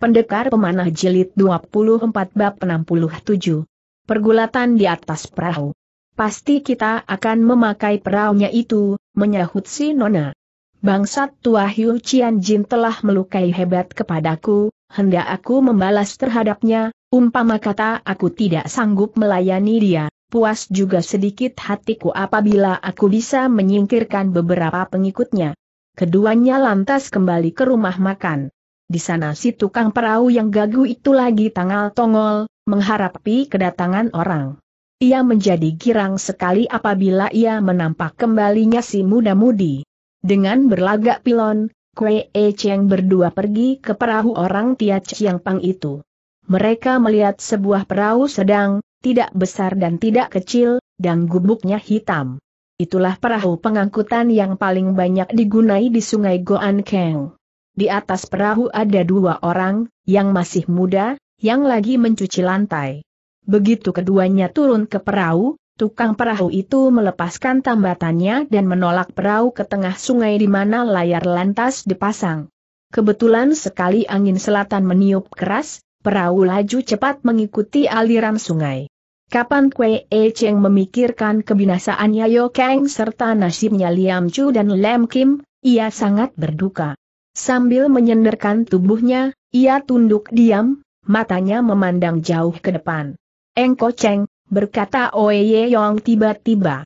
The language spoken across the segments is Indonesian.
Pendekar Pemanah Jilid 24 Bab 67 Pergulatan di atas perahu Pasti kita akan memakai perahunya itu, menyahut si Nona. Bangsat tua Hiu Cian Jin telah melukai hebat kepadaku, hendak aku membalas terhadapnya, umpama kata aku tidak sanggup melayani dia, puas juga sedikit hatiku apabila aku bisa menyingkirkan beberapa pengikutnya. Keduanya lantas kembali ke rumah makan. Di sana si tukang perahu yang gagu itu lagi tangal tongol, mengharapi kedatangan orang. Ia menjadi girang sekali apabila ia menampak kembalinya si muda-mudi. Dengan berlagak pilon, Kue E Cheng berdua pergi ke perahu orang Tia Chiang Pang itu. Mereka melihat sebuah perahu sedang, tidak besar dan tidak kecil, dan gubuknya hitam. Itulah perahu pengangkutan yang paling banyak digunai di sungai Goan Keng. Di atas perahu ada dua orang, yang masih muda, yang lagi mencuci lantai. Begitu keduanya turun ke perahu, tukang perahu itu melepaskan tambatannya dan menolak perahu ke tengah sungai di mana layar lantas dipasang. Kebetulan sekali angin selatan meniup keras, perahu laju cepat mengikuti aliran sungai. Kapan Kwe E Cheng memikirkan kebinasaannya Yo Kang serta nasibnya Liam Chu dan Lam Kim, ia sangat berduka. Sambil menyenderkan tubuhnya, ia tunduk diam, matanya memandang jauh ke depan. Engko Cheng, berkata Oye Yong tiba-tiba.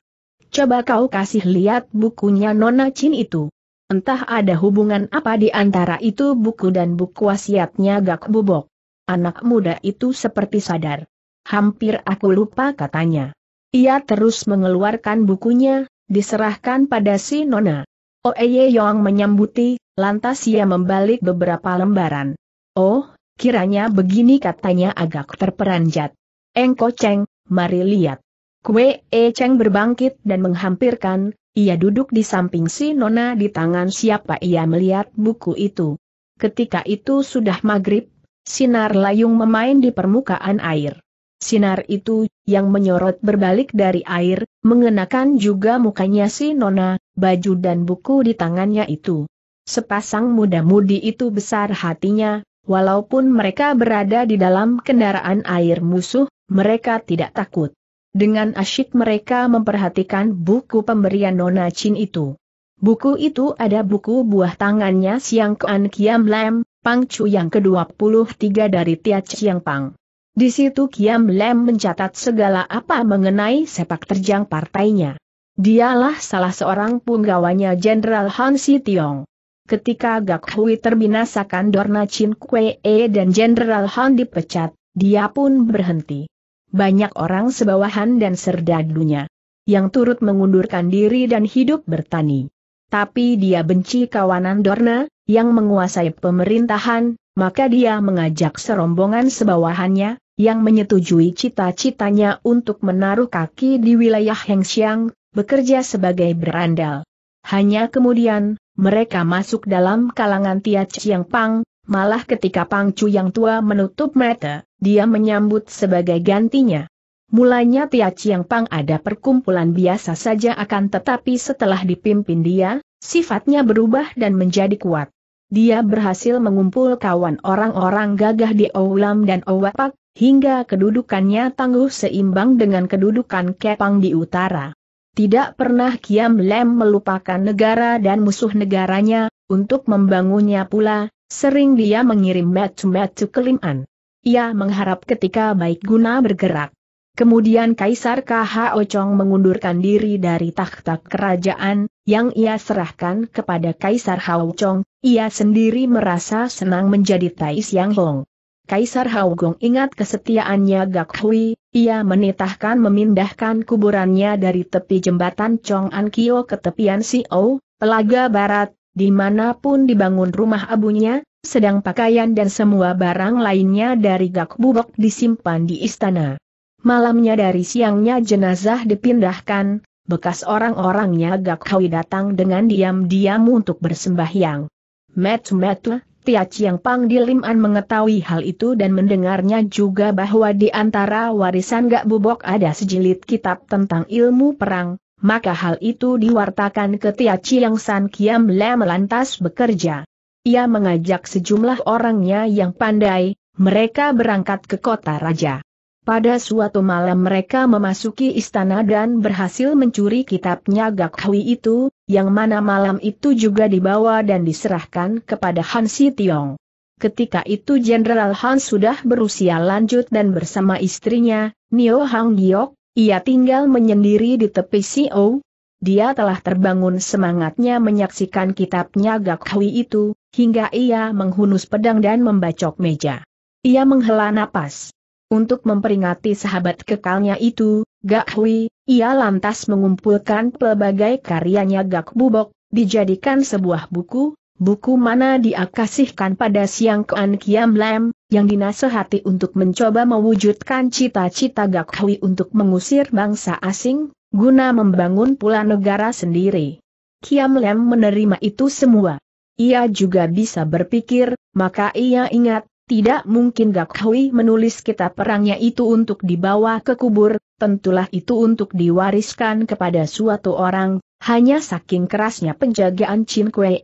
Coba kau kasih lihat bukunya Nona Chin itu. Entah ada hubungan apa di antara itu buku dan buku wasiatnya Gak Bubok. Anak muda itu seperti sadar. Hampir aku lupa katanya. Ia terus mengeluarkan bukunya, diserahkan pada si Nona. Oeye oh, Yong menyambuti, lantas ia membalik beberapa lembaran. Oh, kiranya begini katanya agak terperanjat. Engko Cheng, mari lihat. Kue E Cheng berbangkit dan menghampirkan, ia duduk di samping si Nona di tangan siapa ia melihat buku itu. Ketika itu sudah maghrib, sinar layung memain di permukaan air. Sinar itu, yang menyorot berbalik dari air, mengenakan juga mukanya si Nona, baju dan buku di tangannya itu. Sepasang muda-mudi itu besar hatinya, walaupun mereka berada di dalam kendaraan air musuh, mereka tidak takut. Dengan asyik mereka memperhatikan buku pemberian Nona Chin itu. Buku itu ada buku buah tangannya Siang Kuan Kiam Lam, Pang Chu yang ke-23 dari Tia Chiang Pang. Di situ Kiam Lem mencatat segala apa mengenai sepak terjang partainya. Dialah salah seorang punggawanya Jenderal Han Si Tiong. Ketika Gak Hui terbinasakan Dorna Chin Kwe E dan Jenderal Han dipecat, dia pun berhenti. Banyak orang sebawahan dan serdadunya yang turut mengundurkan diri dan hidup bertani. Tapi dia benci kawanan Dorna, yang menguasai pemerintahan, maka dia mengajak serombongan sebawahannya, yang menyetujui cita-citanya untuk menaruh kaki di wilayah Hengxiang, bekerja sebagai berandal. Hanya kemudian, mereka masuk dalam kalangan Tia Chiang Pang, malah ketika Pang Chu yang tua menutup mata, dia menyambut sebagai gantinya. Mulanya Tia Chiang Pang ada perkumpulan biasa saja akan tetapi setelah dipimpin dia, sifatnya berubah dan menjadi kuat. Dia berhasil mengumpul kawan orang-orang gagah di Oulam dan Owapak, hingga kedudukannya tangguh seimbang dengan kedudukan Kepang di utara. Tidak pernah Kiam Lem melupakan negara dan musuh negaranya, untuk membangunnya pula, sering dia mengirim metu-metu Liman. Ia mengharap ketika baik guna bergerak. Kemudian Kaisar KH Chong mengundurkan diri dari takhta kerajaan, yang ia serahkan kepada Kaisar Hao Chong, ia sendiri merasa senang menjadi Tai Siang Hong. Kaisar Haugong ingat kesetiaannya Gak Hui, ia menitahkan memindahkan kuburannya dari tepi jembatan Chong An Kio ke tepian Si O, Pelaga Barat, dimanapun dibangun rumah abunya, sedang pakaian dan semua barang lainnya dari Gak Bubok disimpan di istana. Malamnya dari siangnya jenazah dipindahkan, bekas orang-orangnya Gak Hui datang dengan diam-diam untuk bersembahyang. Metu-metu, Tia Chiang Pang di Lim An mengetahui hal itu dan mendengarnya juga bahwa di antara warisan Gak Bubok ada sejilid kitab tentang ilmu perang, maka hal itu diwartakan ke Tia Chiang San Kiam Lam lantas bekerja. Ia mengajak sejumlah orangnya yang pandai, mereka berangkat ke kota raja. Pada suatu malam mereka memasuki istana dan berhasil mencuri kitabnya Gak Hui itu, yang mana malam itu juga dibawa dan diserahkan kepada Han Si Tiong. Ketika itu Jenderal Han sudah berusia lanjut dan bersama istrinya, Nio Hang Giok, ia tinggal menyendiri di tepi Sio. Dia telah terbangun semangatnya menyaksikan kitabnya Gak Hui itu, hingga ia menghunus pedang dan membacok meja. Ia menghela napas. Untuk memperingati sahabat kekalnya itu, Gak Hui, ia lantas mengumpulkan pelbagai karyanya Gak Bubok, dijadikan sebuah buku, buku mana dia kasihkan pada Siang kean Kiam Lam, yang dinasehati untuk mencoba mewujudkan cita-cita Gak Hui untuk mengusir bangsa asing, guna membangun pula negara sendiri. Kiam Lam menerima itu semua. Ia juga bisa berpikir, maka ia ingat, tidak mungkin Gak Hui menulis kitab perangnya itu untuk dibawa ke kubur, tentulah itu untuk diwariskan kepada suatu orang, hanya saking kerasnya penjagaan Chin Kuei,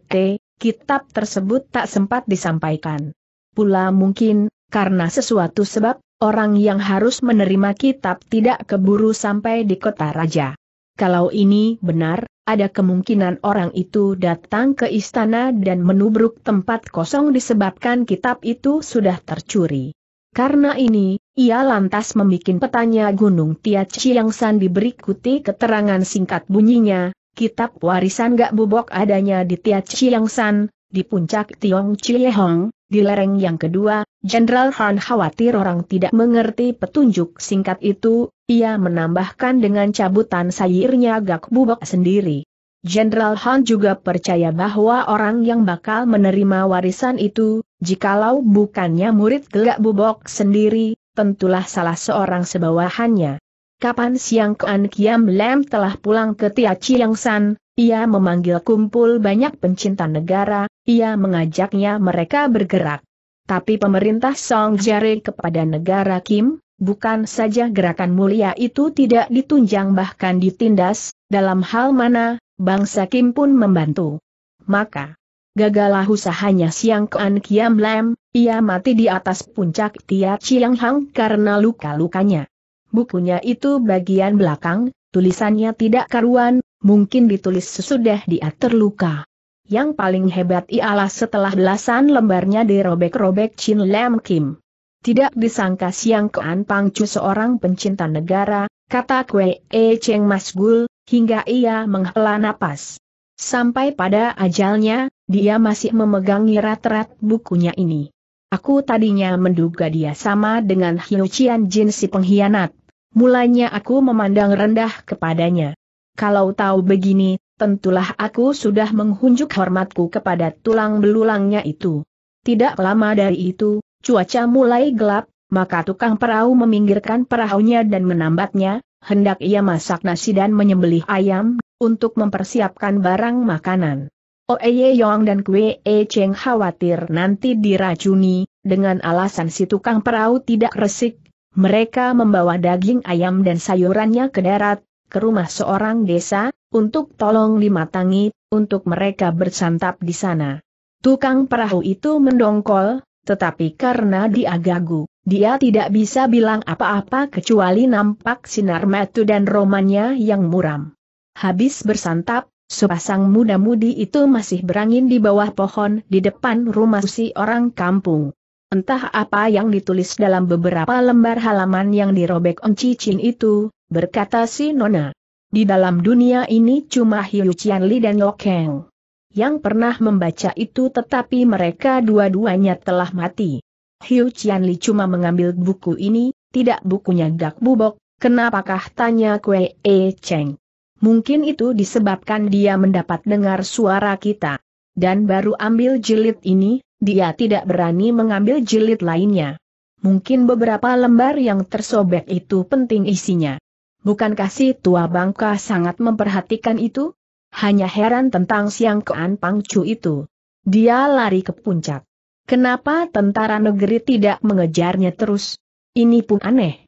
kitab tersebut tak sempat disampaikan. Pula mungkin, karena sesuatu sebab, orang yang harus menerima kitab tidak keburu sampai di kota raja. Kalau ini benar, ada kemungkinan orang itu datang ke istana dan menubruk tempat kosong disebabkan kitab itu sudah tercuri. Karena ini, ia lantas membuat petanya Gunung Tiat Chiang San diberi keterangan singkat bunyinya, kitab warisan gak bubok adanya di Tiat Chiang San, di puncak Tiong Hong, di lereng yang kedua, Jenderal Han khawatir orang tidak mengerti petunjuk singkat itu, ia menambahkan dengan cabutan sayirnya gak bubok sendiri. Jenderal Han juga percaya bahwa orang yang bakal menerima warisan itu, jikalau bukannya murid gak bubok sendiri, tentulah salah seorang sebawahannya. Kapan siang Kuan Kiam Lem telah pulang ke Tia Chiang San, ia memanggil kumpul banyak pencinta negara, ia mengajaknya mereka bergerak. Tapi pemerintah Song Jare kepada negara Kim, bukan saja gerakan mulia itu tidak ditunjang bahkan ditindas, dalam hal mana, bangsa Kim pun membantu. Maka, gagalah usahanya Siang Kuan Kiam Lem, ia mati di atas puncak Tia Chiang Hang karena luka-lukanya. Bukunya itu bagian belakang, tulisannya tidak karuan, mungkin ditulis sesudah dia terluka. Yang paling hebat ialah setelah belasan lembarnya dirobek-robek Chin Lam Kim. Tidak disangka Siang Kean Pangcu seorang pencinta negara, kata Kwe E Cheng Masgul, hingga ia menghela napas. Sampai pada ajalnya, dia masih memegangi rat-rat bukunya ini. Aku tadinya menduga dia sama dengan Hiu Qian Jin si pengkhianat. Mulanya aku memandang rendah kepadanya. Kalau tahu begini, tentulah aku sudah menghunjuk hormatku kepada tulang belulangnya itu. Tidak lama dari itu, cuaca mulai gelap, maka tukang perahu meminggirkan perahunya dan menambatnya, hendak ia masak nasi dan menyembelih ayam, untuk mempersiapkan barang makanan. Oeye oh, Yong dan Kwe E Cheng khawatir nanti diracuni, dengan alasan si tukang perahu tidak resik, mereka membawa daging ayam dan sayurannya ke darat, ke rumah seorang desa, untuk tolong dimatangi, untuk mereka bersantap di sana. Tukang perahu itu mendongkol, tetapi karena dia gagu, dia tidak bisa bilang apa-apa kecuali nampak sinar metu dan romannya yang muram. Habis bersantap, Sepasang muda-mudi itu masih berangin di bawah pohon di depan rumah si orang kampung. Entah apa yang ditulis dalam beberapa lembar halaman yang dirobek Ong Cicin itu, berkata si Nona. Di dalam dunia ini cuma Hiu Qianli dan Lokeng yang pernah membaca itu tetapi mereka dua-duanya telah mati. Hiu Qianli cuma mengambil buku ini, tidak bukunya Dak Bubok, kenapakah tanya Kue E Cheng. Mungkin itu disebabkan dia mendapat dengar suara kita. Dan baru ambil jilid ini, dia tidak berani mengambil jilid lainnya. Mungkin beberapa lembar yang tersobek itu penting isinya. Bukankah si tua bangka sangat memperhatikan itu? Hanya heran tentang siang kean pangcu itu. Dia lari ke puncak. Kenapa tentara negeri tidak mengejarnya terus? Ini pun aneh.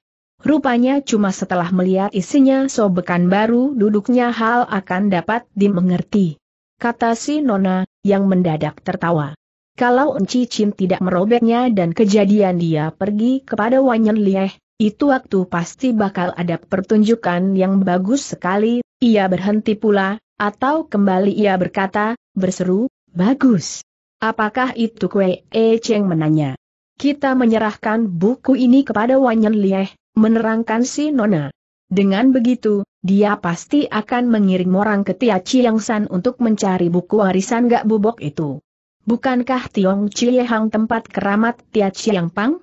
Rupanya cuma setelah melihat isinya sobekan baru duduknya hal akan dapat dimengerti. Kata si Nona, yang mendadak tertawa. Kalau Enci Chin tidak merobeknya dan kejadian dia pergi kepada Wanyan Lieh, itu waktu pasti bakal ada pertunjukan yang bagus sekali, ia berhenti pula, atau kembali ia berkata, berseru, bagus. Apakah itu Kwe E Cheng menanya? Kita menyerahkan buku ini kepada Wanyan Lieh, menerangkan si Nona. Dengan begitu, dia pasti akan mengirim orang ke Tia Chiang San untuk mencari buku warisan gak bubok itu. Bukankah Tiong Hang tempat keramat Tia Chiang Pang?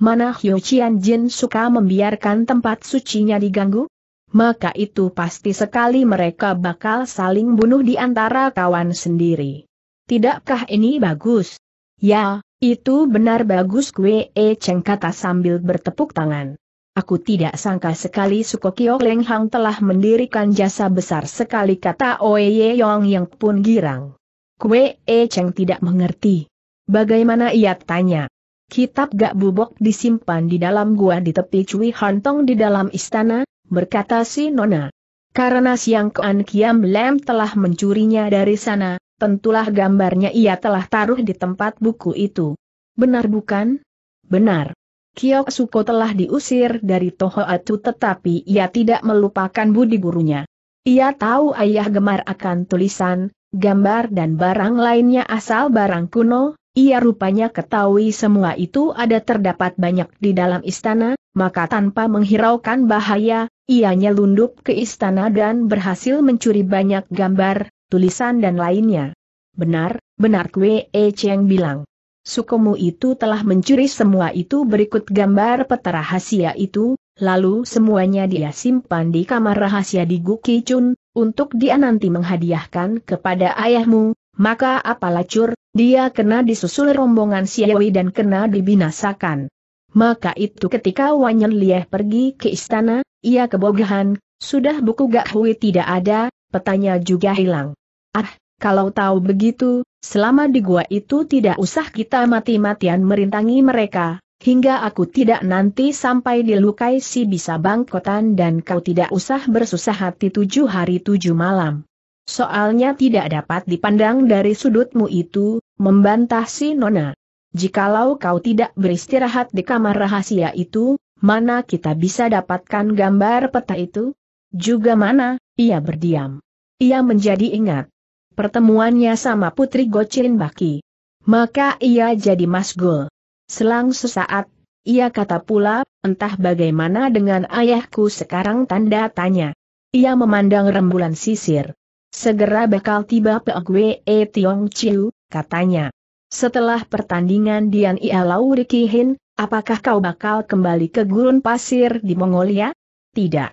Mana Hyo Chian Jin suka membiarkan tempat sucinya diganggu? Maka itu pasti sekali mereka bakal saling bunuh di antara kawan sendiri. Tidakkah ini bagus? Ya, itu benar bagus kue e kata sambil bertepuk tangan. Aku tidak sangka sekali Sukokyo Leng Hang telah mendirikan jasa besar sekali kata Oe Ye Yong yang pun girang. Kue E Cheng tidak mengerti. Bagaimana ia tanya? Kitab gak bubok disimpan di dalam gua di tepi Cui Hantong di dalam istana, berkata si Nona. Karena Siang Kuan Kiam Lem telah mencurinya dari sana, tentulah gambarnya ia telah taruh di tempat buku itu. Benar bukan? Benar. Kiok Suko telah diusir dari Toho-Atu, tetapi ia tidak melupakan budi gurunya. Ia tahu ayah gemar akan tulisan, gambar dan barang lainnya asal barang kuno, ia rupanya ketahui semua itu ada terdapat banyak di dalam istana, maka tanpa menghiraukan bahaya, ia nyelundup ke istana dan berhasil mencuri banyak gambar, tulisan dan lainnya. Benar, benar Kwe E Cheng bilang. Sukumu itu telah mencuri semua itu berikut gambar peta rahasia itu, lalu semuanya dia simpan di kamar rahasia di Gukicun, untuk dia nanti menghadiahkan kepada ayahmu, maka apalah cur, dia kena disusul rombongan Siawi dan kena dibinasakan. Maka itu ketika Wanyan Lieh pergi ke istana, ia kebogahan, sudah buku Gak Hui tidak ada, petanya juga hilang. Ah, kalau tahu begitu, Selama di gua itu tidak usah kita mati-matian merintangi mereka, hingga aku tidak nanti sampai dilukai si bisa bangkotan dan kau tidak usah bersusah hati tujuh hari tujuh malam. Soalnya tidak dapat dipandang dari sudutmu itu, membantah si Nona. Jikalau kau tidak beristirahat di kamar rahasia itu, mana kita bisa dapatkan gambar peta itu? Juga mana, ia berdiam. Ia menjadi ingat pertemuannya sama Putri Gocin Baki. Maka ia jadi masgul. Selang sesaat, ia kata pula, entah bagaimana dengan ayahku sekarang tanda tanya. Ia memandang rembulan sisir. Segera bakal tiba Pegwe E Tiong Chiu, katanya. Setelah pertandingan Dian Ia Lauri Rikihin, apakah kau bakal kembali ke gurun pasir di Mongolia? Tidak.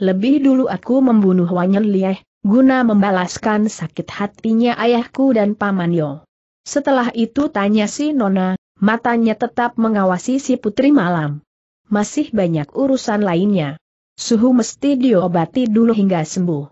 Lebih dulu aku membunuh Wanyan Lieh, guna membalaskan sakit hatinya ayahku dan Paman Yo. Setelah itu tanya si Nona, matanya tetap mengawasi si Putri Malam. Masih banyak urusan lainnya. Suhu mesti diobati dulu hingga sembuh.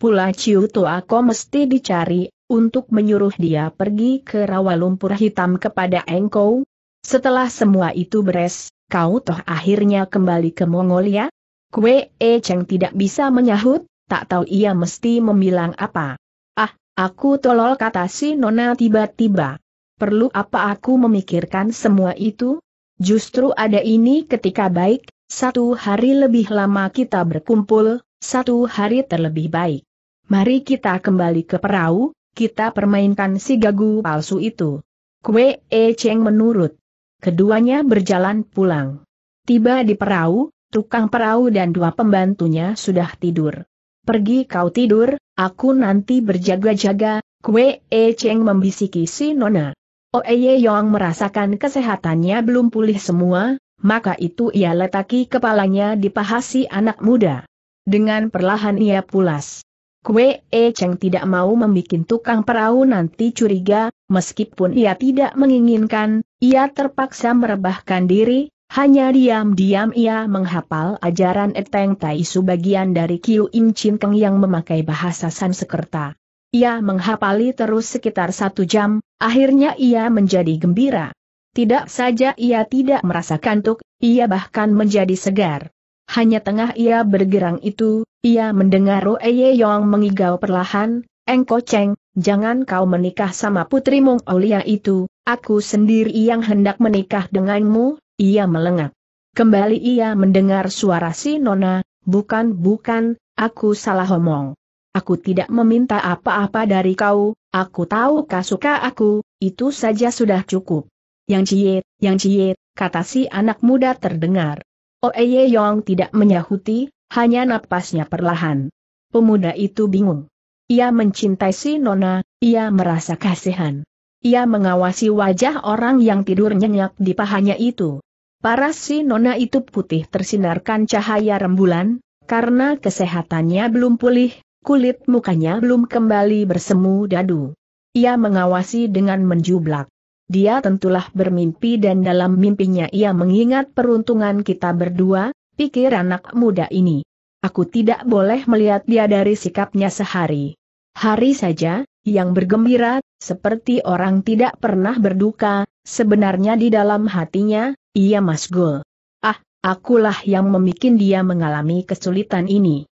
Pula Ciu Toako mesti dicari, untuk menyuruh dia pergi ke rawa lumpur hitam kepada Engkau. Setelah semua itu beres, kau toh akhirnya kembali ke Mongolia? Kue E Cheng tidak bisa menyahut, tak tahu ia mesti membilang apa. Ah, aku tolol kata si Nona tiba-tiba. Perlu apa aku memikirkan semua itu? Justru ada ini ketika baik, satu hari lebih lama kita berkumpul, satu hari terlebih baik. Mari kita kembali ke perahu, kita permainkan si gagu palsu itu. Kue E Cheng menurut. Keduanya berjalan pulang. Tiba di perahu, tukang perahu dan dua pembantunya sudah tidur pergi kau tidur, aku nanti berjaga-jaga, kue e Cheng membisiki si nona. Oeye Yong merasakan kesehatannya belum pulih semua, maka itu ia letaki kepalanya di paha si anak muda. Dengan perlahan ia pulas. Kue E Cheng tidak mau membuat tukang perahu nanti curiga, meskipun ia tidak menginginkan, ia terpaksa merebahkan diri, hanya diam-diam ia menghapal ajaran Eteng Taisu bagian dari Kiu Im Chin Keng yang memakai bahasa Sansekerta. Ia menghapali terus sekitar satu jam, akhirnya ia menjadi gembira. Tidak saja ia tidak merasa kantuk, ia bahkan menjadi segar. Hanya tengah ia bergerang itu, ia mendengar Roe Yong mengigau perlahan, Engko Cheng, jangan kau menikah sama putri Mong Olia itu, aku sendiri yang hendak menikah denganmu, ia melengak. Kembali ia mendengar suara si Nona, bukan bukan, aku salah omong. Aku tidak meminta apa-apa dari kau, aku tahu kau suka aku, itu saja sudah cukup. Yang ciet, yang ciet, kata si anak muda terdengar. Oeye oh, Yong tidak menyahuti, hanya napasnya perlahan. Pemuda itu bingung. Ia mencintai si Nona, ia merasa kasihan. Ia mengawasi wajah orang yang tidur nyenyak di pahanya itu. Paras si nona itu putih tersinarkan cahaya rembulan, karena kesehatannya belum pulih, kulit mukanya belum kembali bersemu dadu. Ia mengawasi dengan menjublak. Dia tentulah bermimpi dan dalam mimpinya ia mengingat peruntungan kita berdua, pikir anak muda ini. Aku tidak boleh melihat dia dari sikapnya sehari. Hari saja, yang bergembira, seperti orang tidak pernah berduka, sebenarnya di dalam hatinya, Iya Mas Gul. Ah, akulah yang memikin dia mengalami kesulitan ini.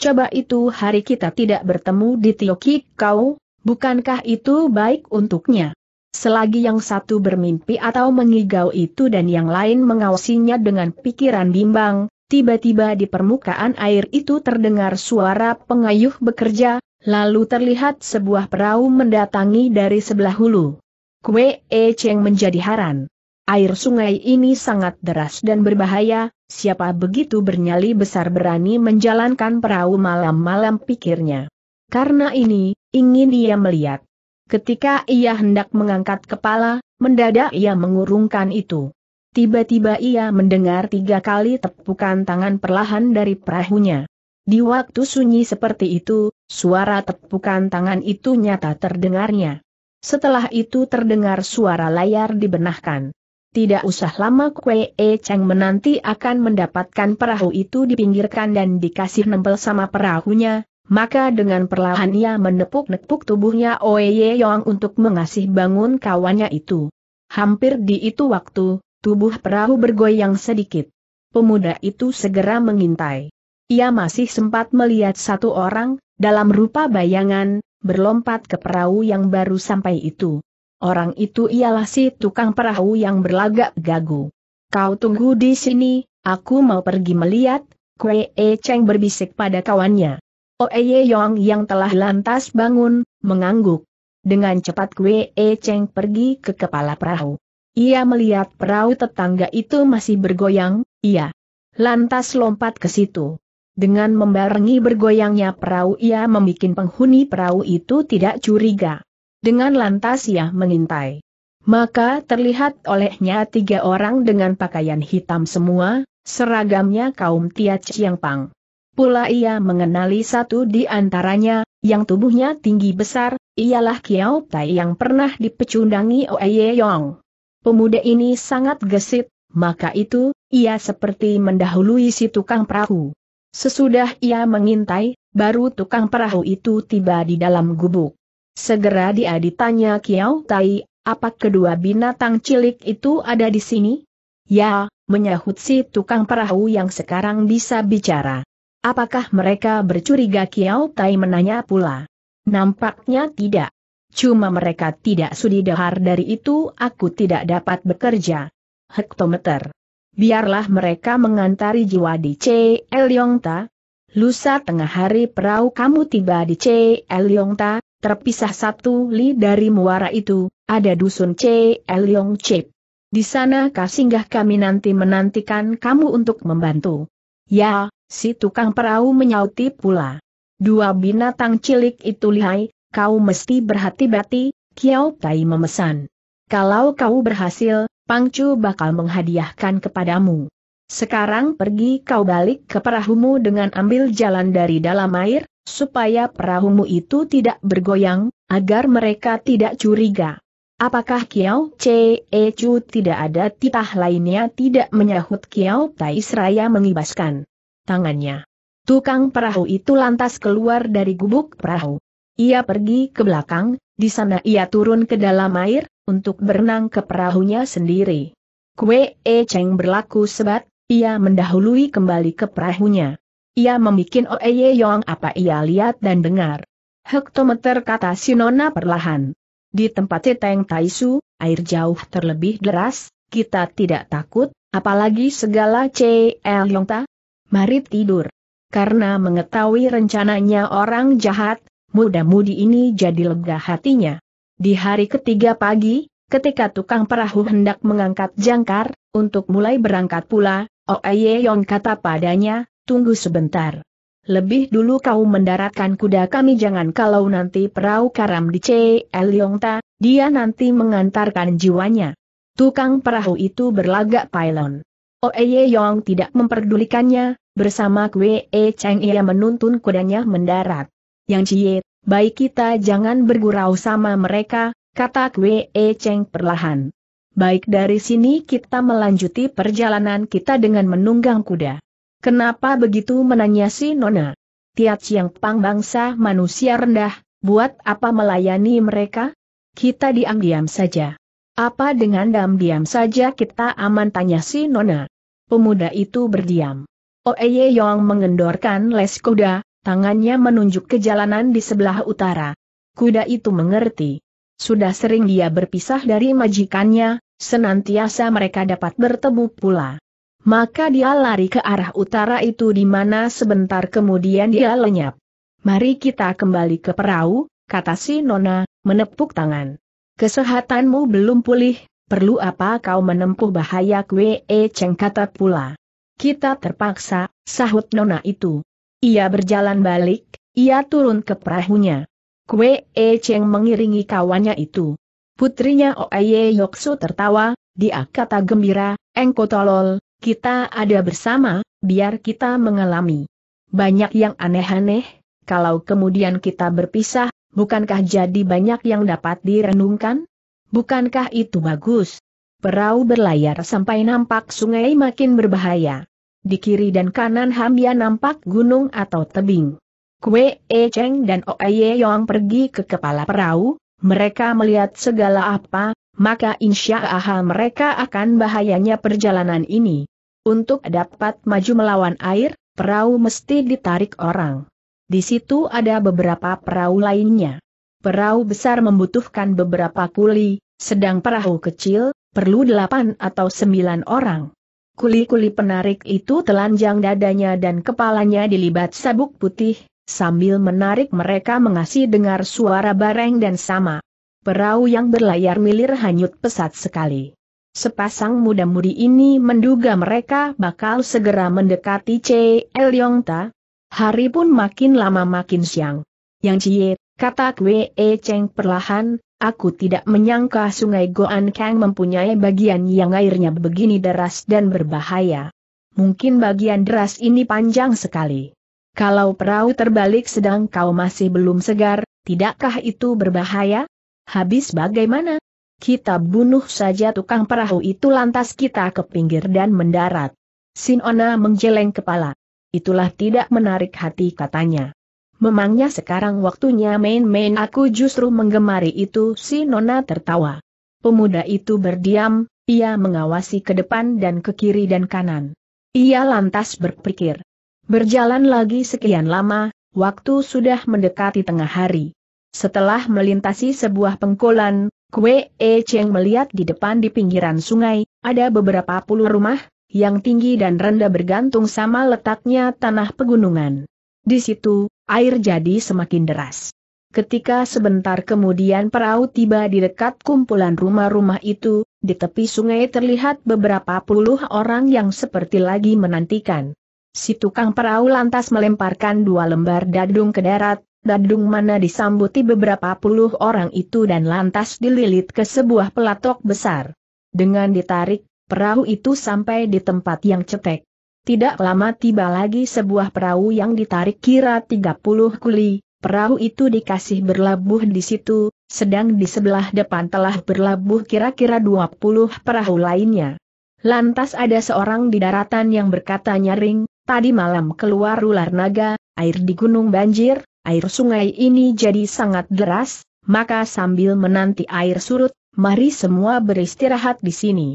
Coba itu hari kita tidak bertemu di Tiokik kau, bukankah itu baik untuknya? Selagi yang satu bermimpi atau mengigau itu dan yang lain mengawasinya dengan pikiran bimbang, tiba-tiba di permukaan air itu terdengar suara pengayuh bekerja, lalu terlihat sebuah perahu mendatangi dari sebelah hulu. Kue E Cheng menjadi haran. Air sungai ini sangat deras dan berbahaya, siapa begitu bernyali besar berani menjalankan perahu malam-malam pikirnya. Karena ini, ingin ia melihat. Ketika ia hendak mengangkat kepala, mendadak ia mengurungkan itu. Tiba-tiba ia mendengar tiga kali tepukan tangan perlahan dari perahunya. Di waktu sunyi seperti itu, suara tepukan tangan itu nyata terdengarnya. Setelah itu terdengar suara layar dibenahkan. Tidak usah lama Kwee E Cheng menanti akan mendapatkan perahu itu dipinggirkan dan dikasih nempel sama perahunya, maka dengan perlahan ia menepuk-nepuk tubuhnya Oye Yong untuk mengasih bangun kawannya itu. Hampir di itu waktu, tubuh perahu bergoyang sedikit. Pemuda itu segera mengintai. Ia masih sempat melihat satu orang, dalam rupa bayangan, berlompat ke perahu yang baru sampai itu. Orang itu ialah si tukang perahu yang berlagak gagu. Kau tunggu di sini, aku mau pergi melihat, Kwee E Cheng berbisik pada kawannya. Oeye oh, Yong yang telah lantas bangun, mengangguk. Dengan cepat Kwee E Cheng pergi ke kepala perahu. Ia melihat perahu tetangga itu masih bergoyang, Ia Lantas lompat ke situ. Dengan membarengi bergoyangnya perahu ia membuat penghuni perahu itu tidak curiga. Dengan lantas ia mengintai. Maka terlihat olehnya tiga orang dengan pakaian hitam semua, seragamnya kaum Tia Chiang Pang. Pula ia mengenali satu di antaranya, yang tubuhnya tinggi besar, ialah Kiao Tai yang pernah dipecundangi Oye Yong. Pemuda ini sangat gesit, maka itu, ia seperti mendahului si tukang perahu. Sesudah ia mengintai, baru tukang perahu itu tiba di dalam gubuk. Segera dia ditanya Kiao Tai, apa kedua binatang cilik itu ada di sini? Ya, menyahut si tukang perahu yang sekarang bisa bicara. Apakah mereka bercuriga Kiao Tai menanya pula. Nampaknya tidak. Cuma mereka tidak sudi dahar dari itu aku tidak dapat bekerja. Hektometer. Biarlah mereka mengantari jiwa di C. Elyongta. Lusa tengah hari perahu kamu tiba di C. Elyongta, terpisah satu li dari muara itu, ada dusun C. Yong Chip. Di sana kah kami nanti menantikan kamu untuk membantu. Ya, si tukang perahu menyauti pula. Dua binatang cilik itu lihai, kau mesti berhati-hati, Kiao Tai memesan. Kalau kau berhasil, Pangcu bakal menghadiahkan kepadamu. Sekarang pergi kau balik ke perahumu dengan ambil jalan dari dalam air, supaya perahumu itu tidak bergoyang, agar mereka tidak curiga. Apakah Kiao Che e Chu tidak ada titah lainnya tidak menyahut Kiao Tai Seraya mengibaskan tangannya. Tukang perahu itu lantas keluar dari gubuk perahu. Ia pergi ke belakang, di sana ia turun ke dalam air, untuk berenang ke perahunya sendiri. Kue E Cheng berlaku sebat, ia mendahului kembali ke perahunya. Ia membuat Oeye Yong apa ia lihat dan dengar. Hektometer kata Sinona perlahan. Di tempat Teteng Taisu, air jauh terlebih deras, kita tidak takut, apalagi segala C.L. Yongta. Mari tidur. Karena mengetahui rencananya orang jahat, muda-mudi ini jadi lega hatinya. Di hari ketiga pagi, ketika tukang perahu hendak mengangkat jangkar, untuk mulai berangkat pula, Oeye Yong kata padanya, tunggu sebentar. Lebih dulu kau mendaratkan kuda kami jangan kalau nanti perahu karam di C.L. Yongta, dia nanti mengantarkan jiwanya. Tukang perahu itu berlagak pylon. Oeye oh, Yong tidak memperdulikannya, bersama Kwe E Cheng ia menuntun kudanya mendarat. Yang Cie, baik kita jangan bergurau sama mereka, kata Kwe E Cheng perlahan. Baik dari sini kita melanjuti perjalanan kita dengan menunggang kuda. Kenapa begitu menanya si Nona? Tiat siang pang bangsa manusia rendah, buat apa melayani mereka? Kita diam-diam saja. Apa dengan diam-diam saja kita aman tanya si Nona? Pemuda itu berdiam. Oeye Yong mengendorkan les kuda, tangannya menunjuk ke jalanan di sebelah utara. Kuda itu mengerti. Sudah sering dia berpisah dari majikannya, senantiasa mereka dapat bertemu pula maka dia lari ke arah utara itu di mana sebentar kemudian dia lenyap. Mari kita kembali ke perahu, kata si Nona, menepuk tangan. Kesehatanmu belum pulih, perlu apa kau menempuh bahaya kue e Cheng kata pula. Kita terpaksa, sahut Nona itu. Ia berjalan balik, ia turun ke perahunya. Kue e Cheng mengiringi kawannya itu. Putrinya Oaye Yoksu tertawa, dia kata gembira, engkau tolol, kita ada bersama, biar kita mengalami. Banyak yang aneh-aneh, kalau kemudian kita berpisah, bukankah jadi banyak yang dapat direnungkan? Bukankah itu bagus? Perahu berlayar sampai nampak sungai makin berbahaya. Di kiri dan kanan Hambia nampak gunung atau tebing. Kue E Cheng dan Oe Yong pergi ke kepala perahu, mereka melihat segala apa, maka insya Allah mereka akan bahayanya perjalanan ini. Untuk dapat maju melawan air, perahu mesti ditarik orang. Di situ ada beberapa perahu lainnya. Perahu besar membutuhkan beberapa kuli, sedang perahu kecil, perlu delapan atau sembilan orang. Kuli-kuli penarik itu telanjang dadanya dan kepalanya dilibat sabuk putih, sambil menarik mereka mengasih dengar suara bareng dan sama. Perahu yang berlayar milir hanyut pesat sekali. Sepasang muda-mudi ini menduga mereka bakal segera mendekati Yong Yongta. Hari pun makin lama makin siang. Yang Cie, kata Kwe e Cheng perlahan, aku tidak menyangka sungai Goan Kang mempunyai bagian yang airnya begini deras dan berbahaya. Mungkin bagian deras ini panjang sekali. Kalau perahu terbalik sedang kau masih belum segar, tidakkah itu berbahaya? Habis bagaimana? Kita bunuh saja tukang perahu itu lantas kita ke pinggir dan mendarat. Sinona menjeleng kepala. Itulah tidak menarik hati katanya. Memangnya sekarang waktunya main-main aku justru menggemari itu si Nona tertawa. Pemuda itu berdiam, ia mengawasi ke depan dan ke kiri dan kanan. Ia lantas berpikir. Berjalan lagi sekian lama, waktu sudah mendekati tengah hari. Setelah melintasi sebuah pengkolan, Kue E Cheng melihat di depan di pinggiran sungai, ada beberapa puluh rumah, yang tinggi dan rendah bergantung sama letaknya tanah pegunungan. Di situ, air jadi semakin deras. Ketika sebentar kemudian perahu tiba di dekat kumpulan rumah-rumah itu, di tepi sungai terlihat beberapa puluh orang yang seperti lagi menantikan. Si tukang perahu lantas melemparkan dua lembar dadung ke darat, Dadung mana disambuti beberapa puluh orang itu dan lantas dililit ke sebuah pelatok besar. Dengan ditarik, perahu itu sampai di tempat yang cetek. Tidak lama tiba lagi sebuah perahu yang ditarik kira 30 kuli, perahu itu dikasih berlabuh di situ, sedang di sebelah depan telah berlabuh kira-kira 20 perahu lainnya. Lantas ada seorang di daratan yang berkata nyaring, tadi malam keluar ular naga, air di gunung banjir, air sungai ini jadi sangat deras, maka sambil menanti air surut, mari semua beristirahat di sini.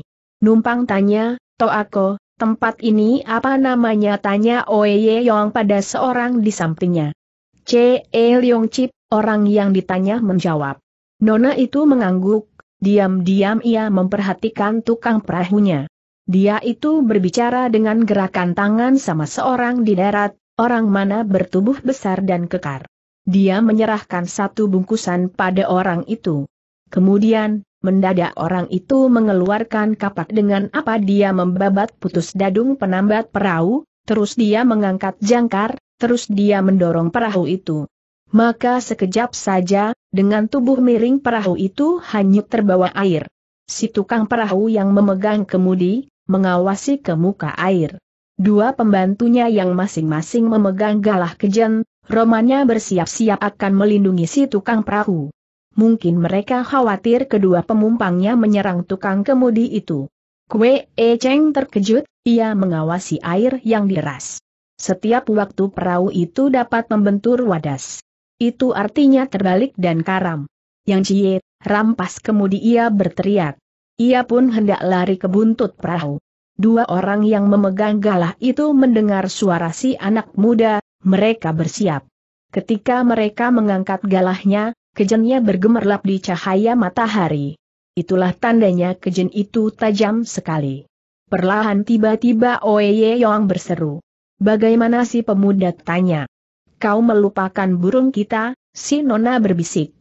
Numpang tanya, Toako, tempat ini apa namanya tanya Oye Yong pada seorang di sampingnya. C. E. Leong Chip, orang yang ditanya menjawab. Nona itu mengangguk, diam-diam ia memperhatikan tukang perahunya. Dia itu berbicara dengan gerakan tangan sama seorang di darat, orang mana bertubuh besar dan kekar. Dia menyerahkan satu bungkusan pada orang itu. Kemudian, mendadak orang itu mengeluarkan kapak dengan apa dia membabat putus dadung penambat perahu, terus dia mengangkat jangkar, terus dia mendorong perahu itu. Maka sekejap saja, dengan tubuh miring perahu itu hanyut terbawa air. Si tukang perahu yang memegang kemudi, mengawasi ke muka air. Dua pembantunya yang masing-masing memegang galah kejen, romannya bersiap-siap akan melindungi si tukang perahu. Mungkin mereka khawatir kedua pemumpangnya menyerang tukang kemudi itu. Kue E Cheng terkejut, ia mengawasi air yang deras. Setiap waktu perahu itu dapat membentur wadas. Itu artinya terbalik dan karam. Yang Cie, rampas kemudi ia berteriak. Ia pun hendak lari ke buntut perahu. Dua orang yang memegang galah itu mendengar suara si anak muda, mereka bersiap. Ketika mereka mengangkat galahnya, kejennya bergemerlap di cahaya matahari. Itulah tandanya kejen itu tajam sekali. Perlahan tiba-tiba Oeye Yong berseru. Bagaimana si pemuda tanya? Kau melupakan burung kita, si Nona berbisik.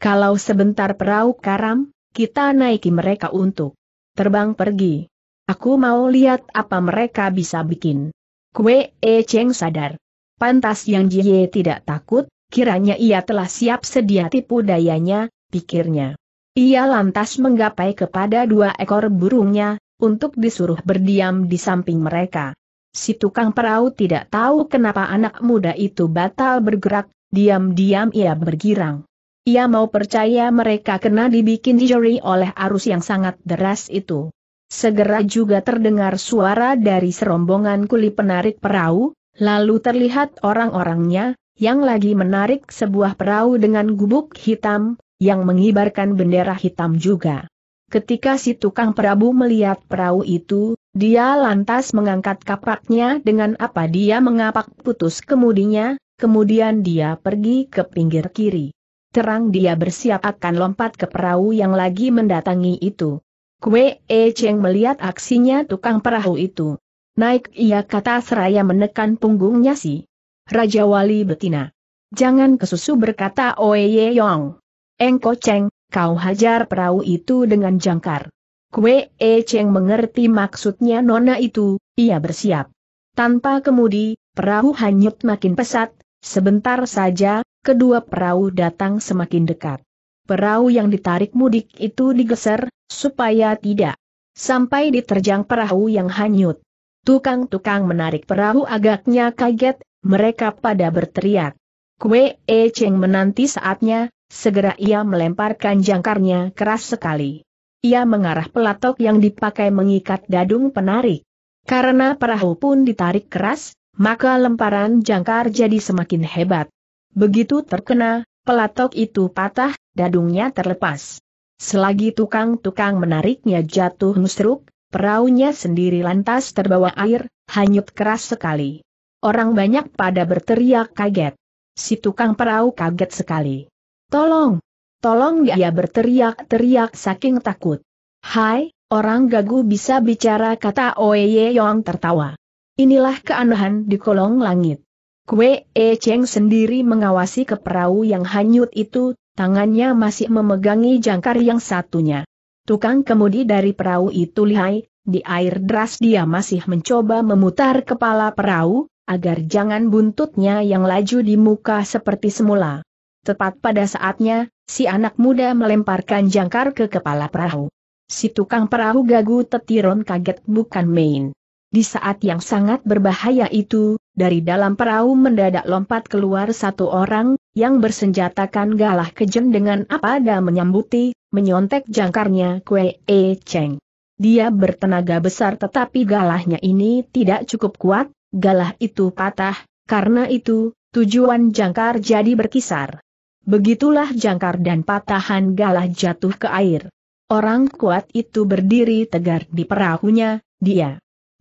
Kalau sebentar perahu karam, kita naiki mereka untuk terbang pergi. Aku mau lihat apa mereka bisa bikin. Kue E Cheng sadar. Pantas yang Jie tidak takut, kiranya ia telah siap sedia tipu dayanya, pikirnya. Ia lantas menggapai kepada dua ekor burungnya, untuk disuruh berdiam di samping mereka. Si tukang perahu tidak tahu kenapa anak muda itu batal bergerak, diam-diam ia bergirang. Ia mau percaya mereka kena dibikin jeri oleh arus yang sangat deras itu. Segera juga terdengar suara dari serombongan kuli penarik perahu, lalu terlihat orang-orangnya, yang lagi menarik sebuah perahu dengan gubuk hitam, yang mengibarkan bendera hitam juga. Ketika si tukang perahu melihat perahu itu, dia lantas mengangkat kapaknya dengan apa dia mengapak putus kemudinya, kemudian dia pergi ke pinggir kiri. Terang dia bersiap akan lompat ke perahu yang lagi mendatangi itu. Kue E Cheng melihat aksinya tukang perahu itu. Naik ia kata seraya menekan punggungnya si Raja Wali Betina. Jangan kesusu berkata Oe Oye Yong. Engko Cheng, kau hajar perahu itu dengan jangkar. Kue E Cheng mengerti maksudnya nona itu, ia bersiap. Tanpa kemudi, perahu hanyut makin pesat, sebentar saja, kedua perahu datang semakin dekat. Perahu yang ditarik mudik itu digeser, supaya tidak sampai diterjang perahu yang hanyut. Tukang-tukang menarik perahu agaknya kaget, mereka pada berteriak. Kue E Cheng menanti saatnya, segera ia melemparkan jangkarnya keras sekali. Ia mengarah pelatok yang dipakai mengikat dadung penarik. Karena perahu pun ditarik keras, maka lemparan jangkar jadi semakin hebat. Begitu terkena, pelatok itu patah, dadungnya terlepas. Selagi tukang-tukang menariknya jatuh nusruk, peraunya sendiri lantas terbawa air, hanyut keras sekali. Orang banyak pada berteriak kaget. Si tukang perahu kaget sekali. Tolong! Tolong dia berteriak-teriak saking takut. Hai, orang gagu bisa bicara kata Oye Yong tertawa. Inilah keanehan di kolong langit. Kue E Cheng sendiri mengawasi ke perahu yang hanyut itu, tangannya masih memegangi jangkar yang satunya. Tukang kemudi dari perahu itu lihai, di air deras dia masih mencoba memutar kepala perahu, agar jangan buntutnya yang laju di muka seperti semula. Tepat pada saatnya, si anak muda melemparkan jangkar ke kepala perahu. Si tukang perahu gagu tetiron kaget bukan main. Di saat yang sangat berbahaya itu, dari dalam perahu mendadak lompat keluar satu orang, yang bersenjatakan galah kejam dengan apa ada menyambuti, menyontek jangkarnya Kue E Cheng. Dia bertenaga besar tetapi galahnya ini tidak cukup kuat, galah itu patah, karena itu, tujuan jangkar jadi berkisar. Begitulah jangkar dan patahan galah jatuh ke air. Orang kuat itu berdiri tegar di perahunya, dia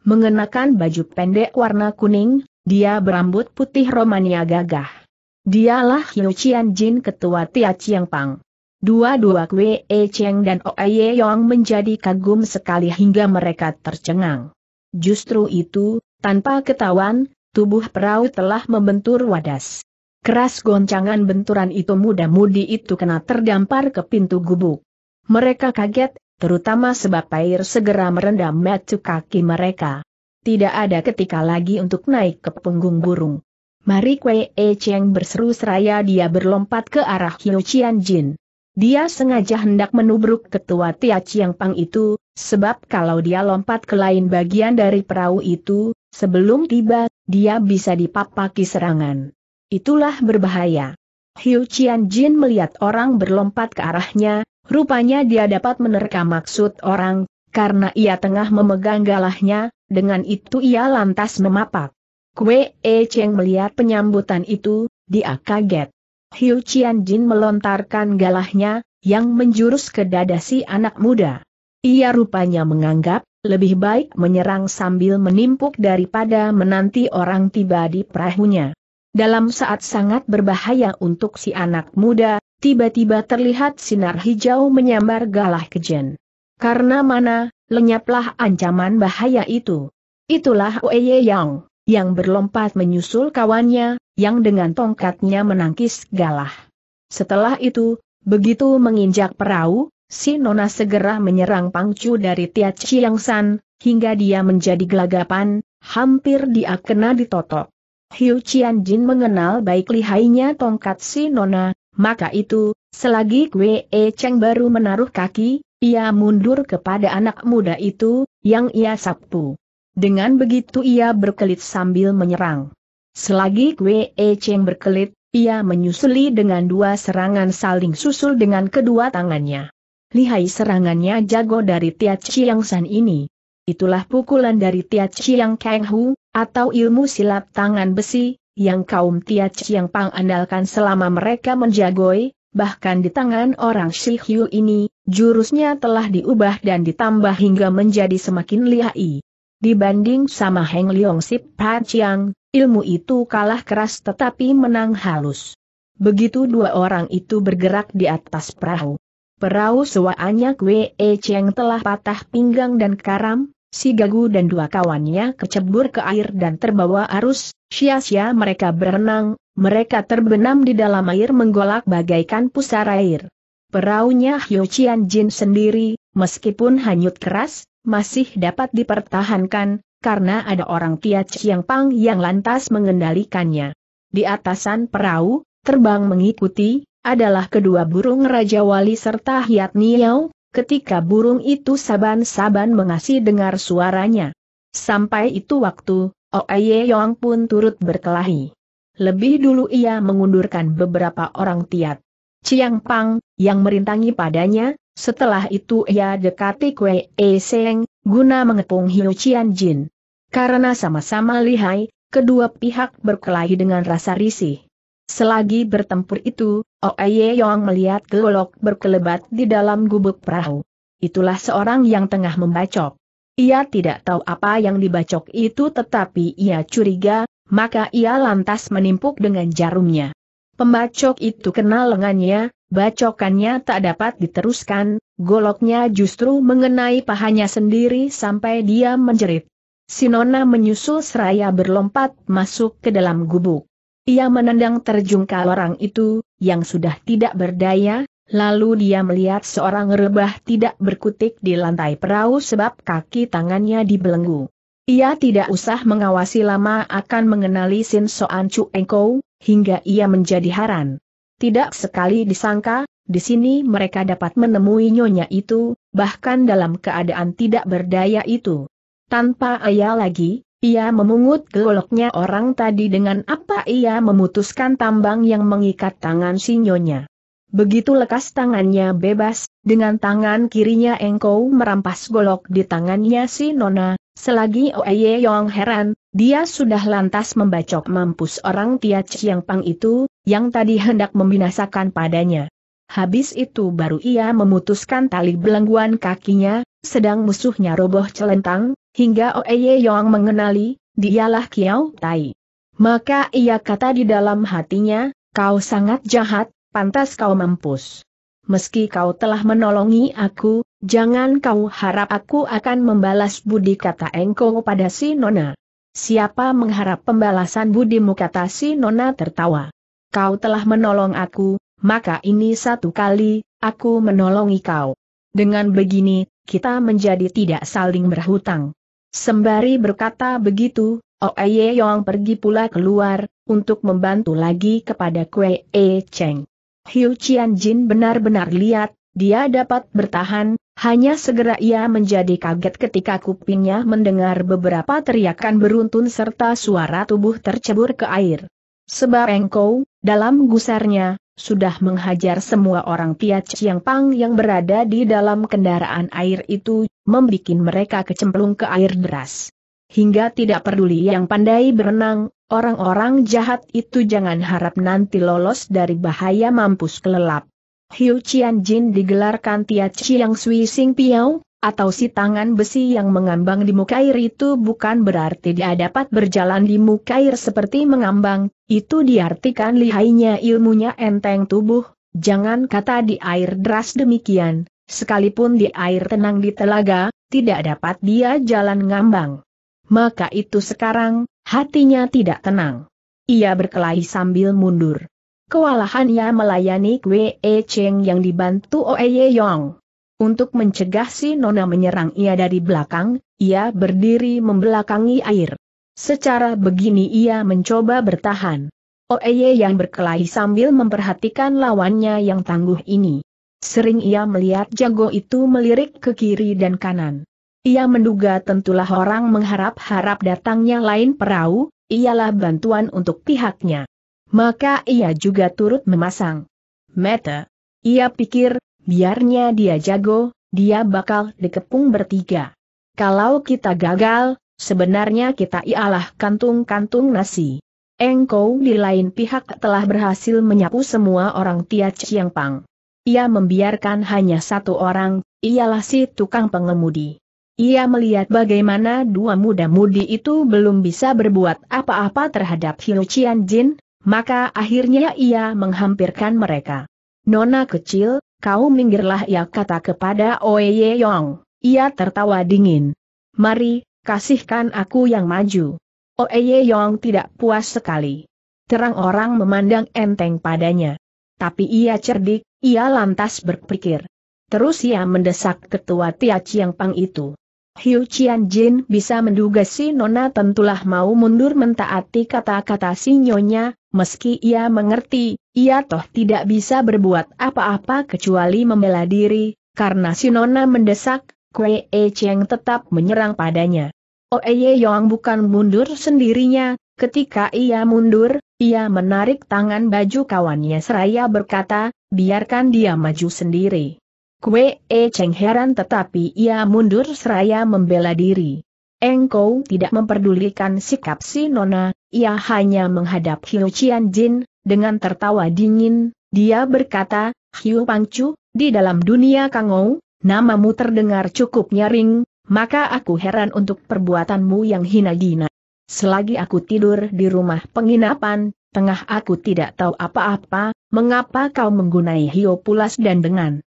mengenakan baju pendek warna kuning, dia berambut putih Romania gagah. Dialah Hiu Qian Jin ketua Tia Chiang Pang. Dua-dua Kwe E Cheng dan Oe Yong menjadi kagum sekali hingga mereka tercengang. Justru itu, tanpa ketahuan, tubuh perahu telah membentur wadas. Keras goncangan benturan itu muda-mudi itu kena terdampar ke pintu gubuk. Mereka kaget, terutama sebab air segera merendam metu kaki mereka. Tidak ada ketika lagi untuk naik ke punggung burung. Mari Kwe E Cheng berseru seraya dia berlompat ke arah Hyo Qian Jin. Dia sengaja hendak menubruk ketua Tia Chiang Pang itu, sebab kalau dia lompat ke lain bagian dari perahu itu, sebelum tiba, dia bisa dipapaki serangan. Itulah berbahaya. Hyo Qian Jin melihat orang berlompat ke arahnya, Rupanya dia dapat menerka maksud orang, karena ia tengah memegang galahnya, dengan itu ia lantas memapak. Kue E Cheng melihat penyambutan itu, dia kaget. Hiu Qian Jin melontarkan galahnya, yang menjurus ke dada si anak muda. Ia rupanya menganggap, lebih baik menyerang sambil menimpuk daripada menanti orang tiba di perahunya. Dalam saat sangat berbahaya untuk si anak muda, tiba-tiba terlihat sinar hijau menyambar galah kejen. Karena mana, lenyaplah ancaman bahaya itu. Itulah Oeye Yang, yang berlompat menyusul kawannya, yang dengan tongkatnya menangkis galah. Setelah itu, begitu menginjak perahu, si Nona segera menyerang Pangcu dari Tia Chiang San, hingga dia menjadi gelagapan, hampir dia kena ditotok. Hiu Cian Jin mengenal baik lihainya tongkat si Nona, maka itu, selagi Kwe e Cheng baru menaruh kaki, ia mundur kepada anak muda itu, yang ia sapu. Dengan begitu ia berkelit sambil menyerang. Selagi Kwe e Cheng berkelit, ia menyusuli dengan dua serangan saling susul dengan kedua tangannya. Lihai serangannya jago dari Tia Chiang San ini. Itulah pukulan dari Tia Chiang Kang Hu, atau ilmu silap tangan besi, yang kaum Tiat yang Pang andalkan selama mereka menjagoi, bahkan di tangan orang Shihu ini, jurusnya telah diubah dan ditambah hingga menjadi semakin lihai. Dibanding sama Heng Leong Sip Pachiang, ilmu itu kalah keras tetapi menang halus. Begitu dua orang itu bergerak di atas perahu. Perahu sewaannya Kwe e Cheng telah patah pinggang dan karam, Si Gagu dan dua kawannya kecebur ke air dan terbawa arus, sia-sia mereka berenang, mereka terbenam di dalam air menggolak bagaikan pusar air. Perahunya Hyo Chian Jin sendiri, meskipun hanyut keras, masih dapat dipertahankan, karena ada orang Tia Chiang Pang yang lantas mengendalikannya. Di atasan perahu, terbang mengikuti, adalah kedua burung Raja Wali serta Hiat Niau, Ketika burung itu saban-saban mengasih dengar suaranya. Sampai itu waktu, Oeye Yong pun turut berkelahi. Lebih dulu ia mengundurkan beberapa orang tiat. Chiang Pang, yang merintangi padanya, setelah itu ia dekati Kwee E Seng, guna mengepung Hiu Chian Jin. Karena sama-sama lihai, kedua pihak berkelahi dengan rasa risih. Selagi bertempur itu, Oeye Yong melihat Golok berkelebat di dalam gubuk perahu. Itulah seorang yang tengah membacok. Ia tidak tahu apa yang dibacok itu tetapi ia curiga, maka ia lantas menimpuk dengan jarumnya. Pembacok itu kenal lengannya, bacokannya tak dapat diteruskan, goloknya justru mengenai pahanya sendiri sampai dia menjerit. Sinona menyusul seraya berlompat masuk ke dalam gubuk. Ia menendang terjungkal orang itu, yang sudah tidak berdaya, lalu dia melihat seorang rebah tidak berkutik di lantai perahu sebab kaki tangannya dibelenggu. Ia tidak usah mengawasi lama akan mengenali Sin Soan Chu Engkou, hingga ia menjadi haran. Tidak sekali disangka, di sini mereka dapat menemui nyonya itu, bahkan dalam keadaan tidak berdaya itu. Tanpa ayah lagi, ia memungut goloknya orang tadi dengan apa ia memutuskan tambang yang mengikat tangan sinyonya. Begitu lekas tangannya bebas, dengan tangan kirinya Engkau merampas golok di tangannya si Nona, selagi Oeye Yong heran, dia sudah lantas membacok mampus orang Tia Chiang Pang itu, yang tadi hendak membinasakan padanya. Habis itu baru ia memutuskan tali belengguan kakinya, sedang musuhnya roboh celentang, Hingga Oeye Yong mengenali, dialah Kiao Tai. Maka ia kata di dalam hatinya, kau sangat jahat, pantas kau mampus. Meski kau telah menolongi aku, jangan kau harap aku akan membalas budi kata engkau pada si Nona. Siapa mengharap pembalasan budimu kata si Nona tertawa. Kau telah menolong aku, maka ini satu kali, aku menolongi kau. Dengan begini, kita menjadi tidak saling berhutang. Sembari berkata begitu, Oe Yong pergi pula keluar, untuk membantu lagi kepada Kue E Cheng. Hiu Qian Jin benar-benar lihat, dia dapat bertahan, hanya segera ia menjadi kaget ketika kupingnya mendengar beberapa teriakan beruntun serta suara tubuh tercebur ke air. Sebab engkau, dalam gusarnya, sudah menghajar semua orang Piat Chiang Pang yang berada di dalam kendaraan air itu, membuat mereka kecemplung ke air deras. Hingga tidak peduli yang pandai berenang, orang-orang jahat itu jangan harap nanti lolos dari bahaya mampus kelelap. Hiu Qian Jin digelarkan Tia Chiang Sui Sing Piao, atau si tangan besi yang mengambang di muka air itu bukan berarti dia dapat berjalan di muka air seperti mengambang, itu diartikan lihainya ilmunya enteng tubuh, jangan kata di air deras demikian, sekalipun di air tenang di telaga, tidak dapat dia jalan ngambang. Maka itu sekarang, hatinya tidak tenang. Ia berkelahi sambil mundur. Kewalahan ia melayani Kwe e Cheng yang dibantu Oe Ye Yong. Untuk mencegah si Nona menyerang ia dari belakang, ia berdiri membelakangi air. Secara begini ia mencoba bertahan. Oeye yang berkelahi sambil memperhatikan lawannya yang tangguh ini. Sering ia melihat jago itu melirik ke kiri dan kanan. Ia menduga tentulah orang mengharap-harap datangnya lain perahu, ialah bantuan untuk pihaknya. Maka ia juga turut memasang Meta, Ia pikir, biarnya dia jago, dia bakal dikepung bertiga. Kalau kita gagal, sebenarnya kita ialah kantung-kantung nasi. Engkau di lain pihak telah berhasil menyapu semua orang Tia Chiang Pang. Ia membiarkan hanya satu orang, ialah si tukang pengemudi. Ia melihat bagaimana dua muda-mudi itu belum bisa berbuat apa-apa terhadap Hiu Chian Jin, maka akhirnya ia menghampirkan mereka. Nona kecil, kau minggirlah ia kata kepada Oye Yong. Ia tertawa dingin. Mari, kasihkan aku yang maju. Oye Yong tidak puas sekali. Terang orang memandang enteng padanya. Tapi ia cerdik, ia lantas berpikir. Terus ia mendesak ketua Tia Chiang Pang itu. Hiu Qian Jin bisa menduga si Nona tentulah mau mundur mentaati kata-kata si Nyonya, meski ia mengerti, ia toh tidak bisa berbuat apa-apa kecuali membela diri, karena si Nona mendesak, Kue E Cheng tetap menyerang padanya. Oeye Yong bukan mundur sendirinya, ketika ia mundur, ia menarik tangan baju kawannya seraya berkata, biarkan dia maju sendiri. Kue E Cheng heran tetapi ia mundur seraya membela diri. Engkau tidak memperdulikan sikap si Nona, ia hanya menghadap Hiu Qian Jin, dengan tertawa dingin, dia berkata, Hiu Pangcu, di dalam dunia Kangou, namamu terdengar cukup nyaring, maka aku heran untuk perbuatanmu yang hina dina. Selagi aku tidur di rumah penginapan, tengah aku tidak tahu apa-apa, mengapa kau menggunai Hiu Pulas dan dengan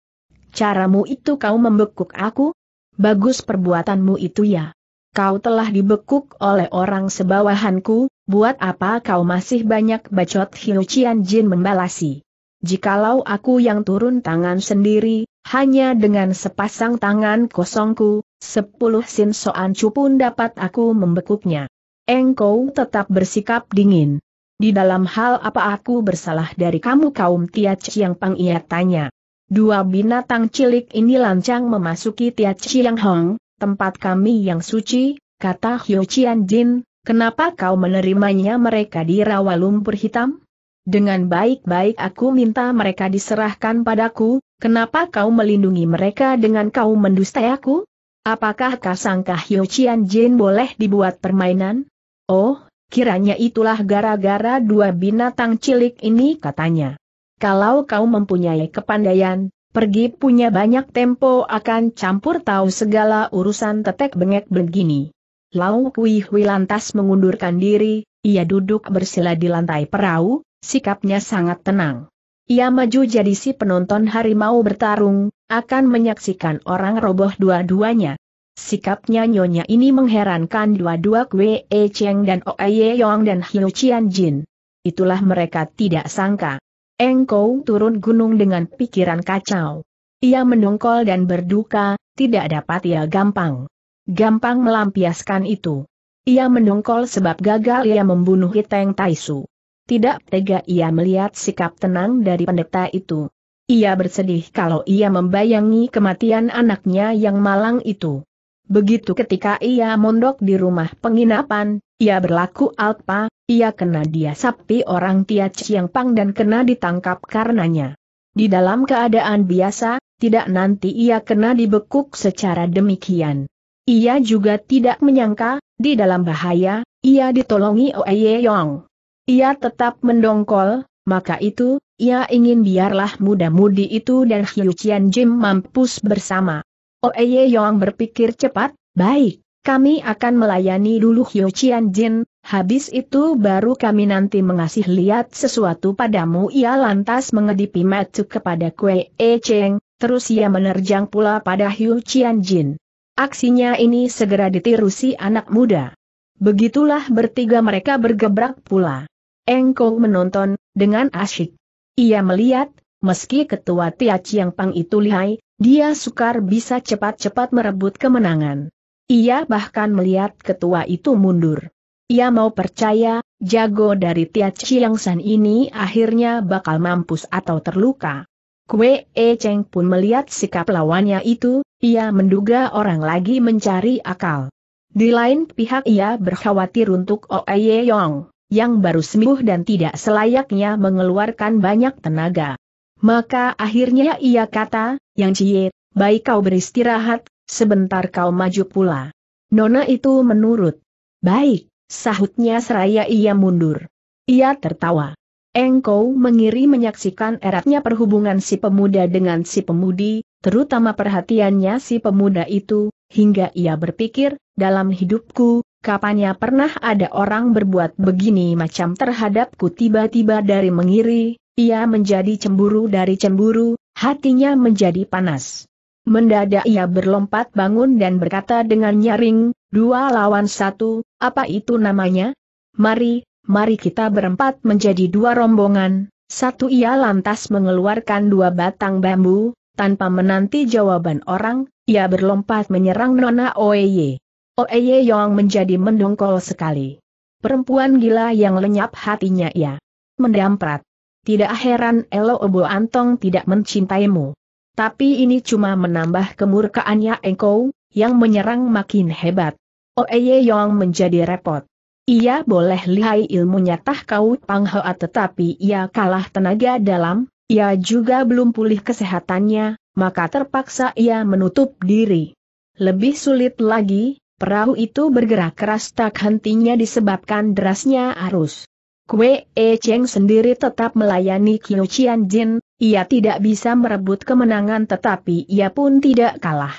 Caramu itu kau membekuk aku? Bagus perbuatanmu itu ya. Kau telah dibekuk oleh orang sebawahanku, buat apa kau masih banyak bacot Hiu Cian Jin membalasi. Jikalau aku yang turun tangan sendiri, hanya dengan sepasang tangan kosongku, sepuluh sin soan pun dapat aku membekuknya. Engkau tetap bersikap dingin. Di dalam hal apa aku bersalah dari kamu kaum Tia Chiang Pang ia tanya. Dua binatang cilik ini lancang memasuki Tia Chiang Hong, tempat kami yang suci, kata Hyo Chian Jin, kenapa kau menerimanya mereka di rawa lumpur hitam? Dengan baik-baik aku minta mereka diserahkan padaku, kenapa kau melindungi mereka dengan kau mendustai aku? Apakah kau sangka Hyo Chian Jin boleh dibuat permainan? Oh, kiranya itulah gara-gara dua binatang cilik ini katanya. Kalau kau mempunyai kepandaian, pergi punya banyak tempo akan campur tahu segala urusan tetek bengek begini. Lau Kui Hui lantas mengundurkan diri, ia duduk bersila di lantai perahu, sikapnya sangat tenang. Ia maju jadi si penonton harimau bertarung, akan menyaksikan orang roboh dua-duanya. Sikapnya nyonya ini mengherankan dua-dua Kwe E Cheng dan Oe Ye Yong dan Hiu Qian Jin. Itulah mereka tidak sangka engkau turun gunung dengan pikiran kacau. Ia menungkol dan berduka, tidak dapat ia gampang. Gampang melampiaskan itu. Ia menungkol sebab gagal ia membunuh Hiteng Taisu. Tidak tega ia melihat sikap tenang dari pendeta itu. Ia bersedih kalau ia membayangi kematian anaknya yang malang itu. Begitu ketika ia mondok di rumah penginapan, ia berlaku alpa, ia kena dia sapi orang Tia Chiang Pang dan kena ditangkap karenanya. Di dalam keadaan biasa, tidak nanti ia kena dibekuk secara demikian. Ia juga tidak menyangka, di dalam bahaya, ia ditolongi Oye Yong. Ia tetap mendongkol, maka itu, ia ingin biarlah muda-mudi itu dan Hiu Chian Jim mampus bersama. Oeye Yong berpikir cepat, baik, kami akan melayani dulu Hyo Chian Jin, Habis itu baru kami nanti mengasih lihat sesuatu padamu ia lantas mengedipi matu kepada Kue E Cheng, terus ia menerjang pula pada Hiu Jin. Aksinya ini segera ditiru si anak muda. Begitulah bertiga mereka bergebrak pula. Engkau menonton, dengan asyik. Ia melihat, meski ketua Tia Chiang Pang itu lihai, dia sukar bisa cepat-cepat merebut kemenangan. Ia bahkan melihat ketua itu mundur. Ia mau percaya, jago dari Tia Chiang San ini akhirnya bakal mampus atau terluka. Kue E Cheng pun melihat sikap lawannya itu, ia menduga orang lagi mencari akal. Di lain pihak ia berkhawatir untuk Oe Yong, yang baru sembuh dan tidak selayaknya mengeluarkan banyak tenaga. Maka akhirnya ia kata, Yang Cie, baik kau beristirahat, sebentar kau maju pula. Nona itu menurut. Baik. Sahutnya seraya ia mundur. Ia tertawa. Engkau mengiri menyaksikan eratnya perhubungan si pemuda dengan si pemudi, terutama perhatiannya si pemuda itu, hingga ia berpikir, dalam hidupku, kapannya pernah ada orang berbuat begini macam terhadapku tiba-tiba dari mengiri, ia menjadi cemburu dari cemburu, hatinya menjadi panas. Mendadak ia berlompat bangun dan berkata dengan nyaring, dua lawan satu, apa itu namanya? Mari, mari kita berempat menjadi dua rombongan. Satu ia lantas mengeluarkan dua batang bambu, tanpa menanti jawaban orang, ia berlompat menyerang Nona Oeye. Oeye Yong menjadi mendongkol sekali. Perempuan gila yang lenyap hatinya ia. Mendamprat. Tidak heran Elo Obo Antong tidak mencintaimu. Tapi ini cuma menambah kemurkaannya Engkau, yang menyerang makin hebat. Oeye oh, Yong menjadi repot. Ia boleh lihai ilmunya tah kau Hoa ah, tetapi ia kalah tenaga dalam, ia juga belum pulih kesehatannya, maka terpaksa ia menutup diri. Lebih sulit lagi, perahu itu bergerak keras tak hentinya disebabkan derasnya arus. Kue E Cheng sendiri tetap melayani Kyo Chian Jin, ia tidak bisa merebut kemenangan tetapi ia pun tidak kalah.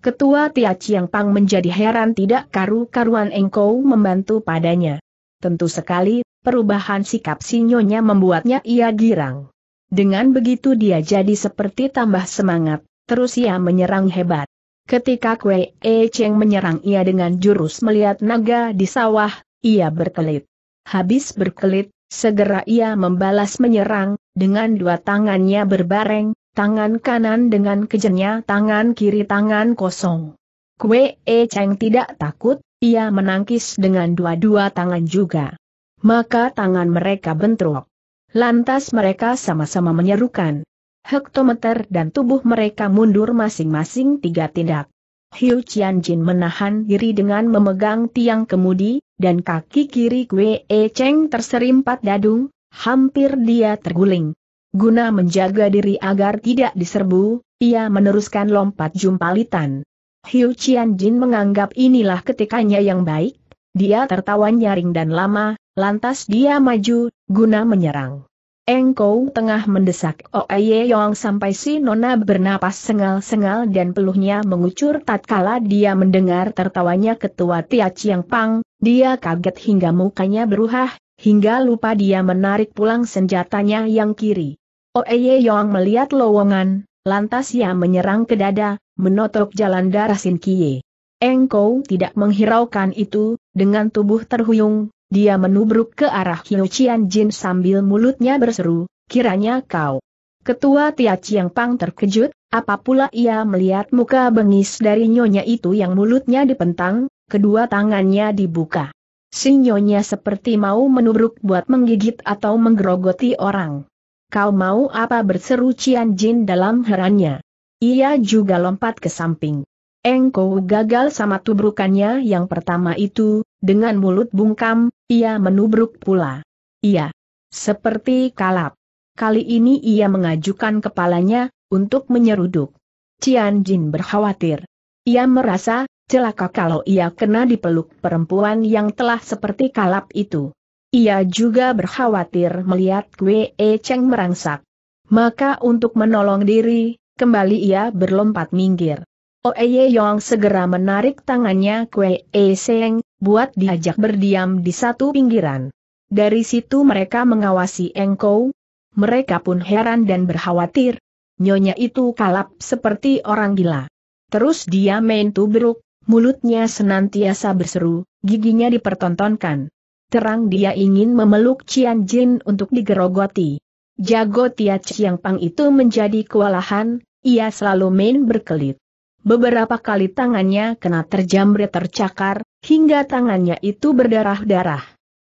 Ketua Tia Chiang Pang menjadi heran tidak karu-karuan engkau membantu padanya. Tentu sekali, perubahan sikap sinyonya membuatnya ia girang. Dengan begitu dia jadi seperti tambah semangat, terus ia menyerang hebat. Ketika Kwe E Cheng menyerang ia dengan jurus melihat naga di sawah, ia berkelit. Habis berkelit, segera ia membalas menyerang, dengan dua tangannya berbareng, tangan kanan dengan kejernya, tangan kiri tangan kosong. Kue E Cheng tidak takut, ia menangkis dengan dua-dua tangan juga. Maka tangan mereka bentrok. Lantas mereka sama-sama menyerukan. Hektometer dan tubuh mereka mundur masing-masing tiga tindak. Hiu Jin menahan diri dengan memegang tiang kemudi, dan kaki kiri Kue E Cheng terserimpat dadung, hampir dia terguling, Guna menjaga diri agar tidak diserbu, ia meneruskan lompat jumpalitan. Hiu Qian Jin menganggap inilah ketikanya yang baik, dia tertawa nyaring dan lama, lantas dia maju, guna menyerang. Engkau tengah mendesak Oe oh Yong sampai si Nona bernapas sengal-sengal dan peluhnya mengucur tatkala dia mendengar tertawanya ketua Tia Chiang Pang, dia kaget hingga mukanya berubah, hingga lupa dia menarik pulang senjatanya yang kiri. Oeye Yong melihat lowongan, lantas ia menyerang ke dada, menotok jalan darah Sin Kie. Engkau tidak menghiraukan itu, dengan tubuh terhuyung, dia menubruk ke arah Hiu Qian Jin sambil mulutnya berseru, kiranya kau. Ketua Tia Chiang Pang terkejut, apa pula ia melihat muka bengis dari nyonya itu yang mulutnya dipentang, kedua tangannya dibuka. Sinyonya seperti mau menubruk buat menggigit atau menggerogoti orang. Kau mau apa berseru Cian Jin dalam herannya. Ia juga lompat ke samping. Engkau gagal sama tubrukannya yang pertama itu, dengan mulut bungkam, ia menubruk pula. Ia seperti kalap. Kali ini ia mengajukan kepalanya, untuk menyeruduk. Cian Jin berkhawatir. Ia merasa, celaka kalau ia kena dipeluk perempuan yang telah seperti kalap itu. Ia juga berkhawatir melihat Kwe E Cheng merangsak. Maka untuk menolong diri, kembali ia berlompat minggir. Oeye Yong segera menarik tangannya Kwe E Cheng, buat diajak berdiam di satu pinggiran. Dari situ mereka mengawasi engkau. Mereka pun heran dan berkhawatir. Nyonya itu kalap seperti orang gila. Terus dia main tubruk, mulutnya senantiasa berseru, giginya dipertontonkan. Terang dia ingin memeluk Cian Jin untuk digerogoti. Jago Tia Chiang Pang itu menjadi kewalahan, ia selalu main berkelit. Beberapa kali tangannya kena terjamret tercakar, hingga tangannya itu berdarah-darah.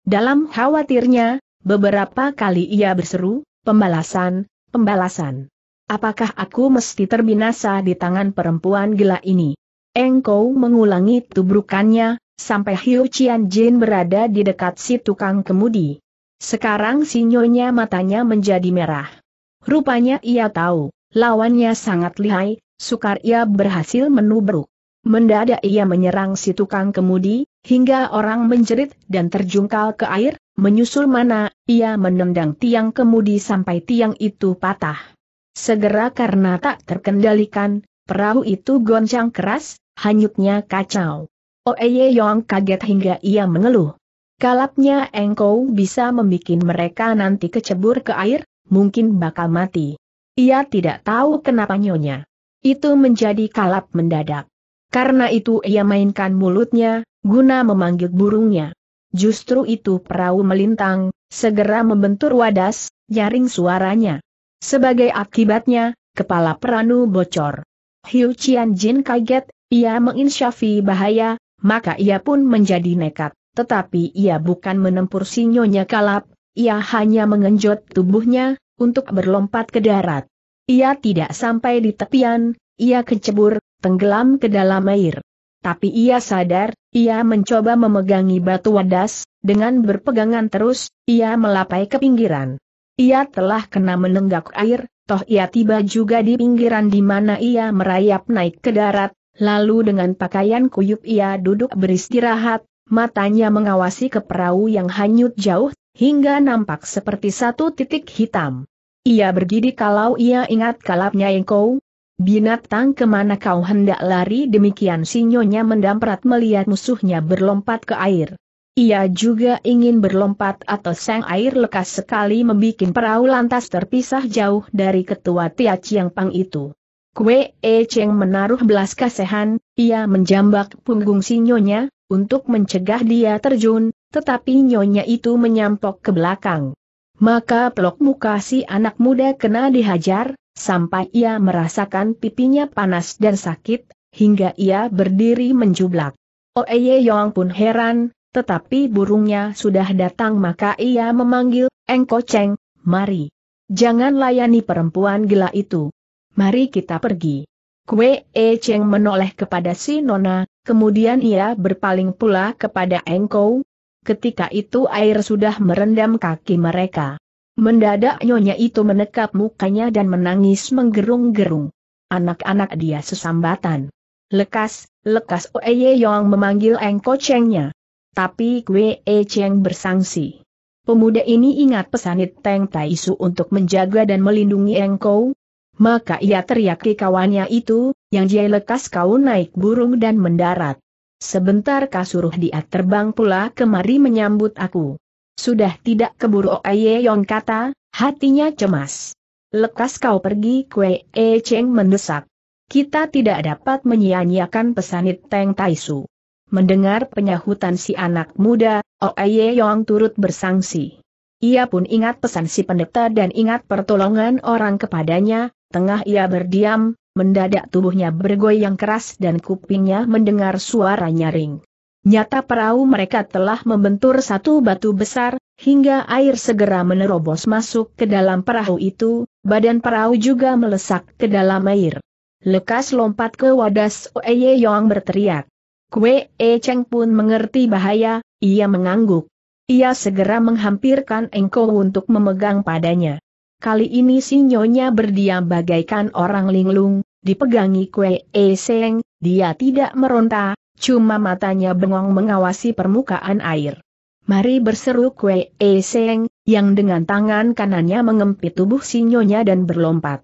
Dalam khawatirnya, beberapa kali ia berseru, pembalasan, pembalasan. Apakah aku mesti terbinasa di tangan perempuan gila ini? Engkau mengulangi tubrukannya, sampai Hiu Qian Jin berada di dekat si tukang kemudi. Sekarang sinyonya matanya menjadi merah. Rupanya ia tahu, lawannya sangat lihai, sukar ia berhasil menubruk. Mendadak ia menyerang si tukang kemudi, hingga orang menjerit dan terjungkal ke air, menyusul mana, ia menendang tiang kemudi sampai tiang itu patah. Segera karena tak terkendalikan, Perahu itu goncang keras, hanyutnya kacau. Oeye oh, eh, Yong kaget hingga ia mengeluh. Kalapnya engkau bisa membuat mereka nanti kecebur ke air, mungkin bakal mati. Ia tidak tahu kenapa nyonya. Itu menjadi kalap mendadak. Karena itu ia mainkan mulutnya, guna memanggil burungnya. Justru itu perahu melintang, segera membentur wadas, nyaring suaranya. Sebagai akibatnya, kepala peranu bocor. Hiu Qian Jin kaget, ia menginsyafi bahaya, maka ia pun menjadi nekat. Tetapi ia bukan menempur sinyonya kalap, ia hanya mengenjot tubuhnya, untuk berlompat ke darat. Ia tidak sampai di tepian, ia kecebur, tenggelam ke dalam air. Tapi ia sadar, ia mencoba memegangi batu wadas, dengan berpegangan terus, ia melapai ke pinggiran. Ia telah kena menenggak air, toh ia tiba juga di pinggiran di mana ia merayap naik ke darat, lalu dengan pakaian kuyup ia duduk beristirahat, matanya mengawasi ke perahu yang hanyut jauh, hingga nampak seperti satu titik hitam. Ia bergidi kalau ia ingat kalapnya engkau, Binatang kemana kau hendak lari demikian sinyonya mendamprat melihat musuhnya berlompat ke air. Ia juga ingin berlompat atau sang air lekas sekali membuat perahu lantas terpisah jauh dari ketua Tia Chiang Pang itu. Kue E Cheng menaruh belas kasihan, ia menjambak punggung si nyonya, untuk mencegah dia terjun, tetapi nyonya itu menyampok ke belakang. Maka pelok muka si anak muda kena dihajar, sampai ia merasakan pipinya panas dan sakit, hingga ia berdiri menjublak. Oeye Yong pun heran, tetapi burungnya sudah datang maka ia memanggil, Engko Cheng, mari. Jangan layani perempuan gila itu. Mari kita pergi. Kue E Cheng menoleh kepada si Nona, kemudian ia berpaling pula kepada Engko. Ketika itu air sudah merendam kaki mereka. Mendadak nyonya itu menekap mukanya dan menangis menggerung-gerung. Anak-anak dia sesambatan. Lekas, lekas Oeye Yong memanggil Engko Chengnya. Tapi Kwe E Cheng bersangsi. Pemuda ini ingat pesanit Teng Tai untuk menjaga dan melindungi Engkau. Maka ia teriak ke kawannya itu, yang dia lekas kau naik burung dan mendarat. Sebentar kasuruh dia terbang pula kemari menyambut aku. Sudah tidak keburu Oye Yong kata, hatinya cemas. Lekas kau pergi Kwe E Cheng mendesak. Kita tidak dapat menyia-nyiakan pesanit Teng Tai Mendengar penyahutan si anak muda, Oye oh Yong turut bersangsi. Ia pun ingat pesan si pendeta dan ingat pertolongan orang kepadanya, tengah ia berdiam, mendadak tubuhnya bergoyang keras dan kupingnya mendengar suara nyaring. Nyata perahu mereka telah membentur satu batu besar, hingga air segera menerobos masuk ke dalam perahu itu, badan perahu juga melesak ke dalam air. Lekas lompat ke wadas Oye oh Yong berteriak. Kue E Cheng pun mengerti bahaya, ia mengangguk. Ia segera menghampirkan engkau untuk memegang padanya. Kali ini si nyonya berdiam bagaikan orang linglung, dipegangi kue E Seng, dia tidak meronta, cuma matanya bengong mengawasi permukaan air. Mari berseru kue E Seng, yang dengan tangan kanannya mengempit tubuh si nyonya dan berlompat.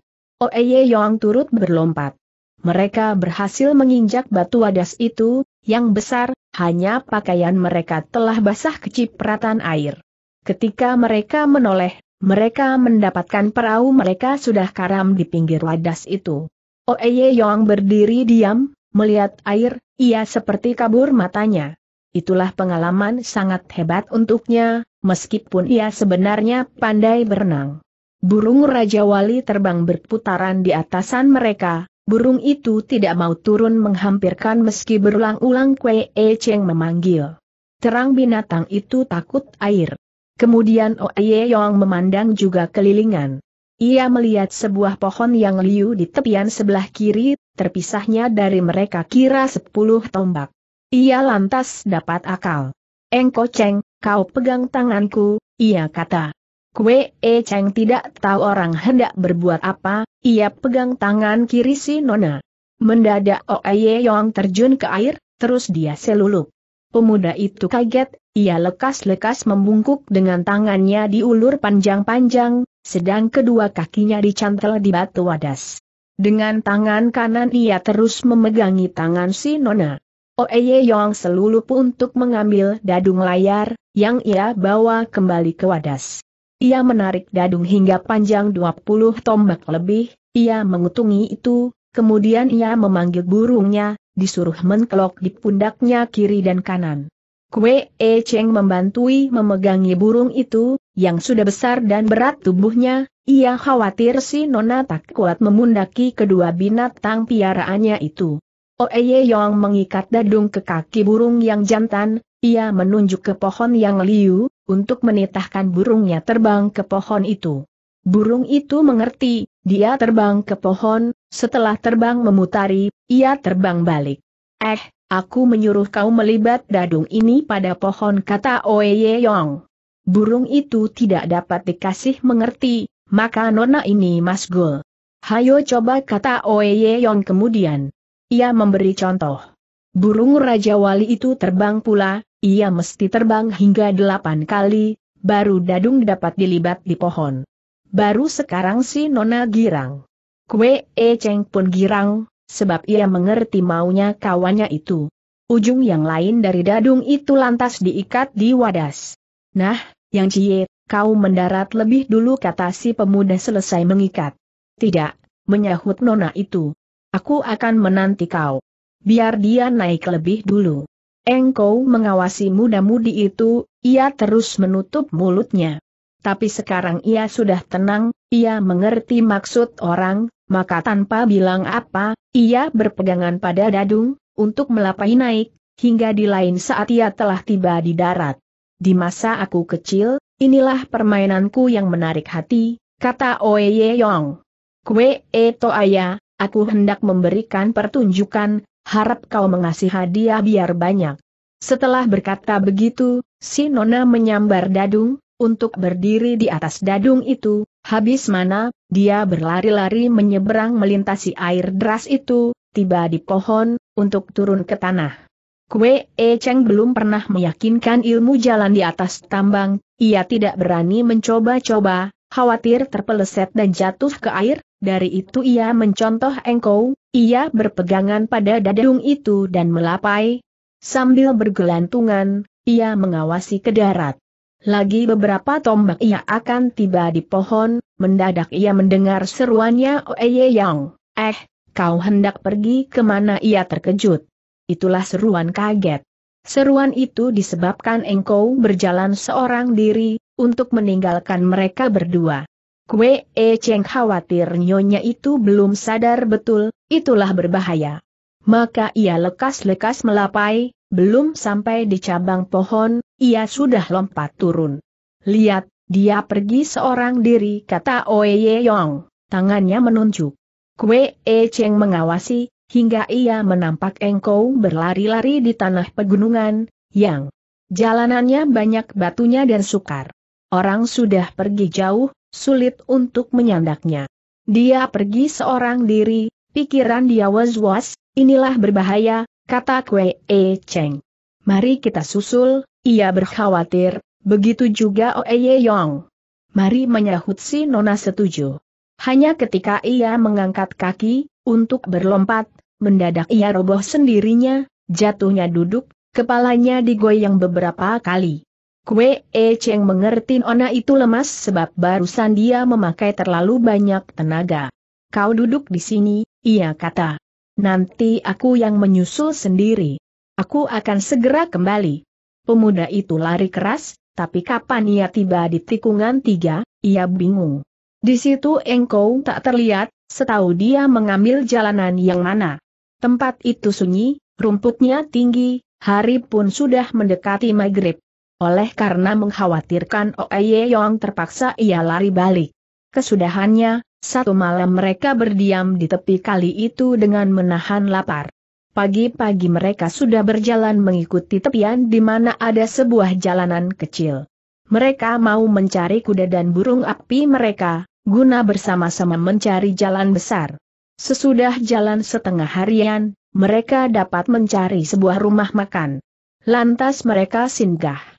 Ye Yong turut berlompat. Mereka berhasil menginjak batu adas itu, yang besar, hanya pakaian mereka telah basah kecipratan air. Ketika mereka menoleh, mereka mendapatkan perahu mereka sudah karam di pinggir wadas itu. Oeye Yong berdiri diam, melihat air, ia seperti kabur matanya. Itulah pengalaman sangat hebat untuknya, meskipun ia sebenarnya pandai berenang. Burung Raja Wali terbang berputaran di atasan mereka, Burung itu tidak mau turun menghampirkan meski berulang-ulang Kue E Cheng memanggil. Terang binatang itu takut air. Kemudian Oye Yong memandang juga kelilingan. Ia melihat sebuah pohon yang liu di tepian sebelah kiri, terpisahnya dari mereka kira sepuluh tombak. Ia lantas dapat akal. Engko Cheng, kau pegang tanganku, ia kata. Kue E Cheng tidak tahu orang hendak berbuat apa, ia pegang tangan kiri si Nona. Mendadak Oe Yong terjun ke air, terus dia selulup. Pemuda itu kaget, ia lekas-lekas membungkuk dengan tangannya diulur panjang-panjang, sedang kedua kakinya dicantel di batu wadas. Dengan tangan kanan ia terus memegangi tangan si Nona. Oe Yong selulup untuk mengambil dadung layar, yang ia bawa kembali ke wadas. Ia menarik dadung hingga panjang 20 tombak lebih, ia mengutungi itu, kemudian ia memanggil burungnya, disuruh menkelok di pundaknya kiri dan kanan. Kue E Cheng membantui memegangi burung itu, yang sudah besar dan berat tubuhnya, ia khawatir si Nona tak kuat memundaki kedua binatang piaraannya itu. Oeye Yong mengikat dadung ke kaki burung yang jantan, ia menunjuk ke pohon yang liu, untuk menitahkan burungnya terbang ke pohon itu. Burung itu mengerti, dia terbang ke pohon, setelah terbang memutari, ia terbang balik. Eh, aku menyuruh kau melibat dadung ini pada pohon kata Oye Yong. Burung itu tidak dapat dikasih mengerti, maka nona ini mas masgul. Hayo coba kata Oye Yong kemudian. Ia memberi contoh. Burung Raja Wali itu terbang pula, ia mesti terbang hingga delapan kali, baru dadung dapat dilibat di pohon. Baru sekarang si Nona girang. Kue E pun girang, sebab ia mengerti maunya kawannya itu. Ujung yang lain dari dadung itu lantas diikat di wadas. Nah, yang cie, kau mendarat lebih dulu kata si pemuda selesai mengikat. Tidak, menyahut Nona itu. Aku akan menanti kau. Biar dia naik lebih dulu engkau mengawasi muda-mudi itu, ia terus menutup mulutnya. Tapi sekarang ia sudah tenang, ia mengerti maksud orang, maka tanpa bilang apa, ia berpegangan pada dadung, untuk melapai naik, hingga di lain saat ia telah tiba di darat. Di masa aku kecil, inilah permainanku yang menarik hati, kata Oye Yong. Kue Eto Aya, aku hendak memberikan pertunjukan, harap kau mengasih hadiah biar banyak. Setelah berkata begitu, si Nona menyambar dadung, untuk berdiri di atas dadung itu, habis mana, dia berlari-lari menyeberang melintasi air deras itu, tiba di pohon, untuk turun ke tanah. Kue E Cheng belum pernah meyakinkan ilmu jalan di atas tambang, ia tidak berani mencoba-coba, khawatir terpeleset dan jatuh ke air, dari itu ia mencontoh engkau, ia berpegangan pada dadung itu dan melapai. Sambil bergelantungan, ia mengawasi ke darat. Lagi beberapa tombak ia akan tiba di pohon, mendadak ia mendengar seruannya Oeye Yang, eh, kau hendak pergi kemana ia terkejut. Itulah seruan kaget. Seruan itu disebabkan engkau berjalan seorang diri, untuk meninggalkan mereka berdua. Kue E Cheng khawatir nyonya itu belum sadar betul, itulah berbahaya. Maka ia lekas-lekas melapai, belum sampai di cabang pohon, ia sudah lompat turun. Lihat, dia pergi seorang diri kata Oye Yong, tangannya menunjuk. Kue E Cheng mengawasi, hingga ia menampak engkau berlari-lari di tanah pegunungan, yang jalanannya banyak batunya dan sukar. Orang sudah pergi jauh, sulit untuk menyandaknya. Dia pergi seorang diri, pikiran dia was-was, inilah berbahaya, kata Kue E Cheng. Mari kita susul, ia berkhawatir, begitu juga Oeye Yong. Mari menyahut si Nona setuju. Hanya ketika ia mengangkat kaki, untuk berlompat, mendadak ia roboh sendirinya, jatuhnya duduk, kepalanya digoyang beberapa kali. Kue E Cheng mengerti Ona itu lemas sebab barusan dia memakai terlalu banyak tenaga. Kau duduk di sini, ia kata. Nanti aku yang menyusul sendiri. Aku akan segera kembali. Pemuda itu lari keras, tapi kapan ia tiba di tikungan tiga, ia bingung. Di situ engkau tak terlihat, setahu dia mengambil jalanan yang mana. Tempat itu sunyi, rumputnya tinggi, hari pun sudah mendekati maghrib. Oleh karena mengkhawatirkan Oe Yong terpaksa ia lari balik. Kesudahannya, satu malam mereka berdiam di tepi kali itu dengan menahan lapar. Pagi-pagi mereka sudah berjalan mengikuti tepian di mana ada sebuah jalanan kecil. Mereka mau mencari kuda dan burung api mereka, guna bersama-sama mencari jalan besar. Sesudah jalan setengah harian, mereka dapat mencari sebuah rumah makan. Lantas mereka singgah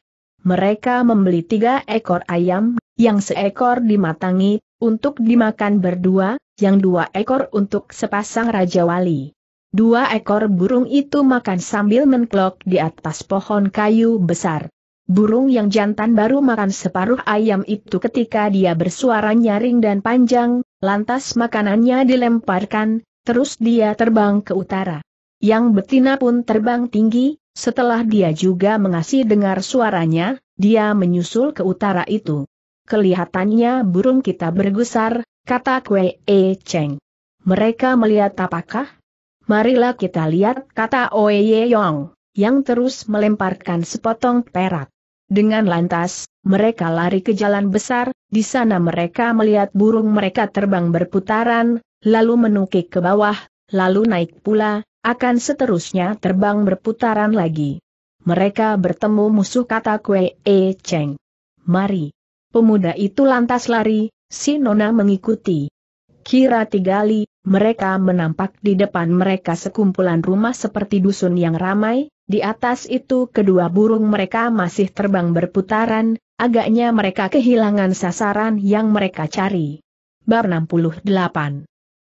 mereka membeli tiga ekor ayam, yang seekor dimatangi, untuk dimakan berdua, yang dua ekor untuk sepasang Raja Wali. Dua ekor burung itu makan sambil menklok di atas pohon kayu besar. Burung yang jantan baru makan separuh ayam itu ketika dia bersuara nyaring dan panjang, lantas makanannya dilemparkan, terus dia terbang ke utara. Yang betina pun terbang tinggi, setelah dia juga mengasih dengar suaranya, dia menyusul ke utara itu. Kelihatannya burung kita bergusar, kata Kwe E Cheng. Mereka melihat apakah? Marilah kita lihat, kata Oye Yong, yang terus melemparkan sepotong perak. Dengan lantas, mereka lari ke jalan besar, di sana mereka melihat burung mereka terbang berputaran, lalu menukik ke bawah, lalu naik pula, akan seterusnya terbang berputaran lagi. Mereka bertemu musuh kata Kue E Cheng. Mari. Pemuda itu lantas lari, si Nona mengikuti. Kira tiga li, mereka menampak di depan mereka sekumpulan rumah seperti dusun yang ramai, di atas itu kedua burung mereka masih terbang berputaran, agaknya mereka kehilangan sasaran yang mereka cari. Bar 68.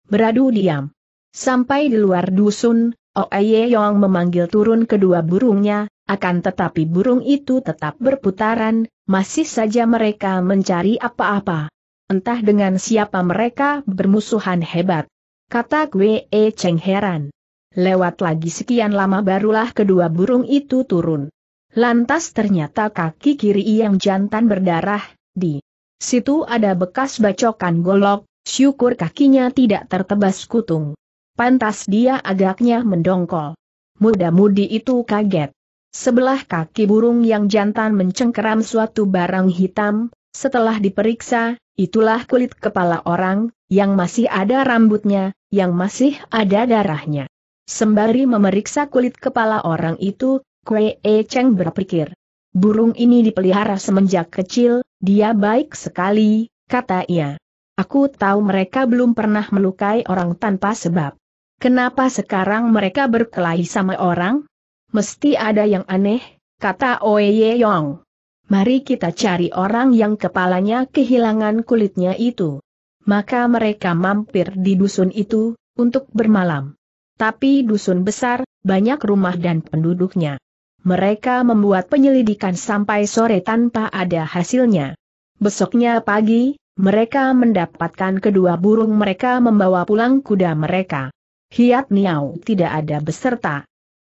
Beradu diam. Sampai di luar dusun, Oye oh Yong memanggil turun kedua burungnya, akan tetapi burung itu tetap berputaran, masih saja mereka mencari apa-apa. Entah dengan siapa mereka bermusuhan hebat. Kata Kwe E Cheng heran. Lewat lagi sekian lama barulah kedua burung itu turun. Lantas ternyata kaki kiri yang jantan berdarah, di situ ada bekas bacokan golok, syukur kakinya tidak tertebas kutung pantas dia agaknya mendongkol. Muda-mudi itu kaget. Sebelah kaki burung yang jantan mencengkeram suatu barang hitam, setelah diperiksa, itulah kulit kepala orang, yang masih ada rambutnya, yang masih ada darahnya. Sembari memeriksa kulit kepala orang itu, Kwe E Cheng berpikir. Burung ini dipelihara semenjak kecil, dia baik sekali, kata ia. Aku tahu mereka belum pernah melukai orang tanpa sebab. Kenapa sekarang mereka berkelahi sama orang? Mesti ada yang aneh, kata Oye Yong. Mari kita cari orang yang kepalanya kehilangan kulitnya itu. Maka mereka mampir di dusun itu, untuk bermalam. Tapi dusun besar, banyak rumah dan penduduknya. Mereka membuat penyelidikan sampai sore tanpa ada hasilnya. Besoknya pagi, mereka mendapatkan kedua burung mereka membawa pulang kuda mereka. Hiat Niau tidak ada beserta.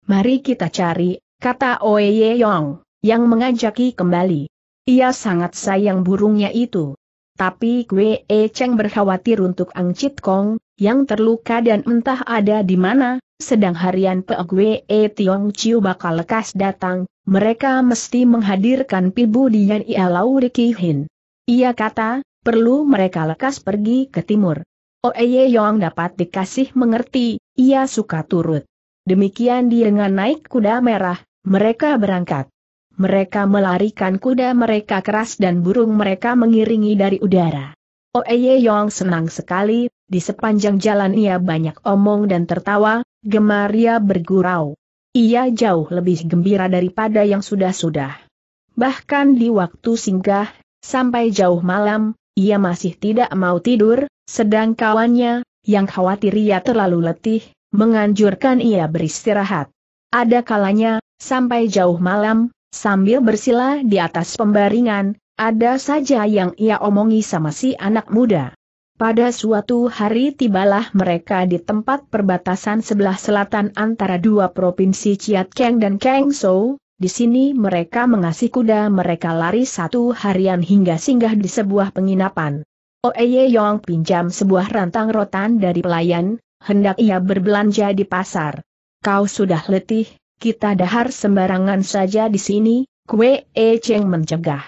Mari kita cari, kata Oe Yong, yang mengajaki kembali. Ia sangat sayang burungnya itu. Tapi Kwe E Cheng berkhawatir untuk Ang Chit Kong, yang terluka dan entah ada di mana, sedang harian Pe Kwe E Tiong Chiu bakal lekas datang, mereka mesti menghadirkan pibu Dian Ia Lauri Hin. Ia kata, perlu mereka lekas pergi ke timur. Oeye Yong dapat dikasih mengerti, ia suka turut. Demikian dia dengan naik kuda merah, mereka berangkat. Mereka melarikan kuda mereka keras dan burung mereka mengiringi dari udara. Oeye Yong senang sekali, di sepanjang jalan ia banyak omong dan tertawa, gemar ia bergurau. Ia jauh lebih gembira daripada yang sudah-sudah. Bahkan di waktu singgah, sampai jauh malam, ia masih tidak mau tidur, sedang kawannya, yang khawatir ia terlalu letih, menganjurkan ia beristirahat. Ada kalanya, sampai jauh malam, sambil bersila di atas pembaringan, ada saja yang ia omongi sama si anak muda. Pada suatu hari tibalah mereka di tempat perbatasan sebelah selatan antara dua provinsi Chiat Keng dan Keng Sou, di sini mereka mengasih kuda mereka lari satu harian hingga singgah di sebuah penginapan. Oeye Yong pinjam sebuah rantang rotan dari pelayan, hendak ia berbelanja di pasar. Kau sudah letih, kita dahar sembarangan saja di sini, kue E Cheng mencegah.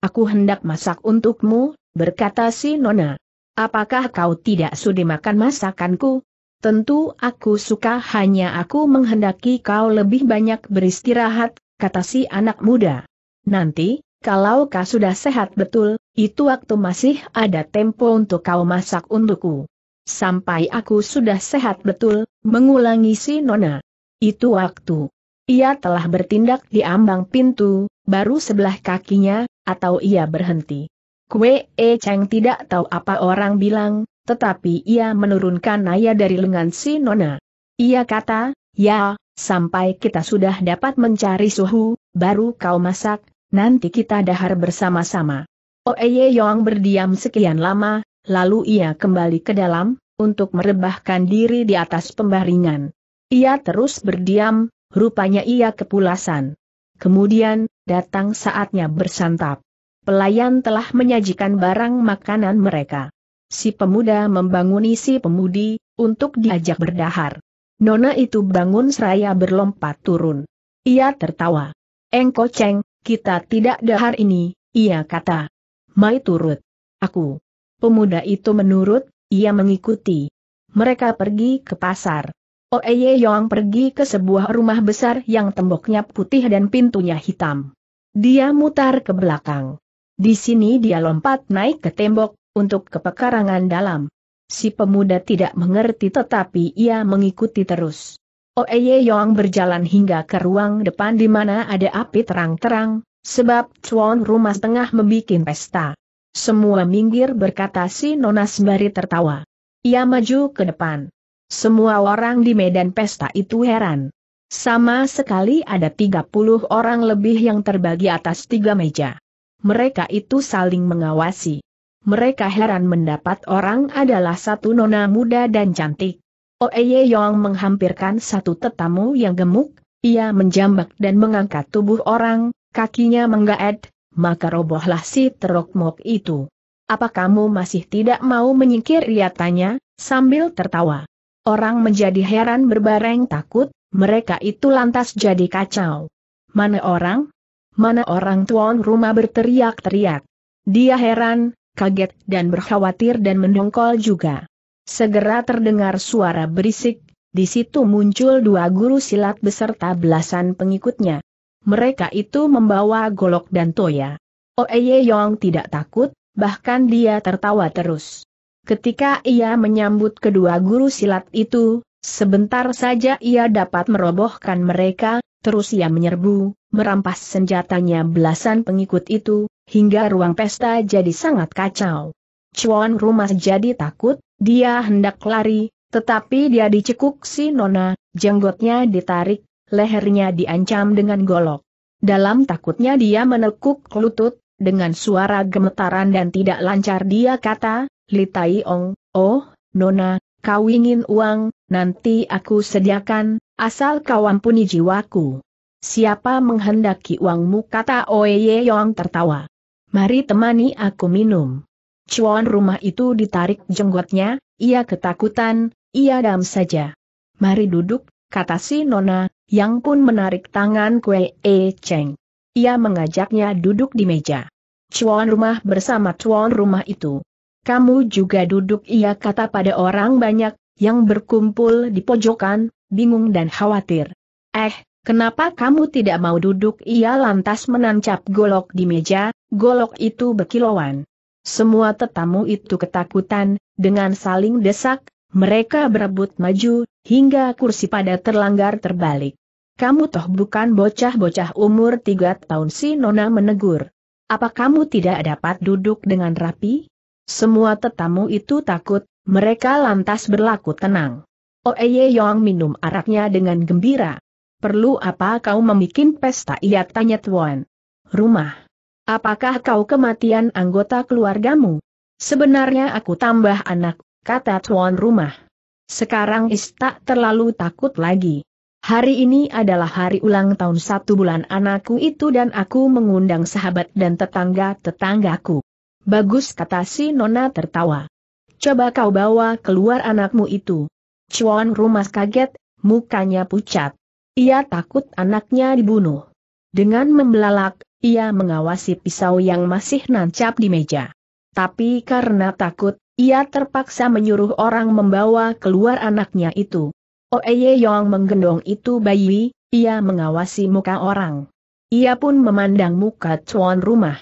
Aku hendak masak untukmu, berkata si Nona. Apakah kau tidak sudi makan masakanku? Tentu aku suka hanya aku menghendaki kau lebih banyak beristirahat, kata si anak muda. Nanti, kalau kau sudah sehat betul, itu waktu masih ada tempo untuk kau masak untukku. Sampai aku sudah sehat betul, mengulangi si Nona. Itu waktu. Ia telah bertindak di ambang pintu, baru sebelah kakinya, atau ia berhenti. Kue E Cheng tidak tahu apa orang bilang, tetapi ia menurunkan Naya dari lengan si Nona. Ia kata, ya, sampai kita sudah dapat mencari suhu, baru kau masak, nanti kita dahar bersama-sama. Oeye Yong berdiam sekian lama, lalu ia kembali ke dalam, untuk merebahkan diri di atas pembaringan. Ia terus berdiam, rupanya ia kepulasan. Kemudian, datang saatnya bersantap. Pelayan telah menyajikan barang makanan mereka. Si pemuda membangun isi pemudi, untuk diajak berdahar. Nona itu bangun seraya berlompat turun. Ia tertawa. Engko ceng. Kita tidak dahar ini, ia kata. Mai turut. Aku. Pemuda itu menurut, ia mengikuti. Mereka pergi ke pasar. Oeye oh, Yong pergi ke sebuah rumah besar yang temboknya putih dan pintunya hitam. Dia mutar ke belakang. Di sini dia lompat naik ke tembok, untuk ke pekarangan dalam. Si pemuda tidak mengerti tetapi ia mengikuti terus. Oeye Yong berjalan hingga ke ruang depan di mana ada api terang-terang, sebab tuan rumah tengah membuat pesta. Semua minggir berkata si Nona sembari tertawa. Ia maju ke depan. Semua orang di medan pesta itu heran. Sama sekali ada 30 orang lebih yang terbagi atas tiga meja. Mereka itu saling mengawasi. Mereka heran mendapat orang adalah satu nona muda dan cantik. Oeye Yong menghampirkan satu tetamu yang gemuk, ia menjambak dan mengangkat tubuh orang, kakinya menggaet, maka robohlah si terok mok itu. Apa kamu masih tidak mau menyingkir ia tanya, sambil tertawa. Orang menjadi heran berbareng takut, mereka itu lantas jadi kacau. Mana orang? Mana orang tuan rumah berteriak-teriak. Dia heran, kaget dan berkhawatir dan mendongkol juga. Segera terdengar suara berisik, di situ muncul dua guru silat beserta belasan pengikutnya. Mereka itu membawa golok dan toya. Oeye oh, Yong tidak takut, bahkan dia tertawa terus. Ketika ia menyambut kedua guru silat itu, sebentar saja ia dapat merobohkan mereka, terus ia menyerbu, merampas senjatanya belasan pengikut itu, hingga ruang pesta jadi sangat kacau. Chuan rumah jadi takut, dia hendak lari, tetapi dia dicekuk si Nona, jenggotnya ditarik, lehernya diancam dengan golok. Dalam takutnya dia menekuk lutut, dengan suara gemetaran dan tidak lancar dia kata, Litai Ong, oh, Nona, kau ingin uang, nanti aku sediakan, asal kau ampuni jiwaku. Siapa menghendaki uangmu kata Oye Yong tertawa. Mari temani aku minum. Cuan rumah itu ditarik jenggotnya, ia ketakutan, ia dam saja. Mari duduk, kata si Nona, yang pun menarik tangan kue E Cheng. Ia mengajaknya duduk di meja. Cuan rumah bersama cuan rumah itu. Kamu juga duduk ia kata pada orang banyak, yang berkumpul di pojokan, bingung dan khawatir. Eh, kenapa kamu tidak mau duduk ia lantas menancap golok di meja, golok itu berkilauan. Semua tetamu itu ketakutan, dengan saling desak, mereka berebut maju, hingga kursi pada terlanggar terbalik. Kamu toh bukan bocah-bocah umur tiga tahun si Nona menegur. Apa kamu tidak dapat duduk dengan rapi? Semua tetamu itu takut, mereka lantas berlaku tenang. Oeye oh, Yong minum araknya dengan gembira. Perlu apa kau membuat pesta ia tanya Tuan. Rumah. Apakah kau kematian anggota keluargamu? Sebenarnya aku tambah anak, kata tuan rumah. Sekarang Is tak terlalu takut lagi. Hari ini adalah hari ulang tahun satu bulan anakku itu dan aku mengundang sahabat dan tetangga-tetanggaku. Bagus kata si Nona tertawa. Coba kau bawa keluar anakmu itu. Cuan rumah kaget, mukanya pucat. Ia takut anaknya dibunuh. Dengan membelalak, ia mengawasi pisau yang masih nancap di meja. Tapi karena takut, ia terpaksa menyuruh orang membawa keluar anaknya itu. Oeye Yong menggendong itu bayi, ia mengawasi muka orang. Ia pun memandang muka cuan rumah.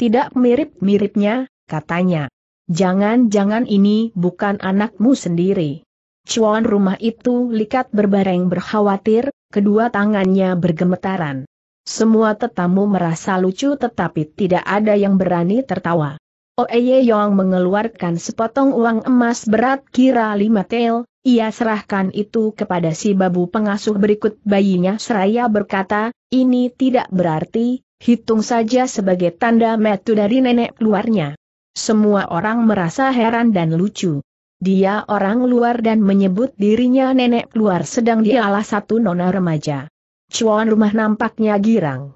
Tidak mirip-miripnya, katanya. Jangan-jangan ini bukan anakmu sendiri. Cuan rumah itu likat berbareng berkhawatir, kedua tangannya bergemetaran. Semua tetamu merasa lucu tetapi tidak ada yang berani tertawa. Oeye Yong mengeluarkan sepotong uang emas berat kira lima tel, ia serahkan itu kepada si babu pengasuh berikut bayinya seraya berkata, ini tidak berarti, hitung saja sebagai tanda metu dari nenek keluarnya. Semua orang merasa heran dan lucu. Dia orang luar dan menyebut dirinya nenek luar sedang dialah satu nona remaja. Cuan rumah nampaknya girang.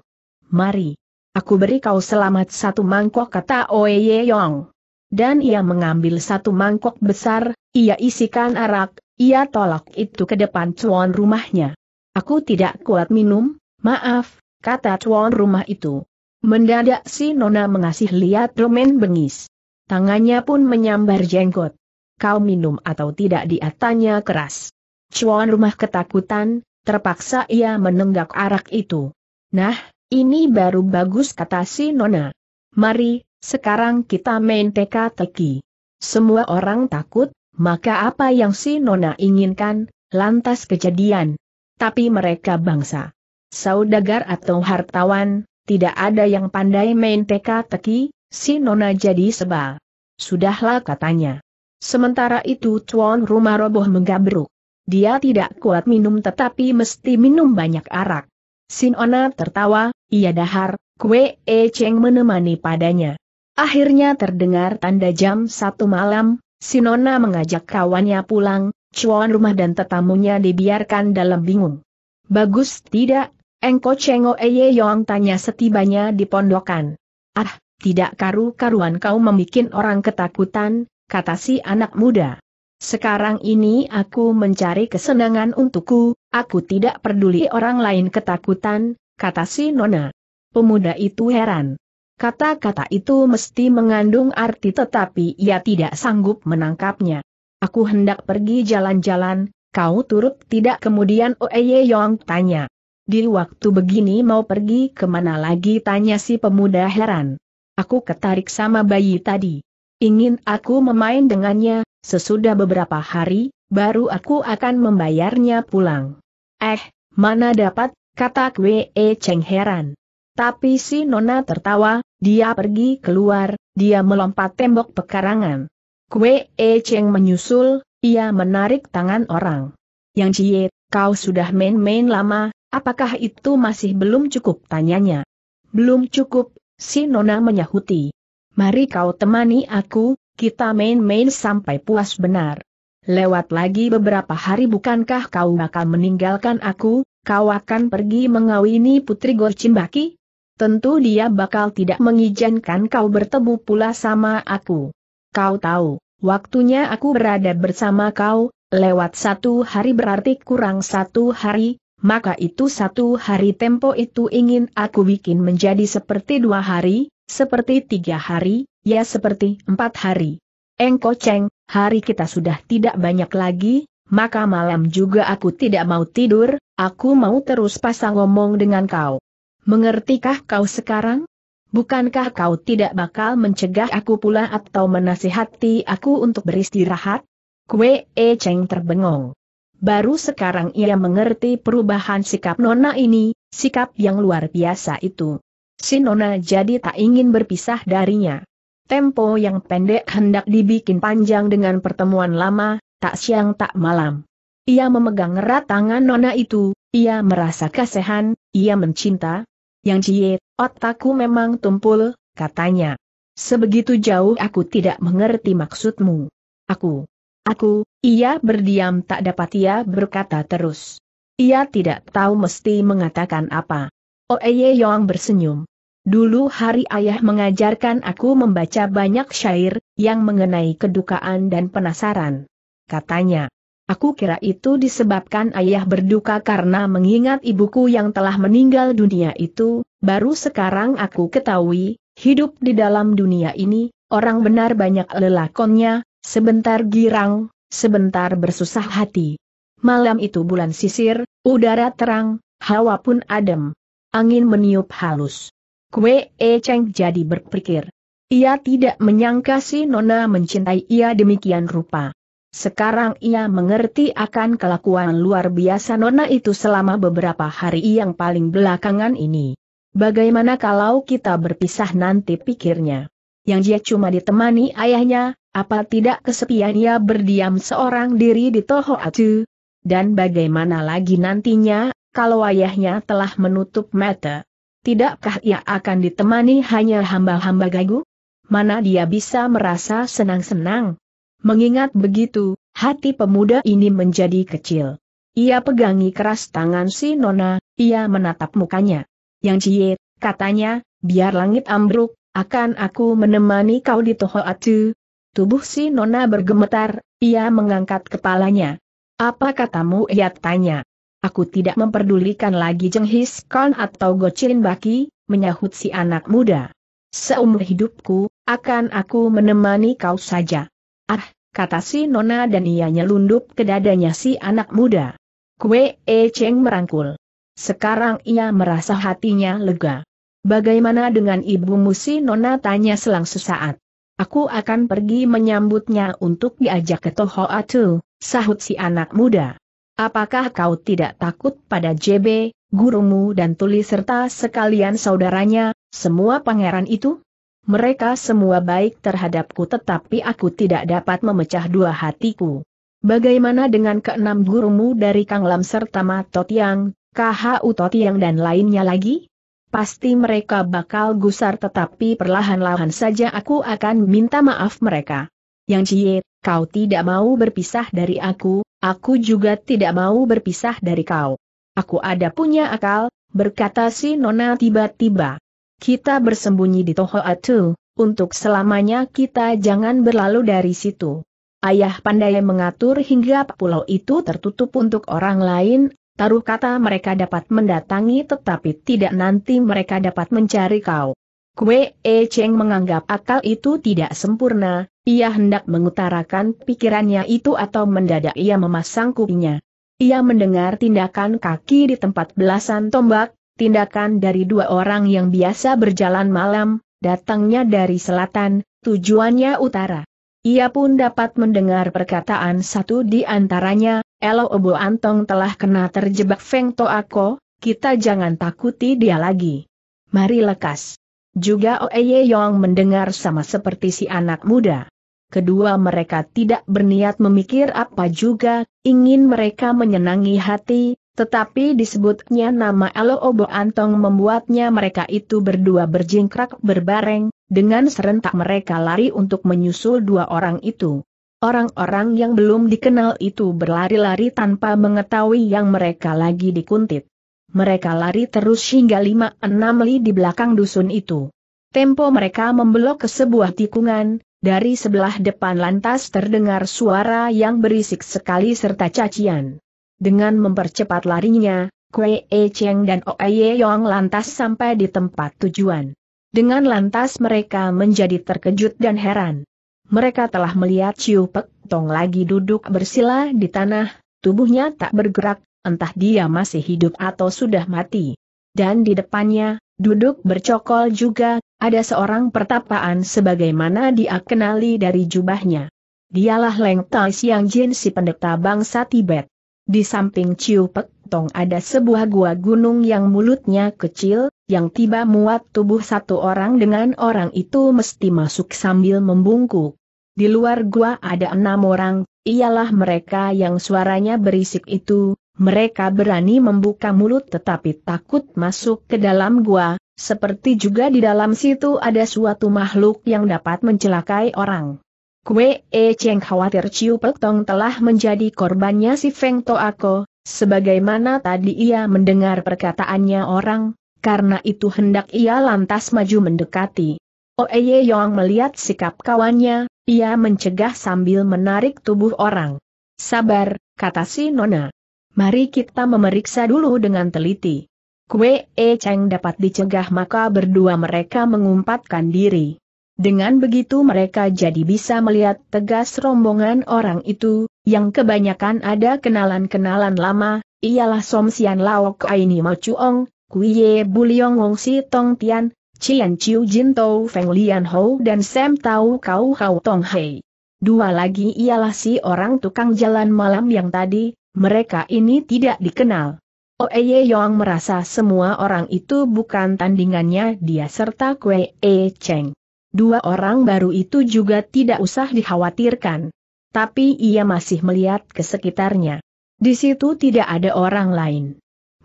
Mari. Aku beri kau selamat satu mangkok kata Oye Yong. Dan ia mengambil satu mangkok besar, ia isikan arak, ia tolak itu ke depan cuan rumahnya. Aku tidak kuat minum, maaf, kata cuan rumah itu. Mendadak si Nona mengasih lihat Romen bengis. Tangannya pun menyambar jenggot. Kau minum atau tidak diatanya keras. Cuan rumah ketakutan, terpaksa ia menenggak arak itu. Nah, ini baru bagus kata si Nona. Mari, sekarang kita main teka-teki. Semua orang takut, maka apa yang si Nona inginkan, lantas kejadian. Tapi mereka bangsa. Saudagar atau hartawan, tidak ada yang pandai main teka-teki, si Nona jadi sebal. Sudahlah katanya. Sementara itu tuan rumah roboh menggabruk. Dia tidak kuat minum tetapi mesti minum banyak arak. Sinona tertawa, Ia dahar, kue E Cheng menemani padanya. Akhirnya terdengar tanda jam satu malam, Sinona mengajak kawannya pulang, cuan rumah dan tetamunya dibiarkan dalam bingung. Bagus tidak, Engko Chengo e ye Yong tanya setibanya di pondokan. Ah, tidak karu-karuan kau membuat orang ketakutan, kata si anak muda. Sekarang ini aku mencari kesenangan untukku, aku tidak peduli orang lain ketakutan, kata si Nona. Pemuda itu heran. Kata-kata itu mesti mengandung arti tetapi ia tidak sanggup menangkapnya. Aku hendak pergi jalan-jalan, kau turut tidak kemudian Oeye Yong tanya. Di waktu begini mau pergi kemana lagi tanya si pemuda heran. Aku ketarik sama bayi tadi. Ingin aku memain dengannya, Sesudah beberapa hari, baru aku akan membayarnya pulang. Eh, mana dapat, kata Kwe e Cheng heran. Tapi si Nona tertawa, dia pergi keluar, dia melompat tembok pekarangan. Kwe e Cheng menyusul, ia menarik tangan orang. Yang Cie, kau sudah main-main lama, apakah itu masih belum cukup tanyanya? Belum cukup, si Nona menyahuti. Mari kau temani aku, kita main-main sampai puas benar. Lewat lagi beberapa hari bukankah kau bakal meninggalkan aku, kau akan pergi mengawini Putri Gorcimbaki? Tentu dia bakal tidak mengizinkan kau bertemu pula sama aku. Kau tahu, waktunya aku berada bersama kau, lewat satu hari berarti kurang satu hari, maka itu satu hari tempo itu ingin aku bikin menjadi seperti dua hari, seperti tiga hari, ya seperti empat hari. Engko ceng, hari kita sudah tidak banyak lagi, maka malam juga aku tidak mau tidur, aku mau terus pasang ngomong dengan kau. Mengertikah kau sekarang? Bukankah kau tidak bakal mencegah aku pula atau menasihati aku untuk beristirahat? Kue E Cheng terbengong. Baru sekarang ia mengerti perubahan sikap Nona ini, sikap yang luar biasa itu. Sinona jadi tak ingin berpisah darinya. Tempo yang pendek hendak dibikin panjang dengan pertemuan lama, tak siang tak malam. Ia memegang erat tangan Nona itu, ia merasa kasihan, ia mencinta. Yang cie, otakku memang tumpul, katanya. Sebegitu jauh aku tidak mengerti maksudmu. Aku, aku, ia berdiam tak dapat ia berkata terus. Ia tidak tahu mesti mengatakan apa. Oeye Yong bersenyum. Dulu hari ayah mengajarkan aku membaca banyak syair, yang mengenai kedukaan dan penasaran. Katanya, aku kira itu disebabkan ayah berduka karena mengingat ibuku yang telah meninggal dunia itu, baru sekarang aku ketahui, hidup di dalam dunia ini, orang benar banyak lelakonnya, sebentar girang, sebentar bersusah hati. Malam itu bulan sisir, udara terang, hawa pun adem. Angin meniup halus. Kue E Cheng jadi berpikir. Ia tidak menyangka si Nona mencintai ia demikian rupa. Sekarang ia mengerti akan kelakuan luar biasa Nona itu selama beberapa hari yang paling belakangan ini. Bagaimana kalau kita berpisah nanti pikirnya. Yang dia cuma ditemani ayahnya, apa tidak kesepian ia berdiam seorang diri di toho Atu? Dan bagaimana lagi nantinya, kalau ayahnya telah menutup mata? Tidakkah ia akan ditemani hanya hamba-hamba gagu? Mana dia bisa merasa senang-senang? Mengingat begitu, hati pemuda ini menjadi kecil. Ia pegangi keras tangan si Nona, ia menatap mukanya. Yang Cie, katanya, biar langit ambruk, akan aku menemani kau di Toho atu. Tubuh si Nona bergemetar, ia mengangkat kepalanya. Apa katamu ia tanya. Aku tidak memperdulikan lagi Jenghis kon atau Gocilin Baki, menyahut si anak muda. Seumur hidupku, akan aku menemani kau saja. Ah, kata si nona dan ia nyelundup ke dadanya si anak muda. Kue E Cheng merangkul. Sekarang ia merasa hatinya lega. Bagaimana dengan ibumu si nona tanya selang sesaat. Aku akan pergi menyambutnya untuk diajak ke Tohoatu, sahut si anak muda. Apakah kau tidak takut pada JB, gurumu dan Tuli serta sekalian saudaranya, semua pangeran itu? Mereka semua baik terhadapku tetapi aku tidak dapat memecah dua hatiku. Bagaimana dengan keenam gurumu dari Kang Lam serta Matotiang, KHU Totiang dan lainnya lagi? Pasti mereka bakal gusar tetapi perlahan-lahan saja aku akan minta maaf mereka. Yang Cie, kau tidak mau berpisah dari aku, Aku juga tidak mau berpisah dari kau. Aku ada punya akal, berkata si Nona tiba-tiba. Kita bersembunyi di toho Atu, untuk selamanya kita jangan berlalu dari situ. Ayah pandai mengatur hingga pulau itu tertutup untuk orang lain, taruh kata mereka dapat mendatangi tetapi tidak nanti mereka dapat mencari kau. Kue E Cheng menganggap akal itu tidak sempurna, ia hendak mengutarakan pikirannya itu atau mendadak ia memasang kupingnya. Ia mendengar tindakan kaki di tempat belasan tombak, tindakan dari dua orang yang biasa berjalan malam, datangnya dari selatan, tujuannya utara. Ia pun dapat mendengar perkataan satu di antaranya, Elo Obo Antong telah kena terjebak Feng Toako, kita jangan takuti dia lagi. Mari lekas. Juga Oeye Yong mendengar sama seperti si anak muda. Kedua mereka tidak berniat memikir apa juga, ingin mereka menyenangi hati, tetapi disebutnya nama Elo Obo Antong membuatnya mereka itu berdua berjingkrak berbareng, dengan serentak mereka lari untuk menyusul dua orang itu. Orang-orang yang belum dikenal itu berlari-lari tanpa mengetahui yang mereka lagi dikuntit. Mereka lari terus hingga lima enam li di belakang dusun itu. Tempo mereka membelok ke sebuah tikungan, dari sebelah depan lantas terdengar suara yang berisik sekali serta cacian. Dengan mempercepat larinya, Kue E Cheng dan Oe Yong lantas sampai di tempat tujuan. Dengan lantas mereka menjadi terkejut dan heran. Mereka telah melihat Ciu Pek Tong lagi duduk bersila di tanah, tubuhnya tak bergerak, entah dia masih hidup atau sudah mati. Dan di depannya, duduk bercokol juga, ada seorang pertapaan sebagaimana dia kenali dari jubahnya. Dialah Leng Tai Siang Jin si pendeta bangsa Tibet. Di samping Chiu Pek Tong ada sebuah gua gunung yang mulutnya kecil, yang tiba muat tubuh satu orang dengan orang itu mesti masuk sambil membungkuk. Di luar gua ada enam orang, ialah mereka yang suaranya berisik itu, mereka berani membuka mulut tetapi takut masuk ke dalam gua, seperti juga di dalam situ ada suatu makhluk yang dapat mencelakai orang. Kue E Cheng khawatir Ciu Pek Tong telah menjadi korbannya si Feng Toako, sebagaimana tadi ia mendengar perkataannya orang, karena itu hendak ia lantas maju mendekati. E Ye Yong melihat sikap kawannya, ia mencegah sambil menarik tubuh orang. Sabar, kata si Nona. Mari kita memeriksa dulu dengan teliti. Kue E Cheng dapat dicegah maka berdua mereka mengumpatkan diri. Dengan begitu mereka jadi bisa melihat tegas rombongan orang itu, yang kebanyakan ada kenalan-kenalan lama, ialah Som Sian Lao Kaini Mao Chuong, Kuye Buliong Wong Si Tong Tian, Chien Chiu Jin Tou Feng Lian Hou dan Sam Tau Kau Hau Tong Hei. Dua lagi ialah si orang tukang jalan malam yang tadi, mereka ini tidak dikenal. Oeye oh, Yong merasa semua orang itu bukan tandingannya dia serta Kwe E Cheng. Dua orang baru itu juga tidak usah dikhawatirkan. Tapi ia masih melihat ke sekitarnya. Di situ tidak ada orang lain.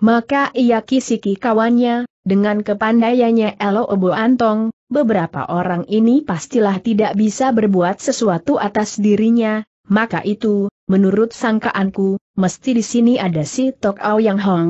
Maka ia kisiki kawannya, dengan kepandaiannya Elo Obo Antong, beberapa orang ini pastilah tidak bisa berbuat sesuatu atas dirinya, maka itu, Menurut sangkaanku, mesti di sini ada si Tok Au Yang Hong.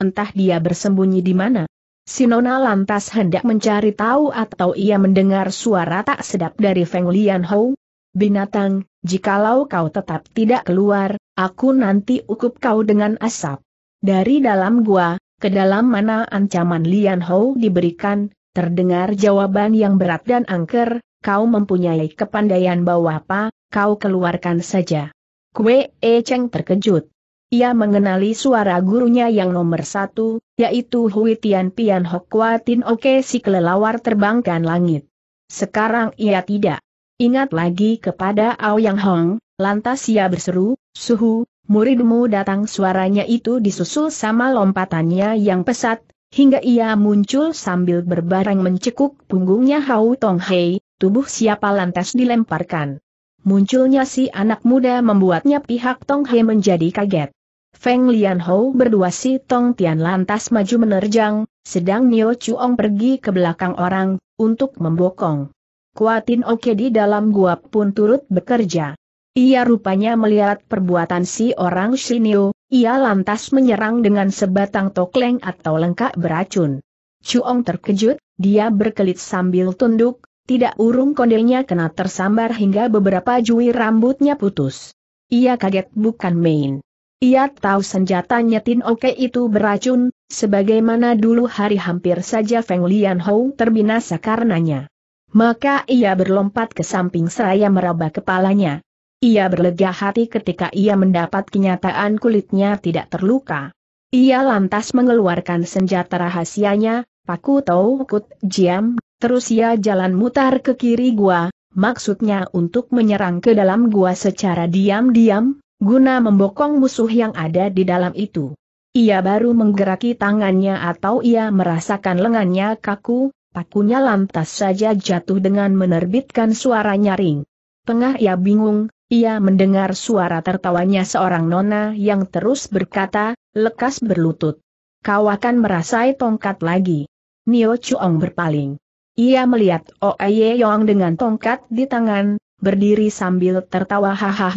Entah dia bersembunyi di mana. Si Nona lantas hendak mencari tahu atau ia mendengar suara tak sedap dari Feng Lian Hou. Binatang, jikalau kau tetap tidak keluar, aku nanti ukup kau dengan asap. Dari dalam gua, ke dalam mana ancaman Lian Hou diberikan, terdengar jawaban yang berat dan angker, kau mempunyai kepandaian bawa apa, kau keluarkan saja. Kue E Cheng terkejut. Ia mengenali suara gurunya yang nomor satu, yaitu Hui Tian Pian Hokwa Tin Oke si kelelawar terbangkan langit. Sekarang ia tidak. Ingat lagi kepada Ao Yang Hong, lantas ia berseru, Suhu, muridmu datang suaranya itu disusul sama lompatannya yang pesat, hingga ia muncul sambil berbareng mencekuk punggungnya Hao Tong Hei, tubuh siapa lantas dilemparkan. Munculnya si anak muda membuatnya pihak Tong He menjadi kaget. Feng Lian berdua si Tong Tian lantas maju menerjang, sedang Nio Chuong pergi ke belakang orang, untuk membokong. Kuatin Oke di dalam gua pun turut bekerja. Ia rupanya melihat perbuatan si orang Shinio, ia lantas menyerang dengan sebatang tokleng atau lengkap beracun. Chuong terkejut, dia berkelit sambil tunduk, tidak urung kondenya kena tersambar hingga beberapa jui rambutnya putus. Ia kaget bukan main. Ia tahu senjatanya tin oke itu beracun, sebagaimana dulu hari hampir saja Feng Lian Hou terbinasa karenanya. Maka ia berlompat ke samping seraya meraba kepalanya. Ia berlega hati ketika ia mendapat kenyataan kulitnya tidak terluka. Ia lantas mengeluarkan senjata rahasianya, Paku Tau Kut Jiam, Terus ia ya jalan mutar ke kiri gua, maksudnya untuk menyerang ke dalam gua secara diam-diam, guna membokong musuh yang ada di dalam itu. Ia baru menggeraki tangannya atau ia merasakan lengannya kaku, pakunya lantas saja jatuh dengan menerbitkan suara nyaring. Tengah ia bingung, ia mendengar suara tertawanya seorang nona yang terus berkata, lekas berlutut. Kau akan merasai tongkat lagi. Nio Chuong berpaling. Ia melihat Oe Yong dengan tongkat di tangan, berdiri sambil tertawa hahaha.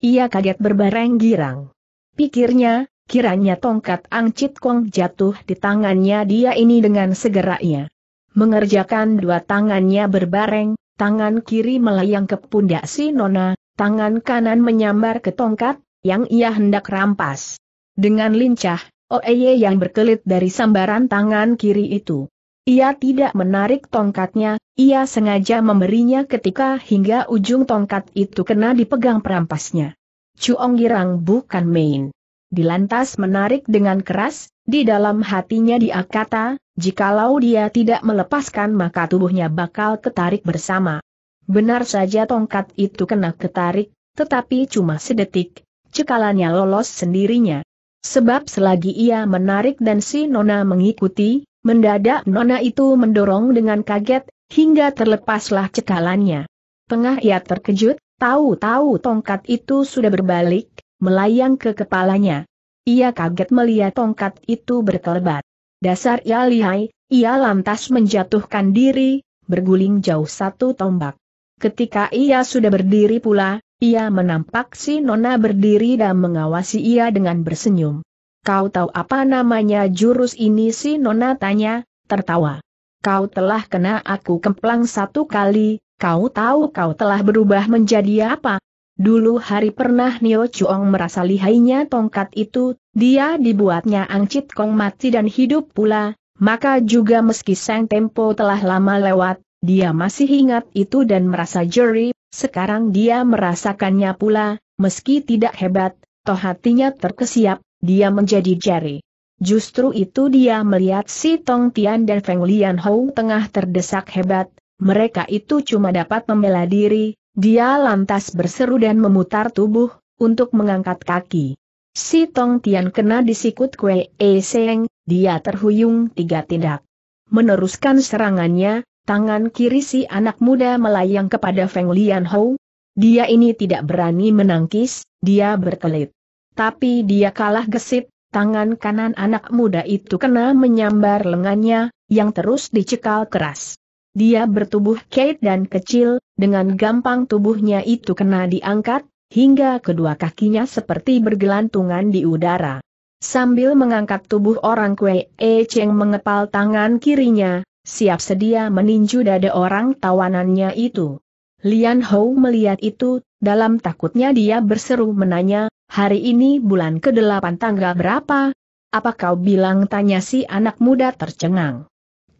Ia kaget berbareng girang. Pikirnya, kiranya tongkat Angcit Kong jatuh di tangannya dia ini dengan segeranya. Mengerjakan dua tangannya berbareng, tangan kiri melayang ke pundak si Nona, tangan kanan menyambar ke tongkat, yang ia hendak rampas. Dengan lincah, Oeye yang berkelit dari sambaran tangan kiri itu. Ia tidak menarik tongkatnya, ia sengaja memberinya ketika hingga ujung tongkat itu kena dipegang perampasnya. Cuong Girang bukan main. Dilantas menarik dengan keras, di dalam hatinya dia kata, jikalau dia tidak melepaskan maka tubuhnya bakal ketarik bersama. Benar saja tongkat itu kena ketarik, tetapi cuma sedetik, cekalannya lolos sendirinya. Sebab selagi ia menarik dan si Nona mengikuti, Mendadak nona itu mendorong dengan kaget, hingga terlepaslah cekalannya. Tengah ia terkejut, tahu-tahu tongkat itu sudah berbalik, melayang ke kepalanya. Ia kaget melihat tongkat itu berkelebat. Dasar ia lihai, ia lantas menjatuhkan diri, berguling jauh satu tombak. Ketika ia sudah berdiri pula, ia menampak si Nona berdiri dan mengawasi ia dengan bersenyum. Kau tahu apa namanya jurus ini si Nona tanya, tertawa. Kau telah kena aku kemplang satu kali, kau tahu kau telah berubah menjadi apa? Dulu hari pernah Nio Chuong merasa lihainya tongkat itu, dia dibuatnya angcit kong mati dan hidup pula, maka juga meski sang tempo telah lama lewat, dia masih ingat itu dan merasa jeri, sekarang dia merasakannya pula, meski tidak hebat, toh hatinya terkesiap, dia menjadi jari. Justru itu dia melihat si Tong Tian dan Feng Lian Hou tengah terdesak hebat, mereka itu cuma dapat membela diri, dia lantas berseru dan memutar tubuh, untuk mengangkat kaki. Si Tong Tian kena disikut Kue E Seng, dia terhuyung tiga tindak. Meneruskan serangannya, tangan kiri si anak muda melayang kepada Feng Lian Hou. Dia ini tidak berani menangkis, dia berkelit. Tapi dia kalah gesit, tangan kanan anak muda itu kena menyambar lengannya, yang terus dicekal keras. Dia bertubuh kait dan kecil, dengan gampang tubuhnya itu kena diangkat, hingga kedua kakinya seperti bergelantungan di udara. Sambil mengangkat tubuh orang kue, E Cheng mengepal tangan kirinya, siap sedia meninju dada orang tawanannya itu. Lian Hou melihat itu, dalam takutnya dia berseru menanya, hari ini bulan ke-8 tanggal berapa? Apa kau bilang tanya si anak muda tercengang.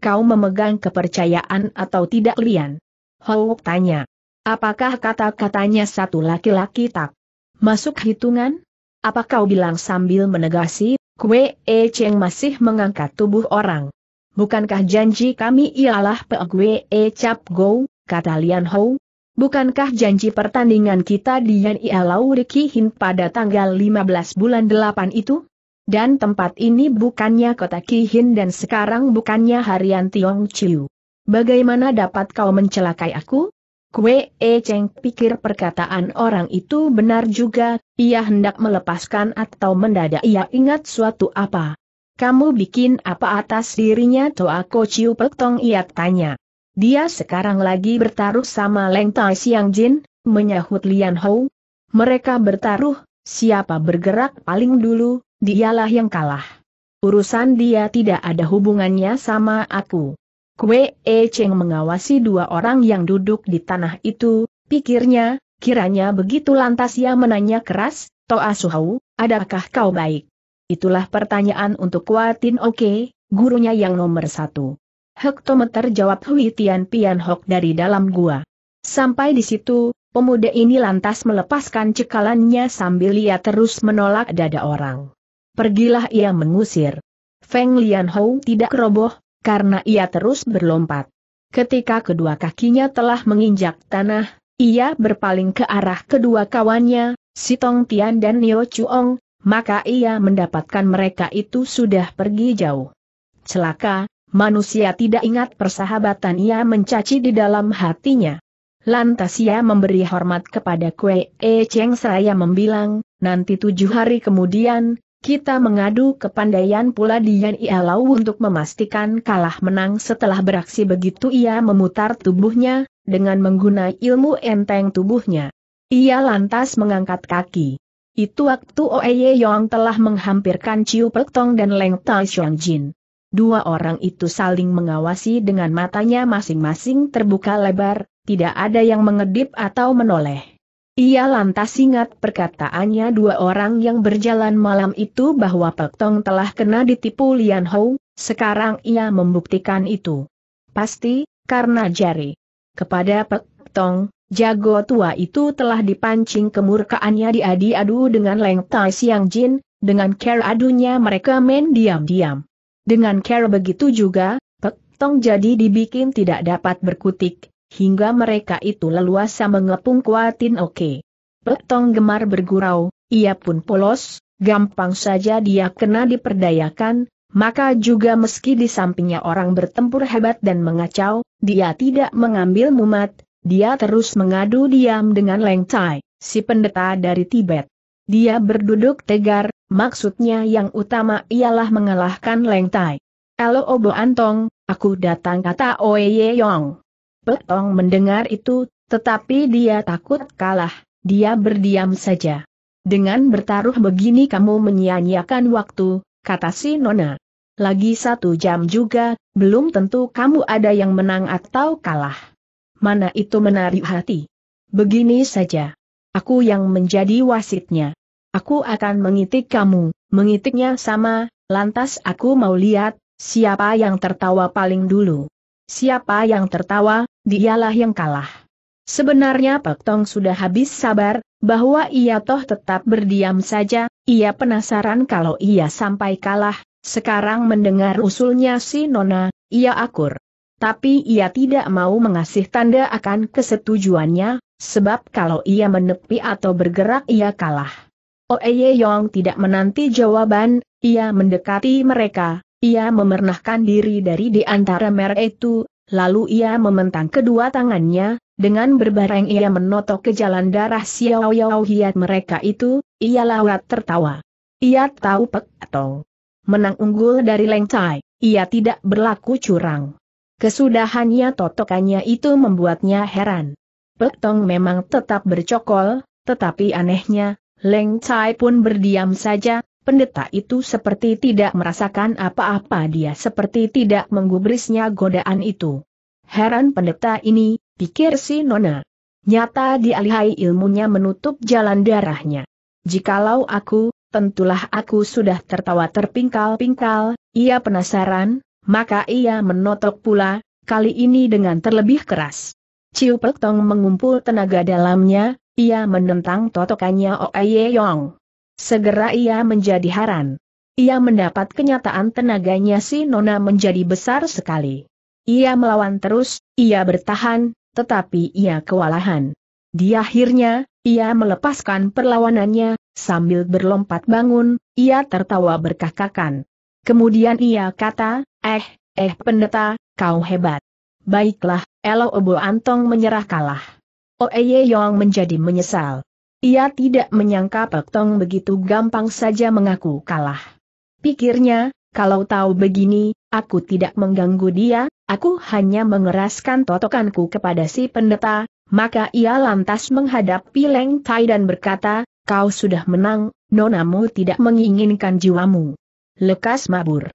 Kau memegang kepercayaan atau tidak Lian? Hou tanya. Apakah kata-katanya satu laki-laki tak masuk hitungan? Apa kau bilang sambil menegasi, kue E Cheng masih mengangkat tubuh orang? Bukankah janji kami ialah Pe Gue E Chap Go, kata Lian Hou, Bukankah janji pertandingan kita di Yania Laurikihin pada tanggal 15 bulan 8 itu? Dan tempat ini bukannya kota Kihin dan sekarang bukannya harian Tiong Chiu. Bagaimana dapat kau mencelakai aku? Kue E Cheng pikir perkataan orang itu benar juga, ia hendak melepaskan atau mendadak ia ingat suatu apa. Kamu bikin apa atas dirinya Toa Ko Chiu Pek Tong ia tanya. Dia sekarang lagi bertaruh sama Leng Tai Siang Jin, menyahut Lian Hou. Mereka bertaruh, siapa bergerak paling dulu, dialah yang kalah. Urusan dia tidak ada hubungannya sama aku. Kue E Cheng mengawasi dua orang yang duduk di tanah itu, pikirnya, kiranya begitu lantas ia menanya keras, Toa Suhau, adakah kau baik? Itulah pertanyaan untuk Kuatin Oke, gurunya yang nomor satu. Hektometer jawab Hui Tian Pian Hok dari dalam gua. Sampai di situ, pemuda ini lantas melepaskan cekalannya sambil ia terus menolak dada orang. Pergilah ia mengusir. Feng Lian Hou tidak roboh, karena ia terus berlompat. Ketika kedua kakinya telah menginjak tanah, ia berpaling ke arah kedua kawannya, Sitong Tian dan Nio Chuong, maka ia mendapatkan mereka itu sudah pergi jauh. Celaka, Manusia tidak ingat persahabatan ia mencaci di dalam hatinya. Lantas ia memberi hormat kepada Kue E Cheng seraya membilang, nanti tujuh hari kemudian, kita mengadu kepandaian pula Dian Ialau untuk memastikan kalah menang setelah beraksi begitu ia memutar tubuhnya, dengan menggunakan ilmu enteng tubuhnya. Ia lantas mengangkat kaki. Itu waktu Oeye Yong telah menghampirkan Ciu Pek Tong dan Leng Tai Xiong Jin. Dua orang itu saling mengawasi dengan matanya masing-masing terbuka lebar, tidak ada yang mengedip atau menoleh. Ia lantas ingat perkataannya dua orang yang berjalan malam itu bahwa Pek Tong telah kena ditipu Lian Hou, sekarang ia membuktikan itu. Pasti, karena jari. Kepada Pek Tong, jago tua itu telah dipancing kemurkaannya diadu-adu dengan Leng Tai Siang Jin, dengan care adunya mereka main diam-diam. Dengan cara begitu juga, Pek Tong jadi dibikin tidak dapat berkutik, hingga mereka itu leluasa mengepung Kuatin Oke. Pek Tong gemar bergurau, ia pun polos, gampang saja dia kena diperdayakan, maka juga meski di sampingnya orang bertempur hebat dan mengacau, dia tidak mengambil mumat, dia terus mengadu diam dengan Leng Tai, si pendeta dari Tibet. Dia berduduk tegar, Maksudnya yang utama ialah mengalahkan Leng Tai. Elo Obo Antong, aku datang kata Oye Yong. Petong mendengar itu, tetapi dia takut kalah, dia berdiam saja. Dengan bertaruh begini kamu menyia-nyiakan waktu, kata si Nona. Lagi satu jam juga, belum tentu kamu ada yang menang atau kalah. Mana itu menarik hati. Begini saja. Aku yang menjadi wasitnya. Aku akan mengitik kamu, mengitiknya sama, lantas aku mau lihat, siapa yang tertawa paling dulu. Siapa yang tertawa, dialah yang kalah. Sebenarnya Pak Tong sudah habis sabar, bahwa ia toh tetap berdiam saja, ia penasaran kalau ia sampai kalah, sekarang mendengar usulnya si Nona, ia akur. Tapi ia tidak mau mengasih tanda akan kesetujuannya, sebab kalau ia menepi atau bergerak ia kalah. Oeye oh, Yong tidak menanti jawaban, ia mendekati mereka, ia memernahkan diri dari di antara mereka itu, lalu ia mementang kedua tangannya, dengan berbareng ia menotok ke jalan darah Xiao Yao Hiat mereka itu, ia lawat tertawa. Ia tahu pek atau menang unggul dari Leng Tai, ia tidak berlaku curang. Kesudahannya totokannya itu membuatnya heran. Pek Tong memang tetap bercokol, tetapi anehnya, Leng Cai pun berdiam saja, pendeta itu seperti tidak merasakan apa-apa dia seperti tidak menggubrisnya godaan itu. Heran pendeta ini, pikir si Nona. Nyata dialihai ilmunya menutup jalan darahnya. Jikalau aku, tentulah aku sudah tertawa terpingkal-pingkal, ia penasaran, maka ia menotok pula, kali ini dengan terlebih keras. Ciu Tong mengumpul tenaga dalamnya, ia menentang totokannya Oye Yong. Segera ia menjadi haran. Ia mendapat kenyataan tenaganya si Nona menjadi besar sekali. Ia melawan terus, ia bertahan, tetapi ia kewalahan. Di akhirnya, ia melepaskan perlawanannya, sambil berlompat bangun, ia tertawa berkakakan. Kemudian ia kata, eh, eh pendeta, kau hebat. Baiklah, Elo Obo Antong menyerah kalah. Oeye Yong menjadi menyesal. Ia tidak menyangka Pek Tong begitu gampang saja mengaku kalah. Pikirnya, kalau tahu begini, aku tidak mengganggu dia, aku hanya mengeraskan totokanku kepada si pendeta, maka ia lantas menghadapi Leng Tai dan berkata, kau sudah menang, nonamu tidak menginginkan jiwamu. Lekas mabur.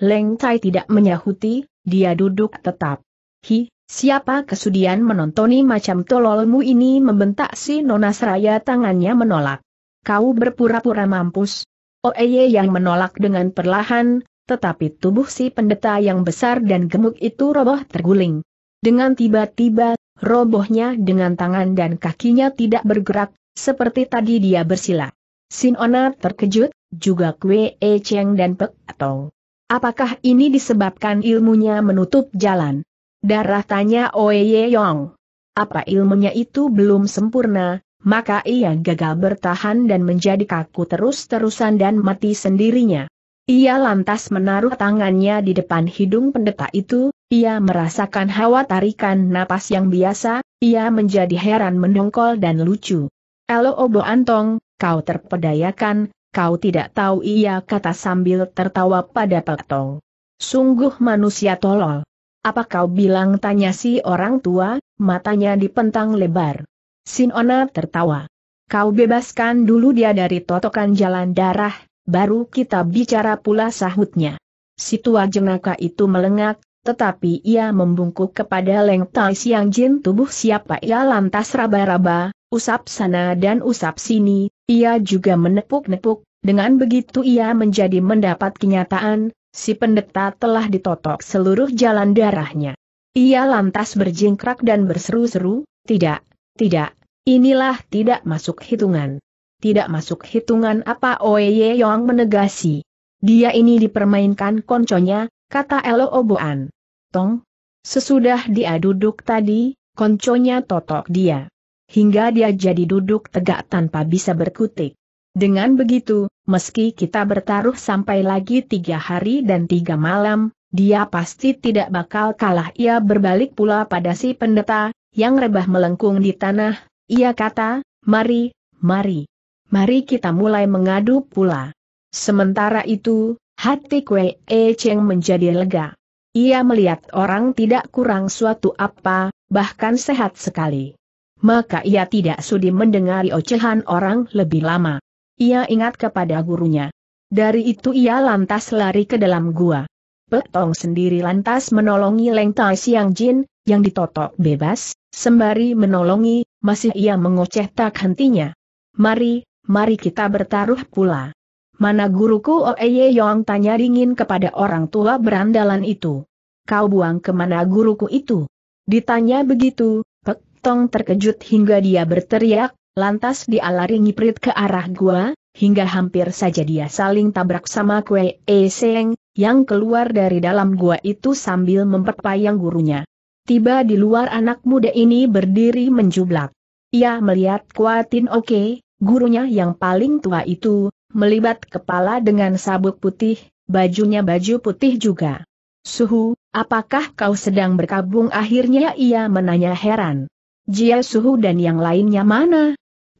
Leng Tai tidak menyahuti, dia duduk tetap. Hi, Siapa kesudian menontoni macam tololmu ini membentak si Nona Seraya tangannya menolak. Kau berpura-pura mampus. Oeye yang menolak dengan perlahan, tetapi tubuh si pendeta yang besar dan gemuk itu roboh terguling. Dengan tiba-tiba, robohnya dengan tangan dan kakinya tidak bergerak, seperti tadi dia bersila. Sinona terkejut, juga Kwe E Cheng dan Pek atau. Apakah ini disebabkan ilmunya menutup jalan? Darah tanya Oye Yong. Apa ilmunya itu belum sempurna, maka ia gagal bertahan dan menjadi kaku terus-terusan dan mati sendirinya. Ia lantas menaruh tangannya di depan hidung pendeta itu, ia merasakan hawa tarikan napas yang biasa, ia menjadi heran mendongkol dan lucu. Elo Obo Antong, kau terpedayakan, kau tidak tahu ia kata sambil tertawa pada Petong. Sungguh manusia tolol. Apa kau bilang tanya si orang tua, matanya dipentang lebar. Sinona tertawa. Kau bebaskan dulu dia dari totokan jalan darah, baru kita bicara pula sahutnya. Si tua jenaka itu melengak, tetapi ia membungkuk kepada Leng Tai Siang Jin tubuh siapa ia lantas raba-raba, usap sana dan usap sini, ia juga menepuk-nepuk, dengan begitu ia menjadi mendapat kenyataan, si pendeta telah ditotok seluruh jalan darahnya. Ia lantas berjingkrak dan berseru-seru, tidak, tidak, inilah tidak masuk hitungan. Tidak masuk hitungan apa Oye Yong menegasi. Dia ini dipermainkan konconya, kata Elo Oboan. Tong, sesudah dia duduk tadi, konconya totok dia. Hingga dia jadi duduk tegak tanpa bisa berkutik. Dengan begitu, meski kita bertaruh sampai lagi tiga hari dan tiga malam, dia pasti tidak bakal kalah. Ia berbalik pula pada si pendeta, yang rebah melengkung di tanah, ia kata, mari, mari. Mari kita mulai mengadu pula. Sementara itu, hati Kwe E Cheng menjadi lega. Ia melihat orang tidak kurang suatu apa, bahkan sehat sekali. Maka ia tidak sudi mendengari ocehan orang lebih lama. Ia ingat kepada gurunya. Dari itu ia lantas lari ke dalam gua. Petong sendiri lantas menolongi Leng Tai Siang Jin, yang ditotok bebas, sembari menolongi, masih ia mengoceh tak hentinya. Mari, mari kita bertaruh pula. Mana guruku Oeye Yong tanya dingin kepada orang tua berandalan itu. Kau buang kemana guruku itu? Ditanya begitu, Pek Tong terkejut hingga dia berteriak, Lantas dia lari ngiprit ke arah gua, hingga hampir saja dia saling tabrak sama Kue eseng yang keluar dari dalam gua itu sambil memperpayang gurunya. Tiba di luar anak muda ini berdiri menjublak. Ia melihat Kuatin Oke, gurunya yang paling tua itu, melibat kepala dengan sabuk putih, bajunya baju putih juga. Suhu, apakah kau sedang berkabung? Akhirnya ia menanya heran. Jia Suhu dan yang lainnya mana?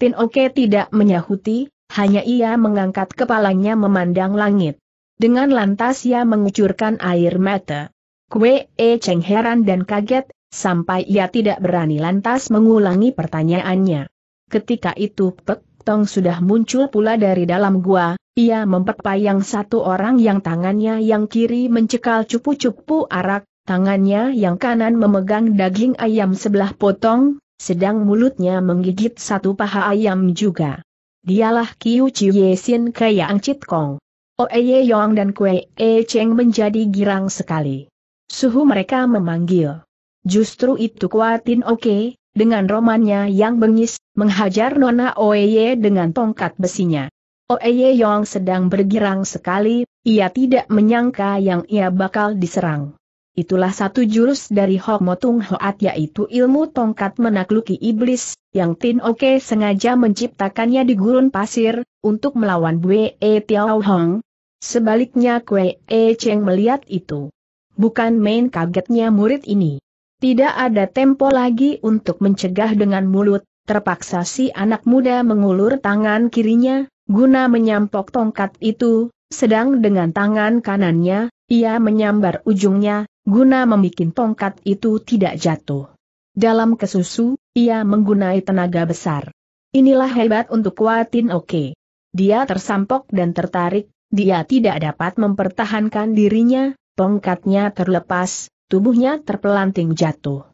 Oke tidak menyahuti, hanya ia mengangkat kepalanya memandang langit. Dengan lantas ia mengucurkan air mata. Kue E Cheng heran dan kaget, sampai ia tidak berani lantas mengulangi pertanyaannya. Ketika itu Pek Tong sudah muncul pula dari dalam gua, ia memperpayang satu orang yang tangannya yang kiri mencekal cupu-cupu arak, tangannya yang kanan memegang daging ayam sebelah potong, sedang mulutnya menggigit satu paha ayam juga. Dialah Kiu Chiu Sin Keyang Chit Kong. Oh, Ye Yong dan Kue E Cheng menjadi girang sekali. Suhu mereka memanggil. Justru itu Kuatin Oke, dengan romannya yang bengis, menghajar Nona Ye dengan tongkat besinya. Oh, Ye Yong sedang bergirang sekali, ia tidak menyangka yang ia bakal diserang itulah satu jurus dari Hok Tung Hoat yaitu ilmu tongkat menakluki iblis, yang Tin Oke sengaja menciptakannya di gurun pasir, untuk melawan Bue E Tiao Hong. Sebaliknya Kue E Cheng melihat itu. Bukan main kagetnya murid ini. Tidak ada tempo lagi untuk mencegah dengan mulut, terpaksa si anak muda mengulur tangan kirinya, guna menyampok tongkat itu, sedang dengan tangan kanannya, ia menyambar ujungnya, guna membuat tongkat itu tidak jatuh. Dalam kesusu, ia menggunai tenaga besar. Inilah hebat untuk kuatin Oke. Dia tersampok dan tertarik, dia tidak dapat mempertahankan dirinya, tongkatnya terlepas, tubuhnya terpelanting jatuh.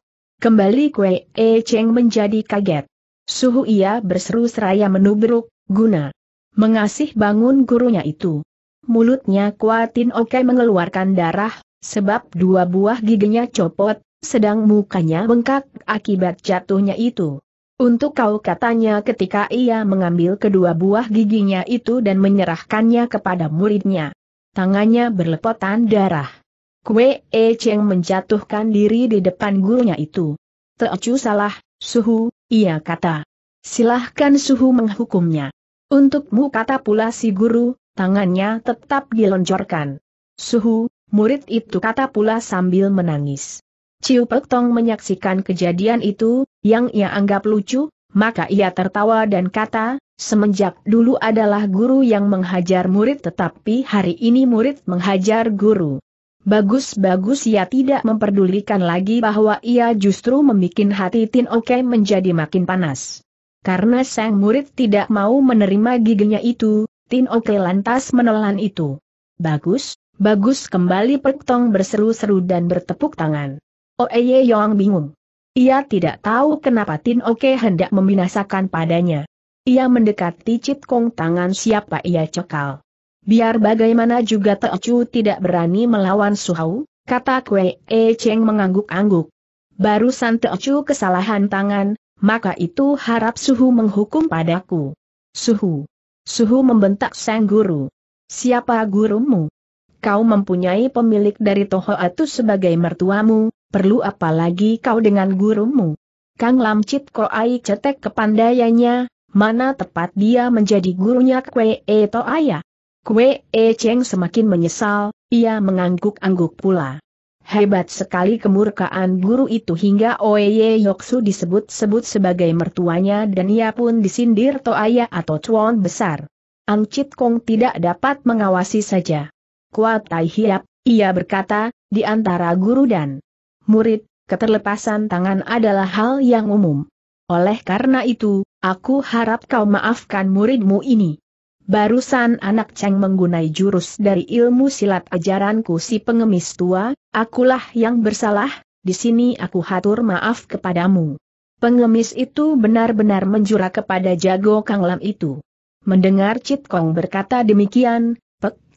Kembali Kue E Cheng menjadi kaget. Suhu ia berseru seraya menubruk, guna mengasih bangun gurunya itu. Mulutnya Kuatin Oke mengeluarkan darah, sebab dua buah giginya copot, sedang mukanya bengkak akibat jatuhnya itu. Untuk kau katanya ketika ia mengambil kedua buah giginya itu dan menyerahkannya kepada muridnya. Tangannya berlepotan darah. Kue E Cheng menjatuhkan diri di depan gurunya itu. Teocu salah, suhu, ia kata. Silahkan suhu menghukumnya. Untukmu kata pula si guru, tangannya tetap dilonjorkan. Suhu, murid itu kata pula sambil menangis. Ciu Pek menyaksikan kejadian itu, yang ia anggap lucu, maka ia tertawa dan kata, semenjak dulu adalah guru yang menghajar murid tetapi hari ini murid menghajar guru. Bagus-bagus ia tidak memperdulikan lagi bahwa ia justru membuat hati Tin Oke menjadi makin panas. Karena sang murid tidak mau menerima giginya itu, Tin Oke lantas menelan itu. Bagus, Bagus kembali Perktong berseru-seru dan bertepuk tangan. Oeye Yong bingung. Ia tidak tahu kenapa Tin Oke hendak membinasakan padanya. Ia mendekati Cit Kong tangan siapa ia cekal. Biar bagaimana juga Teo Chu tidak berani melawan Suhau, kata Kwe E Cheng mengangguk-angguk. Barusan Teo Chu kesalahan tangan, maka itu harap Suhu menghukum padaku. Suhu. Suhu membentak sang guru. Siapa gurumu? kau mempunyai pemilik dari Toho Tohoatu sebagai mertuamu, perlu apa lagi kau dengan gurumu? Kang Lam Lamcit Ai cetek kepandaiannya, mana tepat dia menjadi gurunya Kwe E Toaya. Kwe E Cheng semakin menyesal, ia mengangguk-angguk pula. Hebat sekali kemurkaan guru itu hingga Oeye Yoksu disebut-sebut sebagai mertuanya dan ia pun disindir Toaya atau Chuan besar. Chit Kong tidak dapat mengawasi saja. Kuat Tai Hiap, ia berkata, di antara guru dan murid, keterlepasan tangan adalah hal yang umum. Oleh karena itu, aku harap kau maafkan muridmu ini. Barusan anak Cheng menggunai jurus dari ilmu silat ajaranku si pengemis tua, akulah yang bersalah, di sini aku hatur maaf kepadamu. Pengemis itu benar-benar menjura kepada jago Kang Lam itu. Mendengar Cit Kong berkata demikian,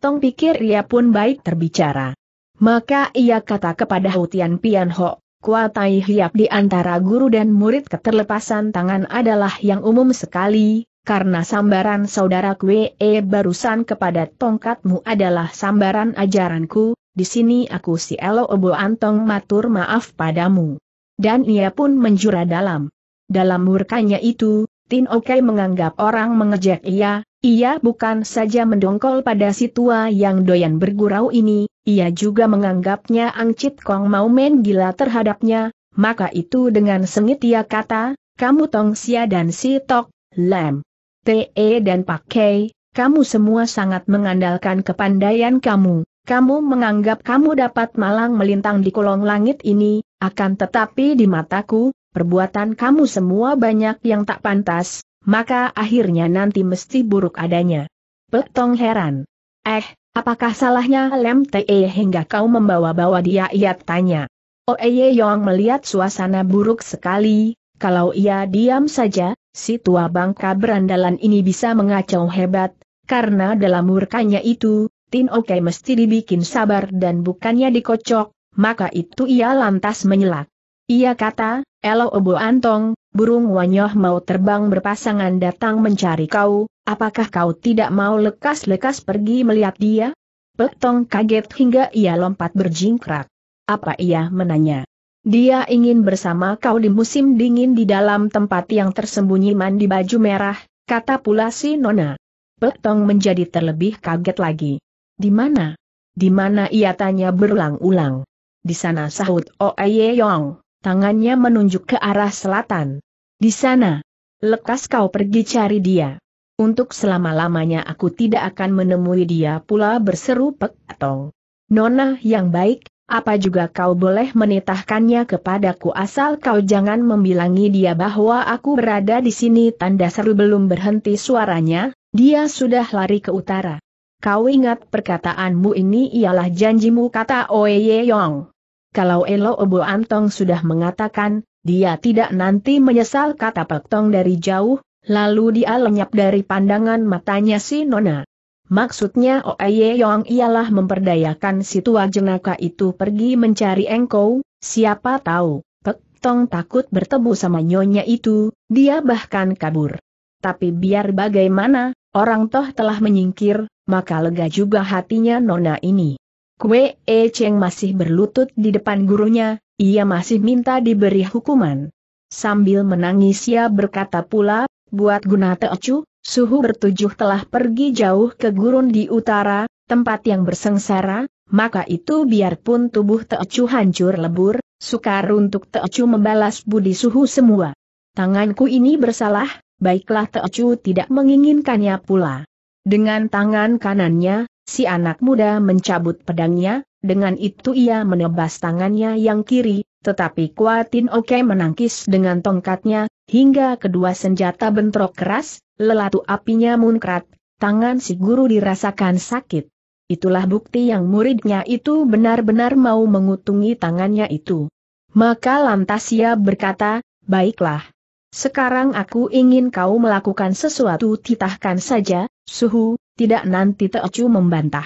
Tong pikir ia pun baik terbicara. Maka ia kata kepada Hutian Pian Ho, Kuatai Hiap di antara guru dan murid keterlepasan tangan adalah yang umum sekali, karena sambaran saudara Kwe e barusan kepada tongkatmu adalah sambaran ajaranku, di sini aku si Elo Obo Antong matur maaf padamu. Dan ia pun menjura dalam. Dalam murkanya itu, Tin Oke menganggap orang mengejek ia, ia bukan saja mendongkol pada si tua yang doyan bergurau ini, ia juga menganggapnya Angcit Kong mau main gila terhadapnya, maka itu dengan sengit ia kata, kamu Tong Sia dan si Tok, Lam, Te e dan Pak Kei, kamu semua sangat mengandalkan kepandaian kamu, kamu menganggap kamu dapat malang melintang di kolong langit ini, akan tetapi di mataku, perbuatan kamu semua banyak yang tak pantas, maka akhirnya nanti mesti buruk adanya. Petong heran. Eh, apakah salahnya Lem Te hingga kau membawa-bawa dia ia tanya. Oeye oh, Yong melihat suasana buruk sekali, kalau ia diam saja, si tua bangka berandalan ini bisa mengacau hebat, karena dalam murkanya itu, Tin Oke mesti dibikin sabar dan bukannya dikocok, maka itu ia lantas menyelak. Ia kata, Elo Obo Antong, burung wanyoh mau terbang berpasangan datang mencari kau, apakah kau tidak mau lekas-lekas pergi melihat dia? Petong kaget hingga ia lompat berjingkrak. Apa ia menanya? Dia ingin bersama kau di musim dingin di dalam tempat yang tersembunyi mandi baju merah, kata pula si Nona. Petong menjadi terlebih kaget lagi. Di mana? Di mana ia tanya berulang-ulang. Di sana sahut Oeye Yong, tangannya menunjuk ke arah selatan. Di sana. Lekas kau pergi cari dia. Untuk selama-lamanya aku tidak akan menemui dia pula berseru Pek atau Nona yang baik, apa juga kau boleh menitahkannya kepadaku asal kau jangan membilangi dia bahwa aku berada di sini tanda seru belum berhenti suaranya, dia sudah lari ke utara. Kau ingat perkataanmu ini ialah janjimu kata Oye Yong. Kalau Elo Obo Antong sudah mengatakan, dia tidak nanti menyesal kata Pek Tong dari jauh, lalu dia lenyap dari pandangan matanya si Nona. Maksudnya Oeye oh Yong ialah memperdayakan si tua jenaka itu pergi mencari engkau, siapa tahu, Pek Tong takut bertemu sama nyonya itu, dia bahkan kabur. Tapi biar bagaimana, orang toh telah menyingkir, maka lega juga hatinya Nona ini. Kue E Cheng masih berlutut di depan gurunya, ia masih minta diberi hukuman. Sambil menangis ia berkata pula, buat guna Teocu, suhu bertujuh telah pergi jauh ke gurun di utara, tempat yang bersengsara, maka itu biarpun tubuh Teocu hancur lebur, sukar untuk Teocu membalas budi suhu semua. Tanganku ini bersalah, baiklah Teocu tidak menginginkannya pula. Dengan tangan kanannya, Si anak muda mencabut pedangnya, dengan itu ia menebas tangannya yang kiri, tetapi Kuatin Oke menangkis dengan tongkatnya, hingga kedua senjata bentrok keras, lelatu apinya munkrat, tangan si guru dirasakan sakit. Itulah bukti yang muridnya itu benar-benar mau mengutungi tangannya itu. Maka lantas ia berkata, baiklah. Sekarang aku ingin kau melakukan sesuatu titahkan saja, suhu, tidak nanti Teocu membantah.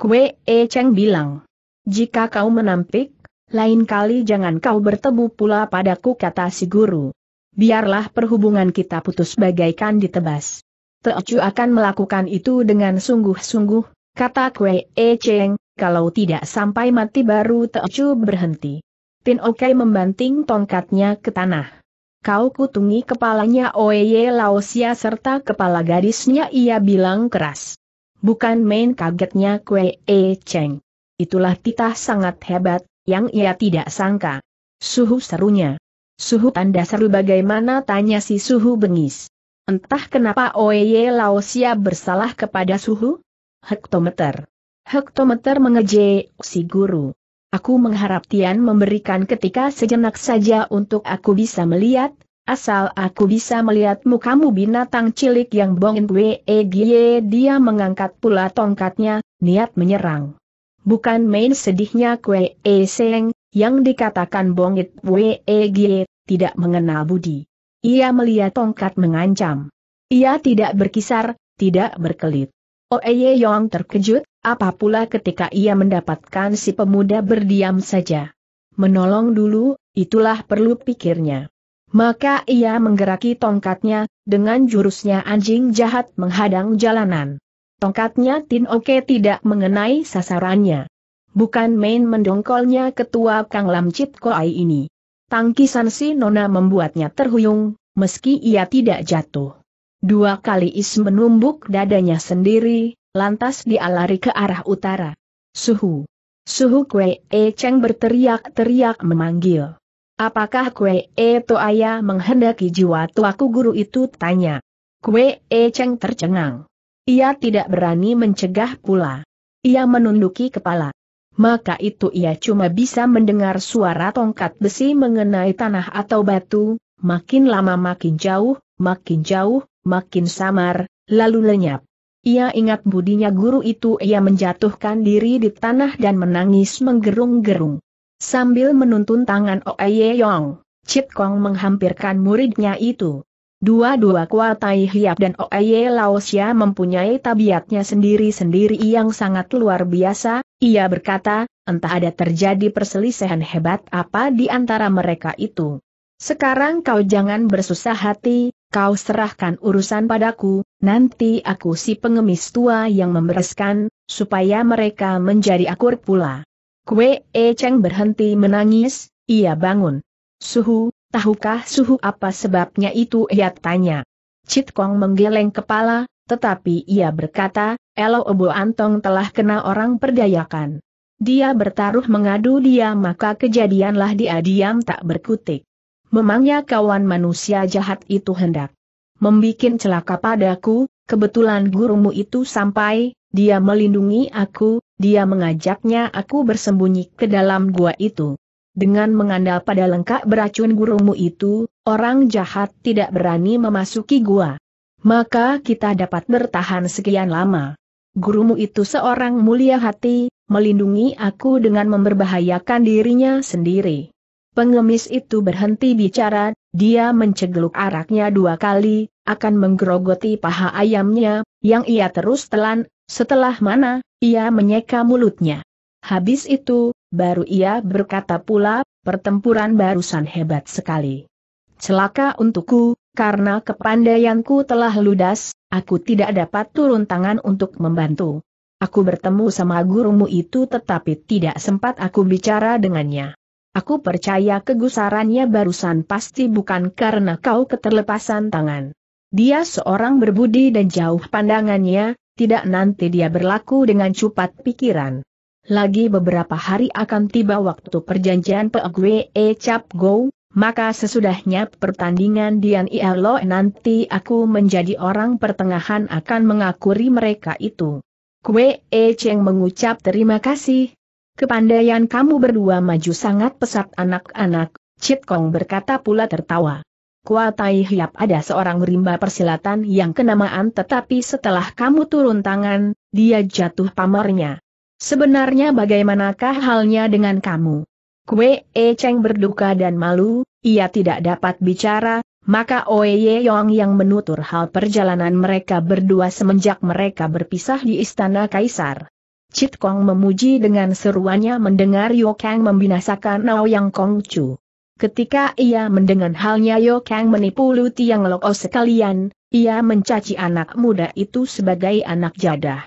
Kue E Cheng bilang. Jika kau menampik, lain kali jangan kau bertemu pula padaku kata si guru. Biarlah perhubungan kita putus bagaikan ditebas. Teocu akan melakukan itu dengan sungguh-sungguh, kata Kue E Cheng, kalau tidak sampai mati baru Teocu berhenti. Tin Oke membanting tongkatnya ke tanah. Kau kutungi kepalanya Oye Laosia serta kepala gadisnya ia bilang keras. Bukan main kagetnya Kwe E Cheng. Itulah titah sangat hebat, yang ia tidak sangka. Suhu serunya. Suhu tanda seru bagaimana tanya si Suhu bengis. Entah kenapa Oye Laosia bersalah kepada Suhu? Hektometer. Hektometer mengejek si guru. Aku mengharap Tian memberikan ketika sejenak saja untuk aku bisa melihat, asal aku bisa melihat mukamu binatang cilik yang bongin gue gie dia mengangkat pula tongkatnya, niat menyerang. Bukan main sedihnya kue e seng, yang dikatakan bongit gue gie, tidak mengenal budi. Ia melihat tongkat mengancam. Ia tidak berkisar, tidak berkelit. Oeye Yong terkejut, apa pula ketika ia mendapatkan si pemuda berdiam saja? Menolong dulu, itulah perlu pikirnya. Maka ia menggeraki tongkatnya, dengan jurusnya anjing jahat menghadang jalanan. Tongkatnya Tin Oke tidak mengenai sasarannya. Bukan main mendongkolnya ketua Kang Lam Chit Koai ini. Tangkisan si Nona membuatnya terhuyung, meski ia tidak jatuh. Dua kali Is menumbuk dadanya sendiri, lantas dia lari ke arah utara. Suhu. Suhu Kue E Cheng berteriak-teriak memanggil. Apakah Kue E Toaya menghendaki jiwa tuaku guru itu tanya. Kue E Cheng tercengang. Ia tidak berani mencegah pula. Ia menunduki kepala. Maka itu ia cuma bisa mendengar suara tongkat besi mengenai tanah atau batu, makin lama makin jauh, makin jauh, makin samar, lalu lenyap. Ia ingat budinya guru itu ia menjatuhkan diri di tanah dan menangis menggerung-gerung. Sambil menuntun tangan Oe Yong, Chit Kong menghampirkan muridnya itu. Dua-dua Kua Tai Hiap dan Oeye Laosia mempunyai tabiatnya sendiri-sendiri yang sangat luar biasa, ia berkata, entah ada terjadi perselisihan hebat apa di antara mereka itu. Sekarang kau jangan bersusah hati, kau serahkan urusan padaku, nanti aku si pengemis tua yang membereskan, supaya mereka menjadi akur pula. Kue E Cheng berhenti menangis, ia bangun. Suhu, tahukah suhu apa sebabnya itu ia tanya. Cit Kong menggeleng kepala, tetapi ia berkata, Elo Obo Antong telah kena orang perdayakan. Dia bertaruh mengadu dia maka kejadianlah dia diam tak berkutik memangnya kawan manusia jahat itu hendak membikin celaka padaku, kebetulan gurumu itu sampai, dia melindungi aku, dia mengajaknya aku bersembunyi ke dalam gua itu. Dengan mengandal pada lengkap beracun gurumu itu, orang jahat tidak berani memasuki gua. Maka kita dapat bertahan sekian lama. Gurumu itu seorang mulia hati, melindungi aku dengan memberbahayakan dirinya sendiri. Pengemis itu berhenti bicara, dia mencegluk araknya dua kali, akan menggerogoti paha ayamnya, yang ia terus telan, setelah mana, ia menyeka mulutnya. Habis itu, baru ia berkata pula, pertempuran barusan hebat sekali. Celaka untukku, karena kepandaianku telah ludas, aku tidak dapat turun tangan untuk membantu. Aku bertemu sama gurumu itu tetapi tidak sempat aku bicara dengannya. Aku percaya kegusarannya barusan pasti bukan karena kau keterlepasan tangan. Dia seorang berbudi dan jauh pandangannya, tidak nanti dia berlaku dengan cupat pikiran. Lagi beberapa hari akan tiba waktu perjanjian Pegue Cap Go, maka sesudahnya pertandingan Dian ielo nanti aku menjadi orang pertengahan akan mengakuri mereka itu. Kwe e Cheng mengucap terima kasih, Kepandaian kamu berdua maju sangat pesat anak-anak, Cit Kong berkata pula tertawa. Kuatai Hiap ada seorang rimba persilatan yang kenamaan tetapi setelah kamu turun tangan, dia jatuh pamornya. Sebenarnya bagaimanakah halnya dengan kamu? Kue E Cheng berduka dan malu, ia tidak dapat bicara, maka Oe Ye Yong yang menutur hal perjalanan mereka berdua semenjak mereka berpisah di Istana Kaisar. Chit Kong memuji dengan seruannya mendengar Yo Kang membinasakan Yang Kong Chu. Ketika ia mendengar halnya Yo Kang menipu Lu Tiang Loko sekalian, ia mencaci anak muda itu sebagai anak jadah.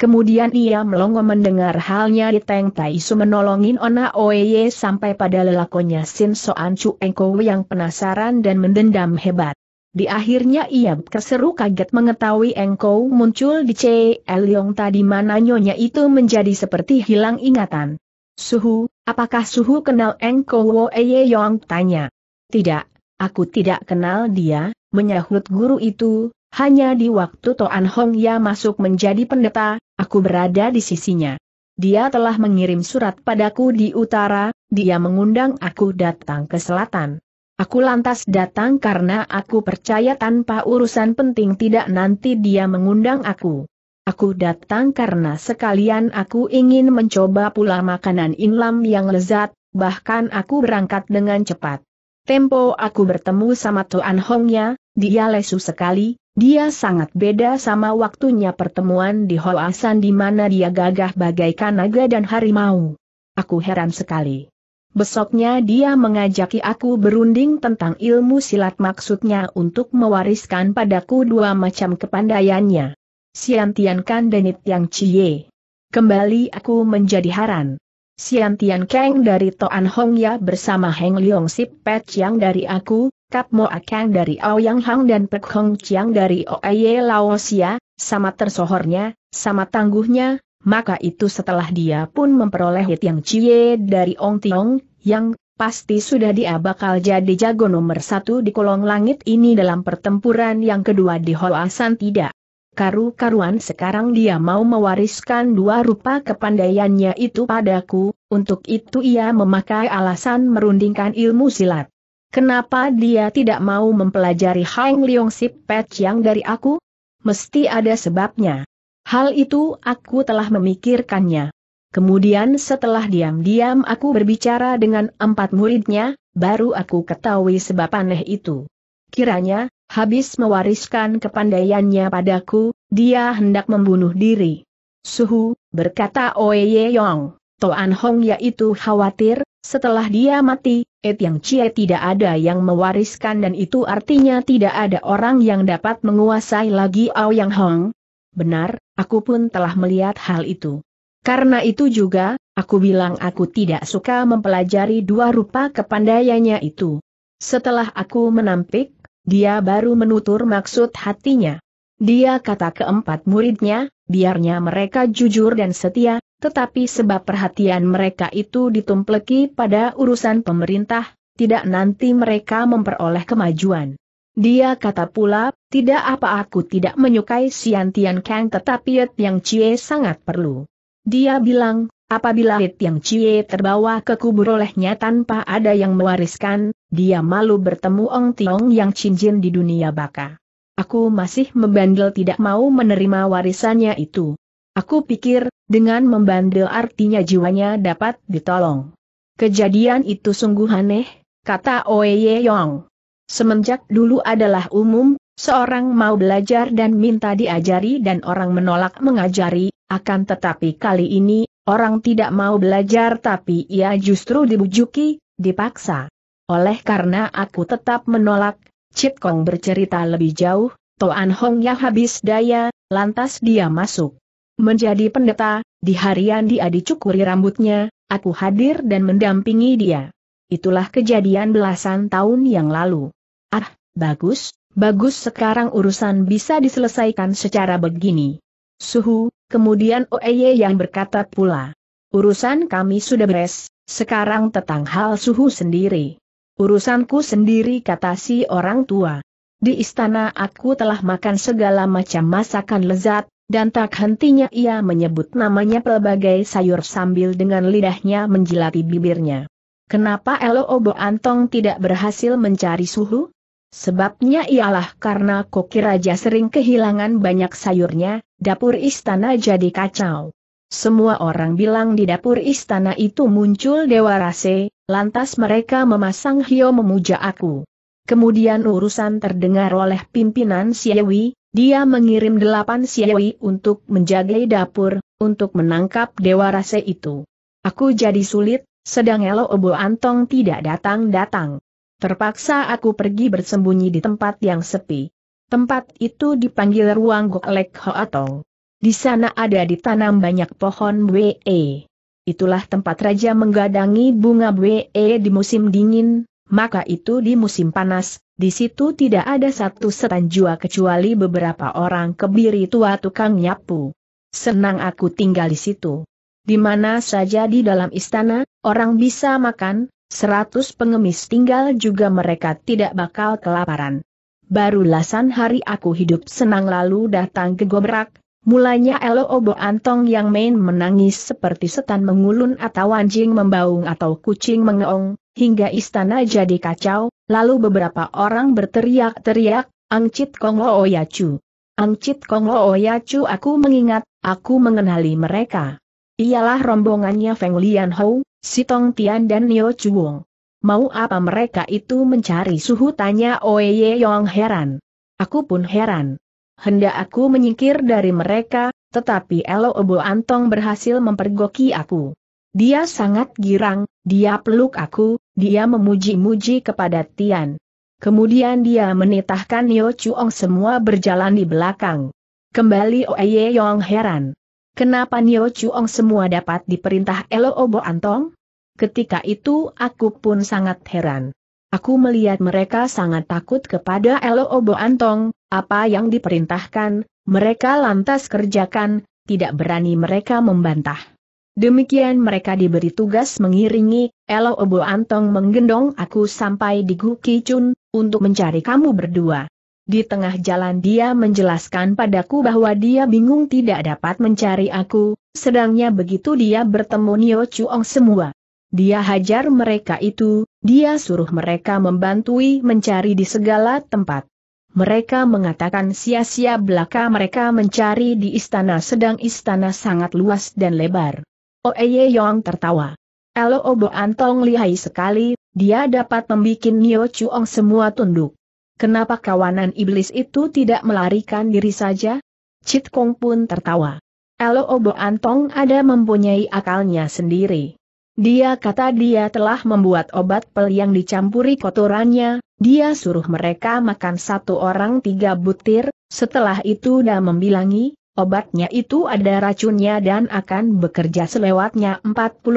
Kemudian ia melongo mendengar halnya di Teng Tai Su menolongin Ona Oye sampai pada lelakonya Sin Soan Chu Engko yang penasaran dan mendendam hebat. Di akhirnya ia berseru kaget mengetahui engkau muncul di C. Yong tadi mana nyonya itu menjadi seperti hilang ingatan. Suhu, apakah Suhu kenal engkau Wo Eye Yong tanya. Tidak, aku tidak kenal dia, menyahut guru itu, hanya di waktu Toan Hong Ya masuk menjadi pendeta, aku berada di sisinya. Dia telah mengirim surat padaku di utara, dia mengundang aku datang ke selatan. Aku lantas datang karena aku percaya tanpa urusan penting tidak nanti dia mengundang aku. Aku datang karena sekalian aku ingin mencoba pula makanan inlam yang lezat, bahkan aku berangkat dengan cepat. Tempo aku bertemu sama Tuan Hongnya, dia lesu sekali, dia sangat beda sama waktunya pertemuan di Hoasan di mana dia gagah bagaikan naga dan harimau. Aku heran sekali. Besoknya dia mengajaki aku berunding tentang ilmu silat maksudnya untuk mewariskan padaku dua macam kepandaiannya. Siantian Kan dan Yang Chie. Kembali aku menjadi haran. Siantian Kang dari Toan Hong Ya bersama Heng Leong Sip Pet Chiang dari aku, Kap Mo Kang dari Aoyang Hang dan Pek Hong Chiang dari Laos Laosia, sama tersohornya, sama tangguhnya, maka itu setelah dia pun memperoleh Hit Yang Chie dari Ong Tiong, yang pasti sudah dia bakal jadi jago nomor satu di kolong langit ini dalam pertempuran yang kedua di Hoasan tidak. Karu-karuan sekarang dia mau mewariskan dua rupa kepandaiannya itu padaku, untuk itu ia memakai alasan merundingkan ilmu silat. Kenapa dia tidak mau mempelajari Hang Leong Sip yang dari aku? Mesti ada sebabnya. Hal itu aku telah memikirkannya. Kemudian setelah diam-diam aku berbicara dengan empat muridnya, baru aku ketahui sebab aneh itu. Kiranya, habis mewariskan kepandaiannya padaku, dia hendak membunuh diri. Suhu, berkata Oye Yong, Toan Hong yaitu khawatir, setelah dia mati, Et Yang Chie tidak ada yang mewariskan dan itu artinya tidak ada orang yang dapat menguasai lagi Ao Yang Hong. Benar, aku pun telah melihat hal itu. Karena itu juga, aku bilang aku tidak suka mempelajari dua rupa kepandaiannya itu. Setelah aku menampik, dia baru menutur maksud hatinya. Dia kata keempat muridnya, biarnya mereka jujur dan setia, tetapi sebab perhatian mereka itu ditumpleki pada urusan pemerintah, tidak nanti mereka memperoleh kemajuan. Dia kata pula, tidak apa aku tidak menyukai Tian Kang tetapi Yang Cie sangat perlu. Dia bilang, apabila Yang cie terbawa ke kubur olehnya tanpa ada yang mewariskan, dia malu bertemu Ong Tiong Yang Cincin di dunia baka. Aku masih membandel tidak mau menerima warisannya itu. Aku pikir, dengan membandel artinya jiwanya dapat ditolong. Kejadian itu sungguh aneh, kata Oye Yong. Semenjak dulu adalah umum, seorang mau belajar dan minta diajari dan orang menolak mengajari, akan tetapi kali ini, orang tidak mau belajar tapi ia justru dibujuki, dipaksa. Oleh karena aku tetap menolak, Chit Kong bercerita lebih jauh, Toan Hong ya habis daya, lantas dia masuk. Menjadi pendeta, di harian dia dicukuri rambutnya, aku hadir dan mendampingi dia. Itulah kejadian belasan tahun yang lalu. Ah, bagus, bagus sekarang urusan bisa diselesaikan secara begini. Suhu, Kemudian Oeye yang berkata pula, urusan kami sudah beres, sekarang tentang hal suhu sendiri. Urusanku sendiri kata si orang tua. Di istana aku telah makan segala macam masakan lezat, dan tak hentinya ia menyebut namanya pelbagai sayur sambil dengan lidahnya menjilati bibirnya. Kenapa Elo Obo Antong tidak berhasil mencari suhu? Sebabnya ialah karena koki raja sering kehilangan banyak sayurnya, dapur istana jadi kacau. Semua orang bilang di dapur istana itu muncul Dewa Rase, lantas mereka memasang hio memuja aku. Kemudian urusan terdengar oleh pimpinan siawi, dia mengirim delapan siawi untuk menjaga dapur, untuk menangkap Dewa Rase itu. Aku jadi sulit, sedang Elo Obo Antong tidak datang-datang. Terpaksa aku pergi bersembunyi di tempat yang sepi. Tempat itu dipanggil ruang Goklek Hoatong. Di sana ada ditanam banyak pohon WE. Itulah tempat raja menggadangi bunga WE di musim dingin, maka itu di musim panas, di situ tidak ada satu setan jua kecuali beberapa orang kebiri tua tukang nyapu. Senang aku tinggal di situ. Di mana saja di dalam istana, orang bisa makan, Seratus pengemis tinggal juga mereka tidak bakal kelaparan. Baru lasan hari aku hidup senang lalu datang ke gobrak, mulanya Elo Obo Antong yang main menangis seperti setan mengulun atau anjing membaung atau kucing mengeong, hingga istana jadi kacau, lalu beberapa orang berteriak-teriak, Angcit Kong Lo Oyacu. Angcit Kong Lo Oyacu aku mengingat, aku mengenali mereka. Ialah rombongannya Feng Lian Hou, si Tong Tian dan Nio Chuong. Mau apa mereka itu mencari suhu tanya Oye Yong heran. Aku pun heran. Hendak aku menyingkir dari mereka, tetapi Elo Obo Antong berhasil mempergoki aku. Dia sangat girang, dia peluk aku, dia memuji-muji kepada Tian. Kemudian dia menitahkan Nio Chuong semua berjalan di belakang. Kembali Oye Yong heran. Kenapa Nio Chuong semua dapat diperintah Elo Obo Antong? Ketika itu aku pun sangat heran. Aku melihat mereka sangat takut kepada Elo Obo Antong, apa yang diperintahkan, mereka lantas kerjakan, tidak berani mereka membantah. Demikian mereka diberi tugas mengiringi, Elo Obo Antong menggendong aku sampai di Gu Kichun, untuk mencari kamu berdua. Di tengah jalan dia menjelaskan padaku bahwa dia bingung tidak dapat mencari aku, sedangnya begitu dia bertemu Nio Chuong semua. Dia hajar mereka itu, dia suruh mereka membantui mencari di segala tempat. Mereka mengatakan sia-sia belaka mereka mencari di istana sedang istana sangat luas dan lebar. Oeye Yong tertawa. Elo Obo Antong lihai sekali, dia dapat membuat Nio Chuong semua tunduk. Kenapa kawanan iblis itu tidak melarikan diri saja? Cit Kong pun tertawa. Elo Obo Antong ada mempunyai akalnya sendiri. Dia kata dia telah membuat obat pel yang dicampuri kotorannya, dia suruh mereka makan satu orang tiga butir, setelah itu dia membilangi, obatnya itu ada racunnya dan akan bekerja selewatnya 49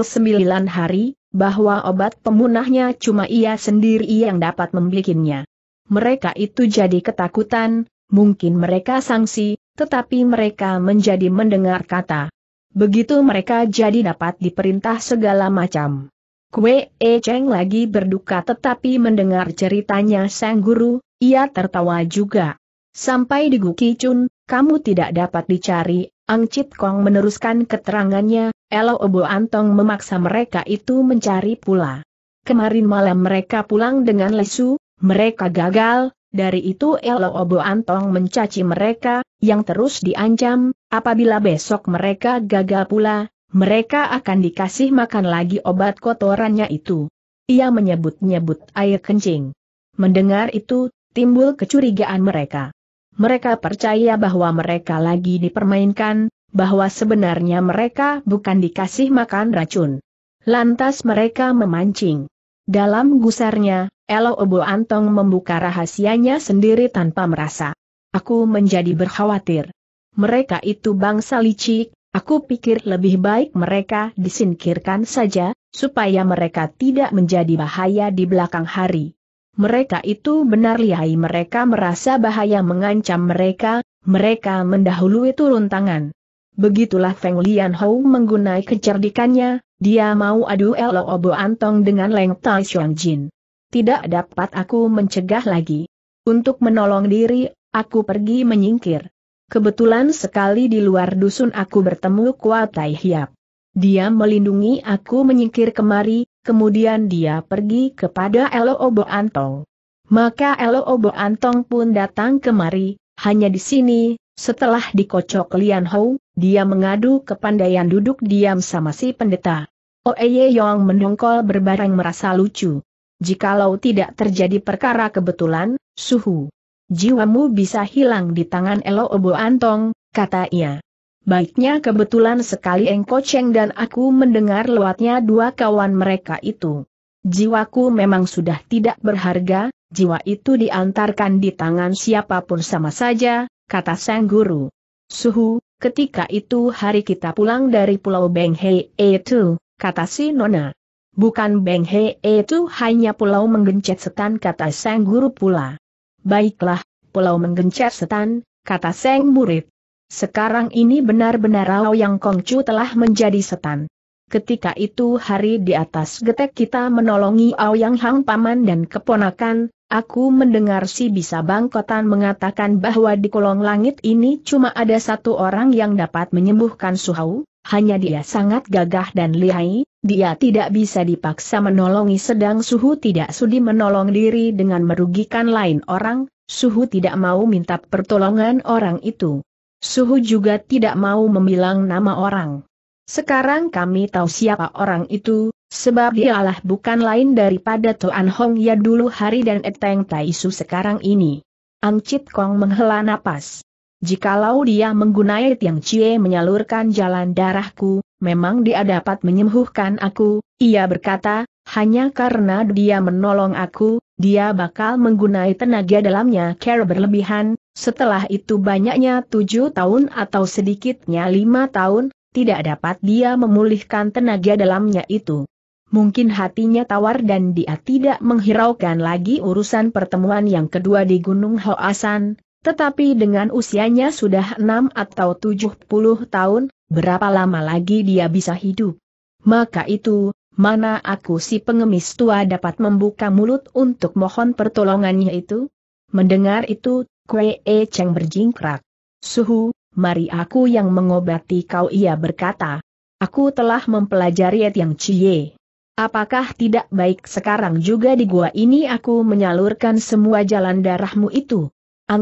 hari, bahwa obat pemunahnya cuma ia sendiri yang dapat membikinnya mereka itu jadi ketakutan, mungkin mereka sangsi, tetapi mereka menjadi mendengar kata. Begitu mereka jadi dapat diperintah segala macam. Kue E Cheng lagi berduka tetapi mendengar ceritanya sang guru, ia tertawa juga. Sampai di Guki Chun, kamu tidak dapat dicari, Ang Chit Kong meneruskan keterangannya, Elo Obo Antong memaksa mereka itu mencari pula. Kemarin malam mereka pulang dengan lesu, mereka gagal, dari itu Elo Obo Antong mencaci mereka, yang terus diancam, apabila besok mereka gagal pula, mereka akan dikasih makan lagi obat kotorannya itu. Ia menyebut-nyebut air kencing. Mendengar itu, timbul kecurigaan mereka. Mereka percaya bahwa mereka lagi dipermainkan, bahwa sebenarnya mereka bukan dikasih makan racun. Lantas mereka memancing. Dalam gusarnya, Elo Obo Antong membuka rahasianya sendiri tanpa merasa. Aku menjadi berkhawatir. Mereka itu bangsa licik, aku pikir lebih baik mereka disingkirkan saja, supaya mereka tidak menjadi bahaya di belakang hari. Mereka itu benar lihai mereka merasa bahaya mengancam mereka, mereka mendahului turun tangan. Begitulah Feng Lian Hou menggunai kecerdikannya, dia mau adu Elo Obo Antong dengan Leng Tai Xiong Jin tidak dapat aku mencegah lagi. Untuk menolong diri, aku pergi menyingkir. Kebetulan sekali di luar dusun aku bertemu Kuatai Hiap. Dia melindungi aku menyingkir kemari, kemudian dia pergi kepada Elo Obo Antong. Maka Elo Obo Antong pun datang kemari, hanya di sini, setelah dikocok Lian Hou, dia mengadu ke pandaian duduk diam sama si pendeta. Oeye Yong mendongkol berbareng merasa lucu. Jikalau tidak terjadi perkara kebetulan, suhu. Jiwamu bisa hilang di tangan Elo Obo Antong, kata ia. Baiknya kebetulan sekali Engko Cheng dan aku mendengar lewatnya dua kawan mereka itu. Jiwaku memang sudah tidak berharga, jiwa itu diantarkan di tangan siapapun sama saja, kata sang guru. Suhu, ketika itu hari kita pulang dari pulau Benghe itu, kata si Nona. Bukan Beng He itu hanya pulau menggencet setan kata sang guru pula. Baiklah, pulau menggencet setan, kata sang murid. Sekarang ini benar-benar Rao Yang Kongcu telah menjadi setan. Ketika itu hari di atas getek kita menolongi Yang Hang Paman dan keponakan, Aku mendengar si bisa bangkotan mengatakan bahwa di kolong langit ini cuma ada satu orang yang dapat menyembuhkan suhau, hanya dia sangat gagah dan lihai, dia tidak bisa dipaksa menolongi sedang Suhu tidak sudi menolong diri dengan merugikan lain orang, Suhu tidak mau minta pertolongan orang itu. Suhu juga tidak mau membilang nama orang. Sekarang kami tahu siapa orang itu, sebab dialah bukan lain daripada Toan Hong ya dulu hari dan Eteng Taisu sekarang ini. Ang Chit Kong menghela napas. Jikalau dia menggunai Tiang Cie menyalurkan jalan darahku, memang dia dapat menyembuhkan aku, ia berkata, hanya karena dia menolong aku, dia bakal menggunai tenaga dalamnya care berlebihan, setelah itu banyaknya tujuh tahun atau sedikitnya lima tahun, tidak dapat dia memulihkan tenaga dalamnya itu. Mungkin hatinya tawar dan dia tidak menghiraukan lagi urusan pertemuan yang kedua di Gunung Hoasan, tetapi dengan usianya sudah enam atau tujuh puluh tahun, berapa lama lagi dia bisa hidup? Maka itu, mana aku si pengemis tua dapat membuka mulut untuk mohon pertolongannya itu? Mendengar itu, Kue E Cheng berjingkrak. Suhu, mari aku yang mengobati kau ia berkata. Aku telah mempelajari yang Cie. Apakah tidak baik sekarang juga di gua ini aku menyalurkan semua jalan darahmu itu?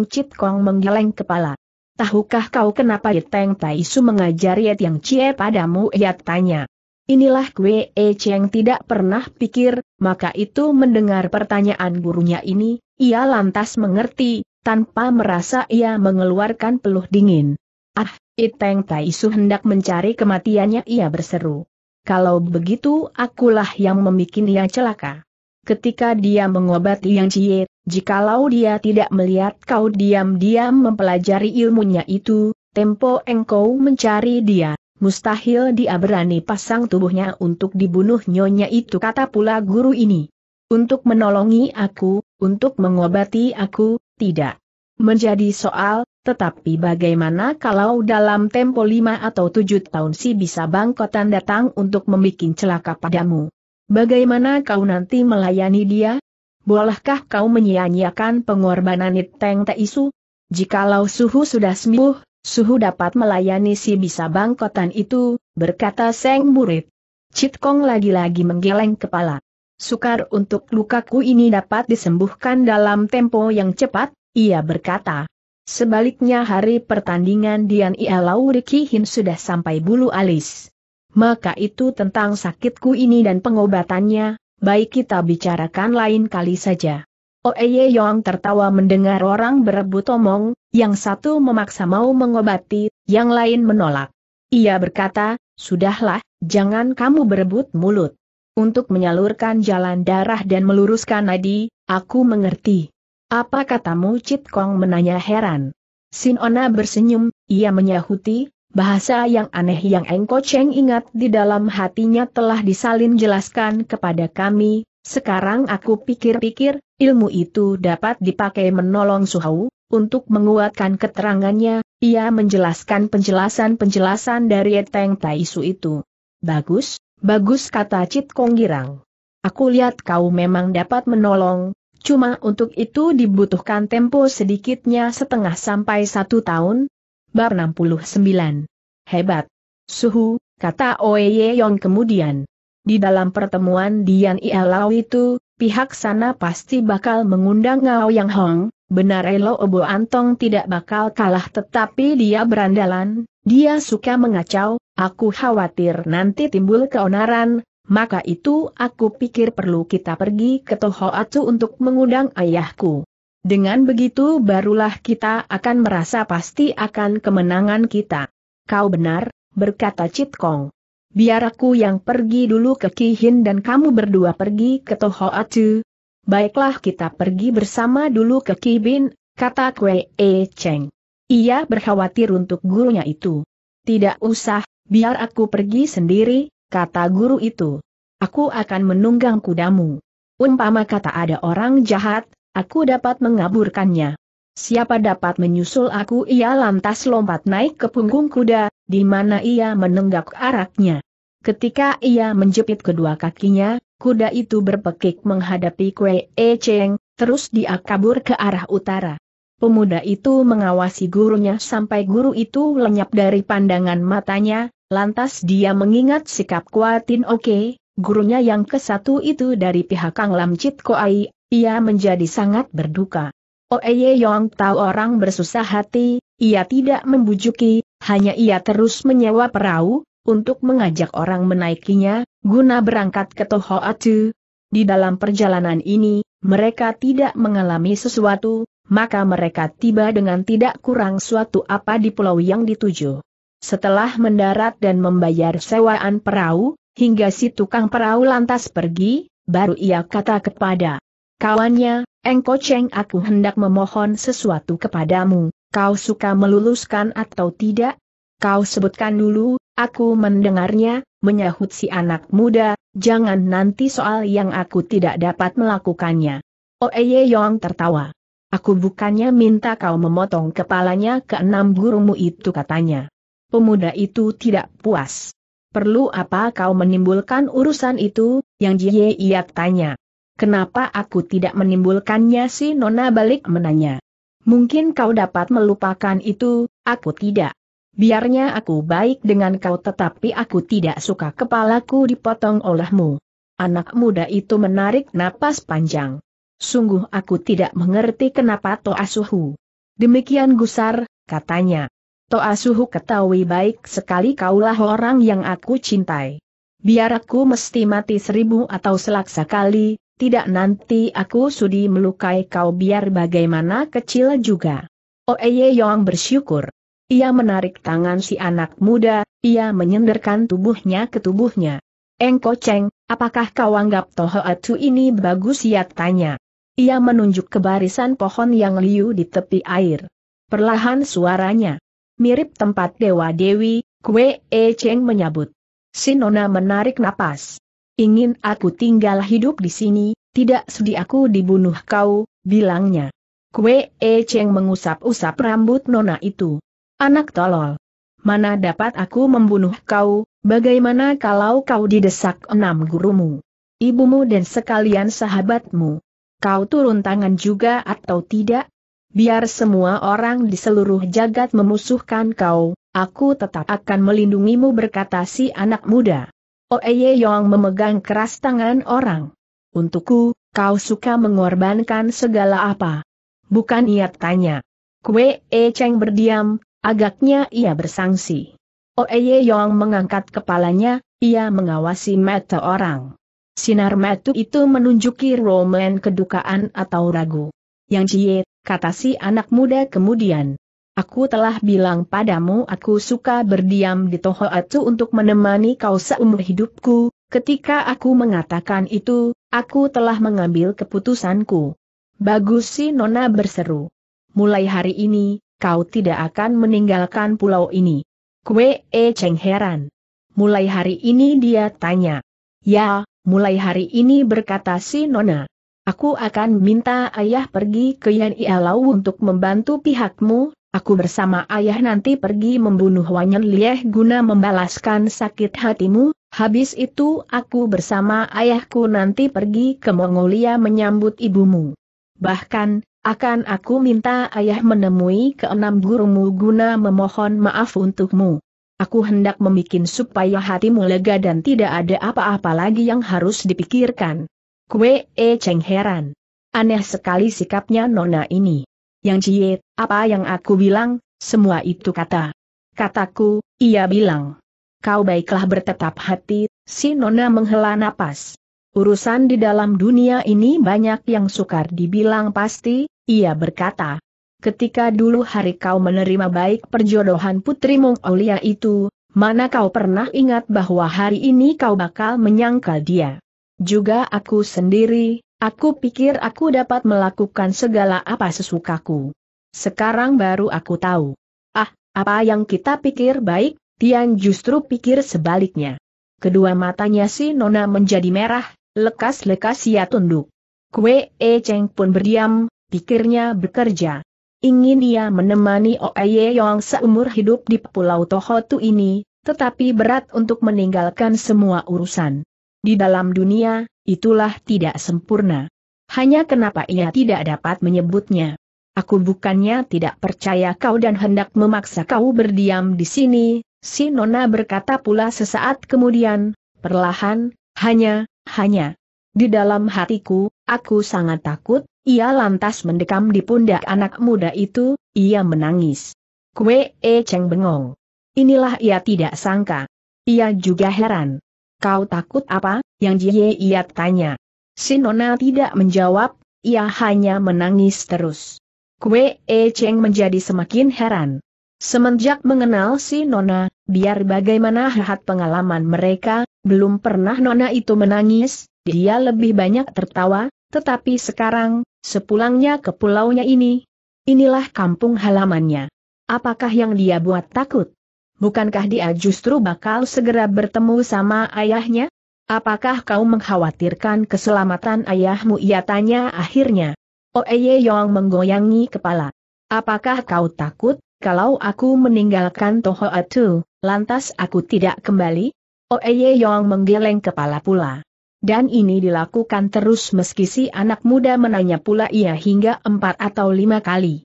Chit Kong menggeleng kepala. Tahukah kau kenapa Tai Taisu mengajar Yat Yang Cie padamu? Ia tanya. Inilah Kwe E Cheng tidak pernah pikir, maka itu mendengar pertanyaan gurunya ini, ia lantas mengerti, tanpa merasa ia mengeluarkan peluh dingin. Ah, Iteng Taisu hendak mencari kematiannya ia berseru. Kalau begitu akulah yang membuat ia celaka ketika dia mengobati Yang Cie, jikalau dia tidak melihat kau diam-diam mempelajari ilmunya itu, tempo engkau mencari dia, mustahil dia berani pasang tubuhnya untuk dibunuh nyonya itu kata pula guru ini. Untuk menolongi aku, untuk mengobati aku, tidak menjadi soal, tetapi bagaimana kalau dalam tempo lima atau tujuh tahun si bisa bangkotan datang untuk membuat celaka padamu? Bagaimana kau nanti melayani dia? Bolehkah kau menyia-nyiakan pengorbanan Iteng Teisu? Jikalau suhu sudah sembuh, suhu dapat melayani si bisa bangkotan itu, berkata Seng Murid. Citkong lagi-lagi menggeleng kepala. Sukar untuk lukaku ini dapat disembuhkan dalam tempo yang cepat, ia berkata. Sebaliknya hari pertandingan Dian Ia Riki Hin sudah sampai bulu alis maka itu tentang sakitku ini dan pengobatannya, baik kita bicarakan lain kali saja. Oeye oh, Yong tertawa mendengar orang berebut omong, yang satu memaksa mau mengobati, yang lain menolak. Ia berkata, sudahlah, jangan kamu berebut mulut. Untuk menyalurkan jalan darah dan meluruskan nadi, aku mengerti. Apa katamu Cit Kong menanya heran. Sinona bersenyum, ia menyahuti, Bahasa yang aneh yang Engko Cheng ingat di dalam hatinya telah disalin jelaskan kepada kami, sekarang aku pikir-pikir, ilmu itu dapat dipakai menolong Suhau, untuk menguatkan keterangannya, ia menjelaskan penjelasan-penjelasan dari Eteng Taisu itu. Bagus, bagus kata Cit Kong Girang. Aku lihat kau memang dapat menolong, cuma untuk itu dibutuhkan tempo sedikitnya setengah sampai satu tahun, Bab 69. Hebat. Suhu, kata Oye Yong kemudian. Di dalam pertemuan Dian Ialau itu, pihak sana pasti bakal mengundang Ngao Yang Hong, benar Elo Obo Antong tidak bakal kalah tetapi dia berandalan, dia suka mengacau, aku khawatir nanti timbul keonaran, maka itu aku pikir perlu kita pergi ke Tohoatsu untuk mengundang ayahku. Dengan begitu barulah kita akan merasa pasti akan kemenangan kita. Kau benar, berkata Cit Kong. Biar aku yang pergi dulu ke Kihin dan kamu berdua pergi ke Toho Atu. Baiklah kita pergi bersama dulu ke Ki Bin, kata Kwe E Cheng. Ia berkhawatir untuk gurunya itu. Tidak usah, biar aku pergi sendiri, kata guru itu. Aku akan menunggang kudamu. Umpama kata ada orang jahat, aku dapat mengaburkannya. Siapa dapat menyusul aku ia lantas lompat naik ke punggung kuda, di mana ia menenggak araknya. Ketika ia menjepit kedua kakinya, kuda itu berpekik menghadapi Kue E Cheng, terus dia kabur ke arah utara. Pemuda itu mengawasi gurunya sampai guru itu lenyap dari pandangan matanya, lantas dia mengingat sikap Kuatin Oke, gurunya yang kesatu itu dari pihak Kang Lam Chit Koai, ia menjadi sangat berduka. Oeye Yong tahu orang bersusah hati, ia tidak membujuki, hanya ia terus menyewa perahu, untuk mengajak orang menaikinya, guna berangkat ke Toho Atu. Di dalam perjalanan ini, mereka tidak mengalami sesuatu, maka mereka tiba dengan tidak kurang suatu apa di pulau yang dituju. Setelah mendarat dan membayar sewaan perahu, hingga si tukang perahu lantas pergi, baru ia kata kepada Kawannya, Engko Cheng aku hendak memohon sesuatu kepadamu, kau suka meluluskan atau tidak? Kau sebutkan dulu, aku mendengarnya, menyahut si anak muda, jangan nanti soal yang aku tidak dapat melakukannya. Oeye oh, Yong tertawa. Aku bukannya minta kau memotong kepalanya ke enam gurumu itu katanya. Pemuda itu tidak puas. Perlu apa kau menimbulkan urusan itu, yang Jie Iat tanya. Kenapa aku tidak menimbulkannya si Nona balik menanya. Mungkin kau dapat melupakan itu, aku tidak. Biarnya aku baik dengan kau tetapi aku tidak suka kepalaku dipotong olehmu. Anak muda itu menarik napas panjang. Sungguh aku tidak mengerti kenapa Toasuhu. Demikian gusar, katanya. Toasuhu ketahui baik sekali kaulah orang yang aku cintai. Biar aku mesti mati seribu atau selaksa kali, tidak nanti aku sudi melukai kau biar bagaimana kecil juga. Oeye Yong bersyukur. Ia menarik tangan si anak muda, ia menyenderkan tubuhnya ke tubuhnya. Engko Cheng, apakah kau anggap Toho Atu ini bagus ya tanya. Ia menunjuk ke barisan pohon yang liu di tepi air. Perlahan suaranya. Mirip tempat Dewa Dewi, Kue E Cheng menyebut. Sinona menarik napas ingin aku tinggal hidup di sini, tidak sudi aku dibunuh kau, bilangnya. Kue E Cheng mengusap-usap rambut nona itu. Anak tolol. Mana dapat aku membunuh kau, bagaimana kalau kau didesak enam gurumu? Ibumu dan sekalian sahabatmu. Kau turun tangan juga atau tidak? Biar semua orang di seluruh jagat memusuhkan kau, aku tetap akan melindungimu berkata si anak muda. Oeye Yong memegang keras tangan orang. Untukku, kau suka mengorbankan segala apa. Bukan ia tanya. Kue E Cheng berdiam, agaknya ia bersangsi. Oeye Yong mengangkat kepalanya, ia mengawasi mata orang. Sinar mata itu menunjuki roman kedukaan atau ragu. Yang Cie, kata si anak muda kemudian. Aku telah bilang padamu aku suka berdiam di Toho Tohoatsu untuk menemani kau seumur hidupku, ketika aku mengatakan itu, aku telah mengambil keputusanku. Bagus si Nona berseru. Mulai hari ini, kau tidak akan meninggalkan pulau ini. Kue E Cheng heran. Mulai hari ini dia tanya. Ya, mulai hari ini berkata si Nona. Aku akan minta ayah pergi ke Yan Ialau untuk membantu pihakmu Aku bersama ayah nanti pergi membunuh Wanyan Lieh guna membalaskan sakit hatimu, habis itu aku bersama ayahku nanti pergi ke Mongolia menyambut ibumu. Bahkan, akan aku minta ayah menemui keenam gurumu guna memohon maaf untukmu. Aku hendak membuat supaya hatimu lega dan tidak ada apa-apa lagi yang harus dipikirkan. Kue E Cheng heran. Aneh sekali sikapnya nona ini. Yang Cie, apa yang aku bilang, semua itu kata. Kataku, ia bilang. Kau baiklah bertetap hati, si Nona menghela napas. Urusan di dalam dunia ini banyak yang sukar dibilang pasti, ia berkata. Ketika dulu hari kau menerima baik perjodohan Putri Mongolia itu, mana kau pernah ingat bahwa hari ini kau bakal menyangkal dia. Juga aku sendiri, Aku pikir aku dapat melakukan segala apa sesukaku. Sekarang baru aku tahu. Ah, apa yang kita pikir baik, Tian justru pikir sebaliknya. Kedua matanya si Nona menjadi merah, lekas-lekas ia tunduk. Kue E Cheng pun berdiam, pikirnya bekerja. Ingin ia menemani Oeye Yong seumur hidup di Pulau Tohotu ini, tetapi berat untuk meninggalkan semua urusan. Di dalam dunia, itulah tidak sempurna. Hanya kenapa ia tidak dapat menyebutnya. Aku bukannya tidak percaya kau dan hendak memaksa kau berdiam di sini, si Nona berkata pula sesaat kemudian, perlahan, hanya, hanya. Di dalam hatiku, aku sangat takut, ia lantas mendekam di pundak anak muda itu, ia menangis. Kue E Cheng bengong. Inilah ia tidak sangka. Ia juga heran. Kau takut apa? Yang Jie Iat tanya. Si Nona tidak menjawab, ia hanya menangis terus. Kue E Cheng menjadi semakin heran. Semenjak mengenal si Nona, biar bagaimana hahat pengalaman mereka, belum pernah Nona itu menangis, dia lebih banyak tertawa, tetapi sekarang, sepulangnya ke pulaunya ini, inilah kampung halamannya. Apakah yang dia buat takut? bukankah dia justru bakal segera bertemu sama ayahnya? Apakah kau mengkhawatirkan keselamatan ayahmu? Ia tanya akhirnya. Oeye oh, Yong menggoyangi kepala. Apakah kau takut, kalau aku meninggalkan Toho Atu, lantas aku tidak kembali? Oeye oh, Yong menggeleng kepala pula. Dan ini dilakukan terus meski si anak muda menanya pula ia hingga empat atau lima kali.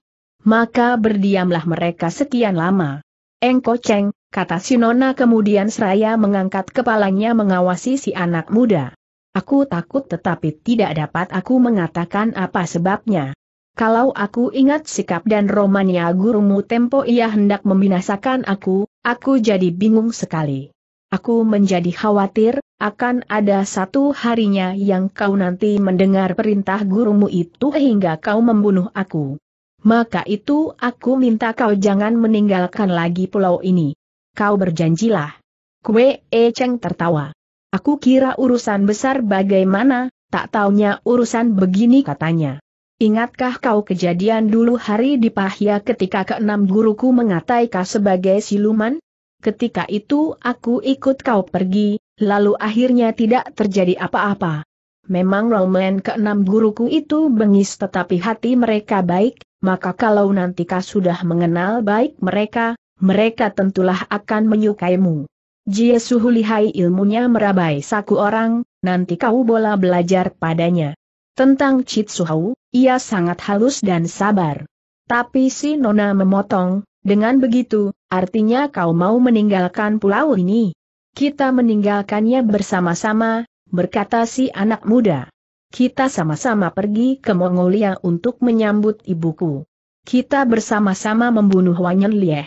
Maka berdiamlah mereka sekian lama. Engko Cheng, kata Nona kemudian seraya mengangkat kepalanya mengawasi si anak muda. Aku takut tetapi tidak dapat aku mengatakan apa sebabnya. Kalau aku ingat sikap dan romanya gurumu tempo ia hendak membinasakan aku, aku jadi bingung sekali. Aku menjadi khawatir, akan ada satu harinya yang kau nanti mendengar perintah gurumu itu hingga kau membunuh aku. Maka itu aku minta kau jangan meninggalkan lagi pulau ini. Kau berjanjilah. Kue E Cheng tertawa. Aku kira urusan besar bagaimana, tak taunya urusan begini katanya. Ingatkah kau kejadian dulu hari di Pahya ketika keenam guruku mengatai kau sebagai siluman? Ketika itu aku ikut kau pergi, lalu akhirnya tidak terjadi apa-apa. Memang roman keenam guruku itu bengis tetapi hati mereka baik, maka kalau nanti kau sudah mengenal baik mereka, mereka tentulah akan menyukaimu. Jie Suhu lihai ilmunya merabai saku orang, nanti kau bola belajar padanya. Tentang Chit Suhau, ia sangat halus dan sabar. Tapi si Nona memotong, dengan begitu, artinya kau mau meninggalkan pulau ini. Kita meninggalkannya bersama-sama, berkata si anak muda. Kita sama-sama pergi ke Mongolia untuk menyambut ibuku. Kita bersama-sama membunuh Wanyan Lieh.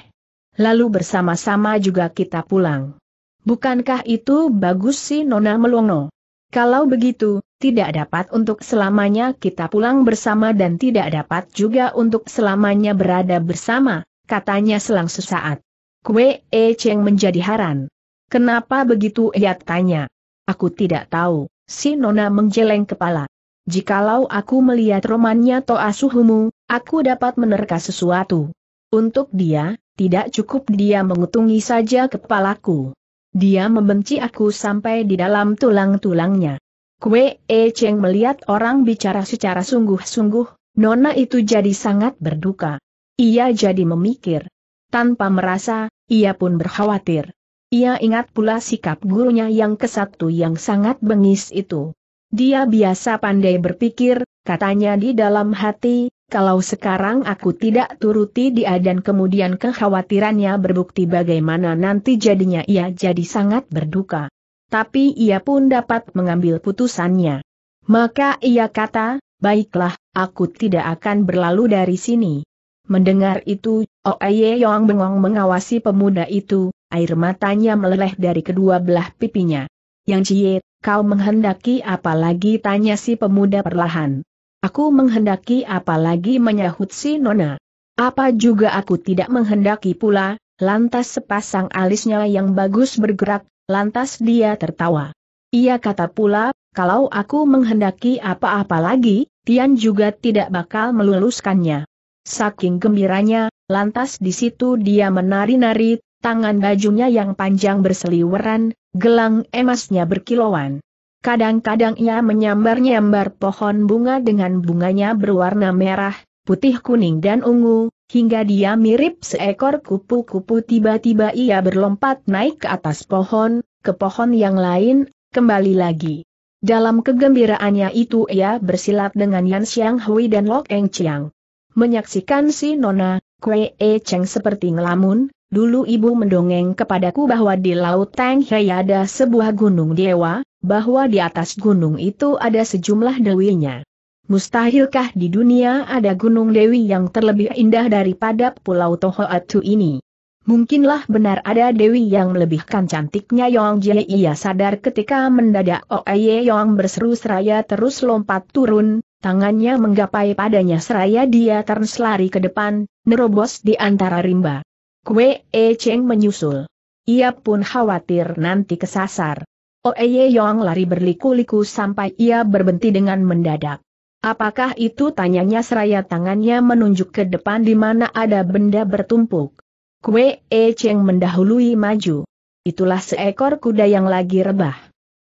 Lalu bersama-sama juga kita pulang. Bukankah itu bagus si Nona Melongo? Kalau begitu, tidak dapat untuk selamanya kita pulang bersama dan tidak dapat juga untuk selamanya berada bersama, katanya selang sesaat. Kue E Cheng menjadi haran. Kenapa begitu ia tanya? Aku tidak tahu. Si Nona menjeleng kepala. Jikalau aku melihat romannya Toasuhumu, aku dapat menerka sesuatu. Untuk dia, tidak cukup dia mengutungi saja kepalaku. Dia membenci aku sampai di dalam tulang-tulangnya. Kue E Cheng melihat orang bicara secara sungguh-sungguh, Nona itu jadi sangat berduka. Ia jadi memikir. Tanpa merasa, ia pun berkhawatir. Ia ingat pula sikap gurunya yang kesatu yang sangat bengis itu. Dia biasa pandai berpikir, katanya di dalam hati, kalau sekarang aku tidak turuti dia dan kemudian kekhawatirannya berbukti bagaimana nanti jadinya ia jadi sangat berduka. Tapi ia pun dapat mengambil putusannya. Maka ia kata, baiklah, aku tidak akan berlalu dari sini. Mendengar itu, Oye oh, Yong bengong mengawasi pemuda itu, air matanya meleleh dari kedua belah pipinya. Yang Cie, kau menghendaki apa lagi tanya si pemuda perlahan. Aku menghendaki apa lagi menyahut si Nona. Apa juga aku tidak menghendaki pula, lantas sepasang alisnya yang bagus bergerak, lantas dia tertawa. Ia kata pula, kalau aku menghendaki apa-apa lagi, Tian juga tidak bakal meluluskannya. Saking gembiranya, Lantas di situ dia menari-nari, tangan bajunya yang panjang berseliweran, gelang emasnya berkilauan. Kadang-kadang ia menyambar-nyambar pohon bunga dengan bunganya berwarna merah, putih kuning dan ungu, hingga dia mirip seekor kupu-kupu tiba-tiba ia berlompat naik ke atas pohon, ke pohon yang lain, kembali lagi. Dalam kegembiraannya itu ia bersilat dengan Yan Xiang Hui dan Lok Eng Chiang. Menyaksikan si Nona, Kue E Cheng seperti ngelamun, dulu ibu mendongeng kepadaku bahwa di Laut Tang Hei ya ada sebuah gunung dewa, bahwa di atas gunung itu ada sejumlah dewinya. Mustahilkah di dunia ada gunung dewi yang terlebih indah daripada Pulau Toho-Atu ini? Mungkinlah benar ada dewi yang melebihkan cantiknya Yong Jie ia sadar ketika mendadak Oe Yong berseru seraya terus lompat turun, tangannya menggapai padanya seraya dia terus lari ke depan, nerobos di antara rimba. Kue E Cheng menyusul. Ia pun khawatir nanti kesasar. Oe Ye Yong lari berliku-liku sampai ia berhenti dengan mendadak. Apakah itu tanyanya seraya tangannya menunjuk ke depan di mana ada benda bertumpuk. Kue E Cheng mendahului maju. Itulah seekor kuda yang lagi rebah.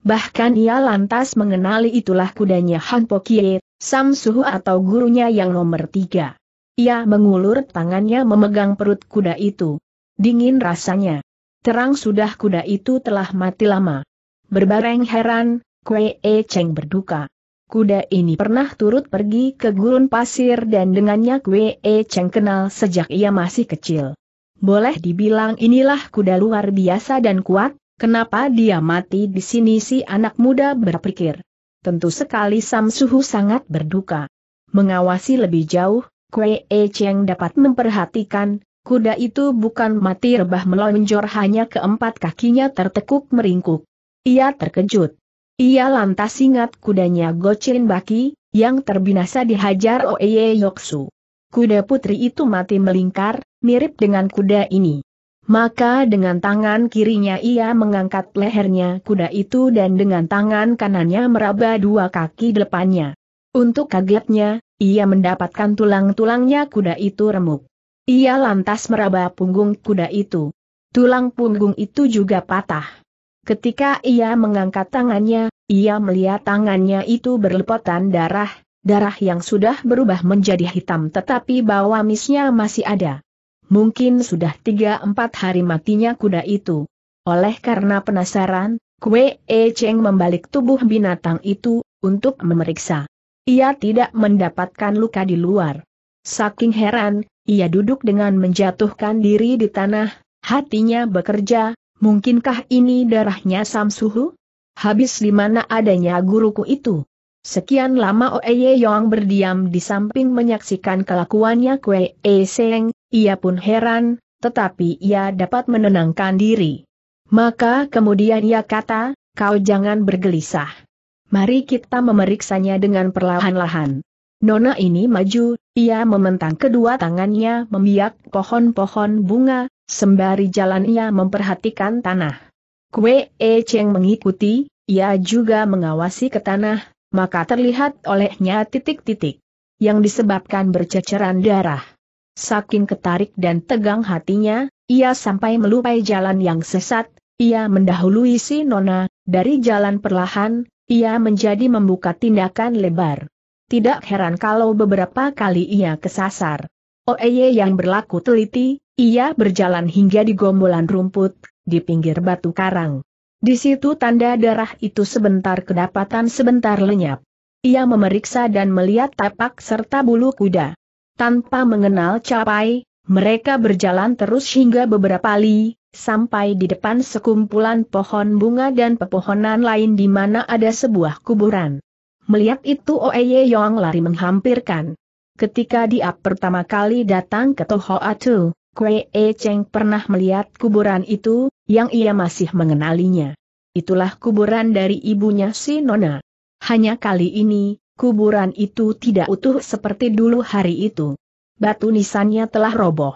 Bahkan ia lantas mengenali itulah kudanya Han Po Kie Sam Suhu atau gurunya yang nomor tiga. Ia mengulur tangannya memegang perut kuda itu. Dingin rasanya. Terang sudah kuda itu telah mati lama. Berbareng heran, Kwee E Cheng berduka. Kuda ini pernah turut pergi ke gurun pasir dan dengannya Kwee E Cheng kenal sejak ia masih kecil. Boleh dibilang inilah kuda luar biasa dan kuat, kenapa dia mati di sini si anak muda berpikir. Tentu sekali sam suhu sangat berduka. Mengawasi lebih jauh, Kue E Cheng dapat memperhatikan, kuda itu bukan mati rebah melonjor hanya keempat kakinya tertekuk meringkuk. Ia terkejut. Ia lantas ingat kudanya Gochin Baki, yang terbinasa dihajar Oeye Yoksu. Kuda putri itu mati melingkar, mirip dengan kuda ini. Maka dengan tangan kirinya ia mengangkat lehernya kuda itu dan dengan tangan kanannya meraba dua kaki depannya. Untuk kagetnya, ia mendapatkan tulang-tulangnya kuda itu remuk. Ia lantas meraba punggung kuda itu. Tulang punggung itu juga patah. Ketika ia mengangkat tangannya, ia melihat tangannya itu berlepotan darah, darah yang sudah berubah menjadi hitam tetapi bawah amisnya masih ada mungkin sudah tiga empat hari matinya kuda itu. Oleh karena penasaran, Kue E Cheng membalik tubuh binatang itu, untuk memeriksa. Ia tidak mendapatkan luka di luar. Saking heran, ia duduk dengan menjatuhkan diri di tanah, hatinya bekerja, mungkinkah ini darahnya Samsuhu? Habis di mana adanya guruku itu? Sekian lama Oeye Yong berdiam di samping menyaksikan kelakuannya Kue E Cheng, ia pun heran, tetapi ia dapat menenangkan diri. Maka kemudian ia kata, kau jangan bergelisah. Mari kita memeriksanya dengan perlahan-lahan. Nona ini maju, ia mementang kedua tangannya membiak pohon-pohon bunga, sembari jalan ia memperhatikan tanah. Kue E Cheng mengikuti, ia juga mengawasi ke tanah, maka terlihat olehnya titik-titik yang disebabkan berceceran darah. Saking ketarik dan tegang hatinya, ia sampai melupai jalan yang sesat, ia mendahului si Nona, dari jalan perlahan, ia menjadi membuka tindakan lebar. Tidak heran kalau beberapa kali ia kesasar. Oeye yang berlaku teliti, ia berjalan hingga di gombolan rumput, di pinggir batu karang. Di situ tanda darah itu sebentar kedapatan sebentar lenyap. Ia memeriksa dan melihat tapak serta bulu kuda. Tanpa mengenal capai, mereka berjalan terus hingga beberapa li, sampai di depan sekumpulan pohon bunga dan pepohonan lain di mana ada sebuah kuburan. Melihat itu Oeye Yong lari menghampirkan. Ketika dia pertama kali datang ke Tohoatu, Kwe E Cheng pernah melihat kuburan itu, yang ia masih mengenalinya. Itulah kuburan dari ibunya si Nona. Hanya kali ini, kuburan itu tidak utuh seperti dulu hari itu. Batu nisannya telah roboh.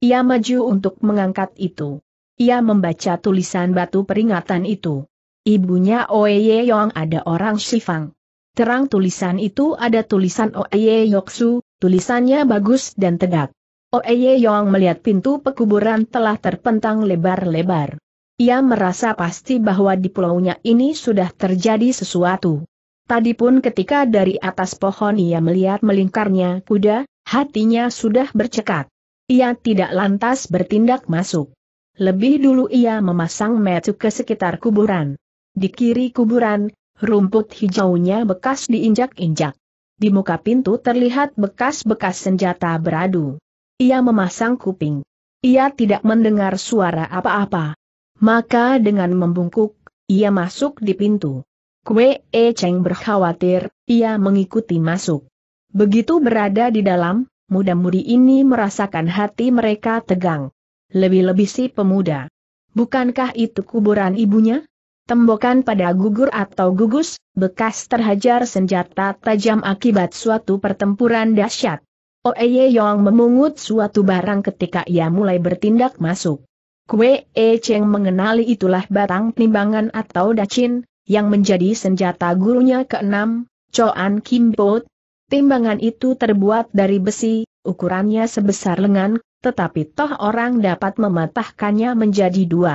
Ia maju untuk mengangkat itu. Ia membaca tulisan batu peringatan itu. Ibunya Oye Yong ada orang Shifang. Terang tulisan itu ada tulisan Oye Yoksu, tulisannya bagus dan tegak. Oye Yong melihat pintu pekuburan telah terpentang lebar-lebar. Ia merasa pasti bahwa di pulaunya ini sudah terjadi sesuatu. Tadi pun ketika dari atas pohon ia melihat melingkarnya kuda, hatinya sudah bercekat. Ia tidak lantas bertindak masuk. Lebih dulu ia memasang metu ke sekitar kuburan. Di kiri kuburan, rumput hijaunya bekas diinjak-injak. Di muka pintu terlihat bekas-bekas senjata beradu. Ia memasang kuping. Ia tidak mendengar suara apa-apa. Maka dengan membungkuk, ia masuk di pintu. Kue E Cheng berkhawatir, ia mengikuti masuk. Begitu berada di dalam, muda-mudi ini merasakan hati mereka tegang. Lebih-lebih si pemuda. Bukankah itu kuburan ibunya? Tembokan pada gugur atau gugus, bekas terhajar senjata tajam akibat suatu pertempuran dahsyat. Oeye oh, Yong memungut suatu barang ketika ia mulai bertindak masuk. Kue E Cheng mengenali itulah barang timbangan atau dacin, yang menjadi senjata gurunya keenam, Choan Kim Pot. Timbangan itu terbuat dari besi, ukurannya sebesar lengan, tetapi toh orang dapat mematahkannya menjadi dua.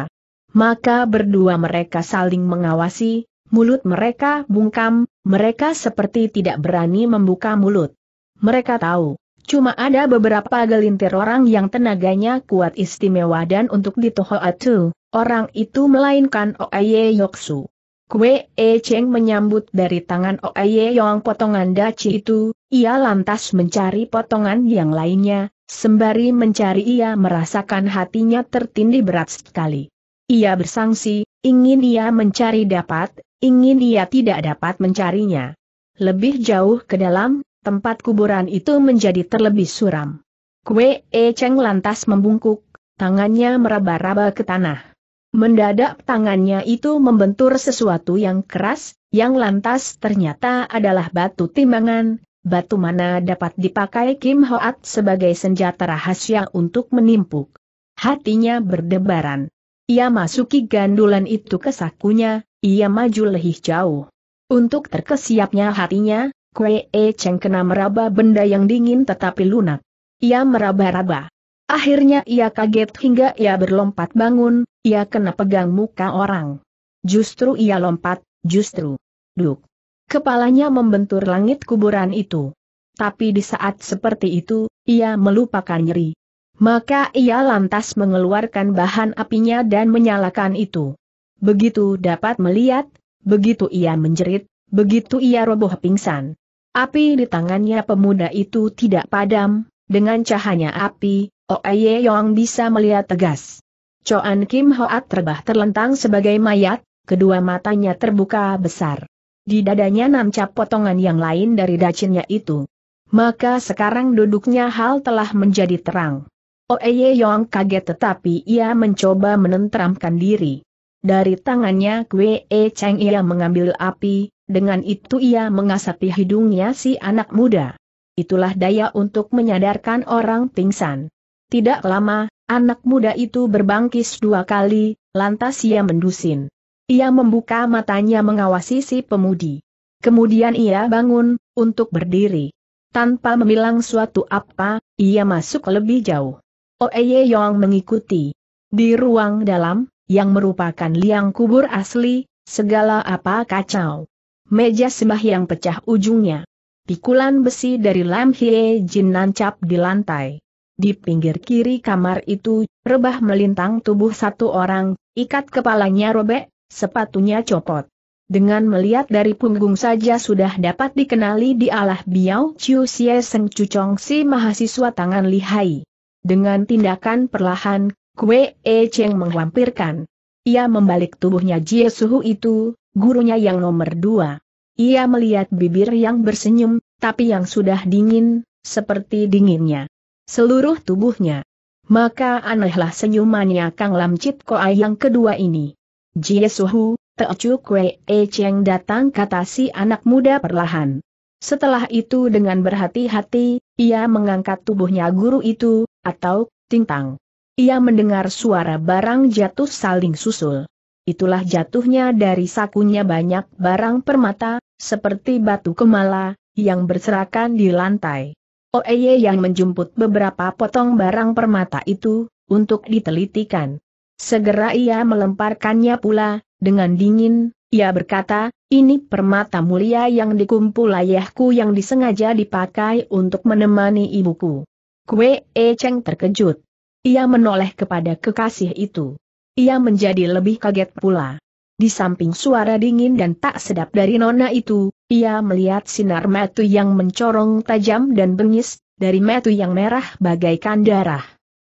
Maka berdua mereka saling mengawasi, mulut mereka bungkam, mereka seperti tidak berani membuka mulut. Mereka tahu, cuma ada beberapa gelintir orang yang tenaganya kuat istimewa dan untuk ditohoatu, orang itu melainkan Oaye Yoksu. Kue E Cheng menyambut dari tangan Oye Yong potongan daci itu, ia lantas mencari potongan yang lainnya, sembari mencari ia merasakan hatinya tertindih berat sekali. Ia bersangsi, ingin ia mencari dapat, ingin ia tidak dapat mencarinya. Lebih jauh ke dalam, tempat kuburan itu menjadi terlebih suram. Kue E Cheng lantas membungkuk, tangannya meraba-raba ke tanah. Mendadak tangannya itu membentur sesuatu yang keras, yang lantas ternyata adalah batu timbangan, batu mana dapat dipakai Kim Hoat sebagai senjata rahasia untuk menimpuk. Hatinya berdebaran. Ia masuki gandulan itu ke sakunya, ia maju lebih jauh. Untuk terkesiapnya hatinya, Kwee E Cheng kena meraba benda yang dingin tetapi lunak. Ia meraba-raba. Akhirnya ia kaget hingga ia berlompat bangun, ia kena pegang muka orang. Justru ia lompat, justru. Duk. Kepalanya membentur langit kuburan itu. Tapi di saat seperti itu, ia melupakan nyeri. Maka ia lantas mengeluarkan bahan apinya dan menyalakan itu. Begitu dapat melihat, begitu ia menjerit, begitu ia roboh pingsan. Api di tangannya pemuda itu tidak padam, dengan cahaya api, Oye oh, Yong bisa melihat tegas. Choan Kim Hoat terbah terlentang sebagai mayat, kedua matanya terbuka besar. Di dadanya nancap potongan yang lain dari dacinnya itu. Maka sekarang duduknya hal telah menjadi terang. Oeye oh, Yong kaget tetapi ia mencoba menenteramkan diri. Dari tangannya Kwe E Cheng ia mengambil api, dengan itu ia mengasapi hidungnya si anak muda. Itulah daya untuk menyadarkan orang pingsan. Tidak lama, anak muda itu berbangkis dua kali, lantas ia mendusin. Ia membuka matanya mengawasi si pemudi. Kemudian ia bangun, untuk berdiri. Tanpa memilang suatu apa, ia masuk lebih jauh. Oeye Yong mengikuti. Di ruang dalam, yang merupakan liang kubur asli, segala apa kacau. Meja sembah yang pecah ujungnya. Pikulan besi dari Lam Hie Jin nancap di lantai. Di pinggir kiri kamar itu, rebah melintang tubuh satu orang, ikat kepalanya robek, sepatunya copot. Dengan melihat dari punggung saja sudah dapat dikenali di alah Biao Chiu Xie Seng Cucong si mahasiswa tangan lihai. Dengan tindakan perlahan, Kue E Cheng menghampirkan. Ia membalik tubuhnya Jie Suhu itu, gurunya yang nomor dua. Ia melihat bibir yang bersenyum, tapi yang sudah dingin, seperti dinginnya seluruh tubuhnya. Maka anehlah senyumannya Kang Lam Chit Koai yang kedua ini. Jie Suhu, Teocu Kwe E Cheng datang kata si anak muda perlahan. Setelah itu dengan berhati-hati, ia mengangkat tubuhnya guru itu, atau, tingtang. Ia mendengar suara barang jatuh saling susul. Itulah jatuhnya dari sakunya banyak barang permata, seperti batu kemala, yang berserakan di lantai. Oeye yang menjemput beberapa potong barang permata itu, untuk ditelitikan. Segera ia melemparkannya pula, dengan dingin, ia berkata, ini permata mulia yang dikumpul ayahku yang disengaja dipakai untuk menemani ibuku. Kue E Cheng terkejut. Ia menoleh kepada kekasih itu. Ia menjadi lebih kaget pula. Di samping suara dingin dan tak sedap dari nona itu, ia melihat sinar metu yang mencorong tajam dan bengis, dari metu yang merah bagaikan darah.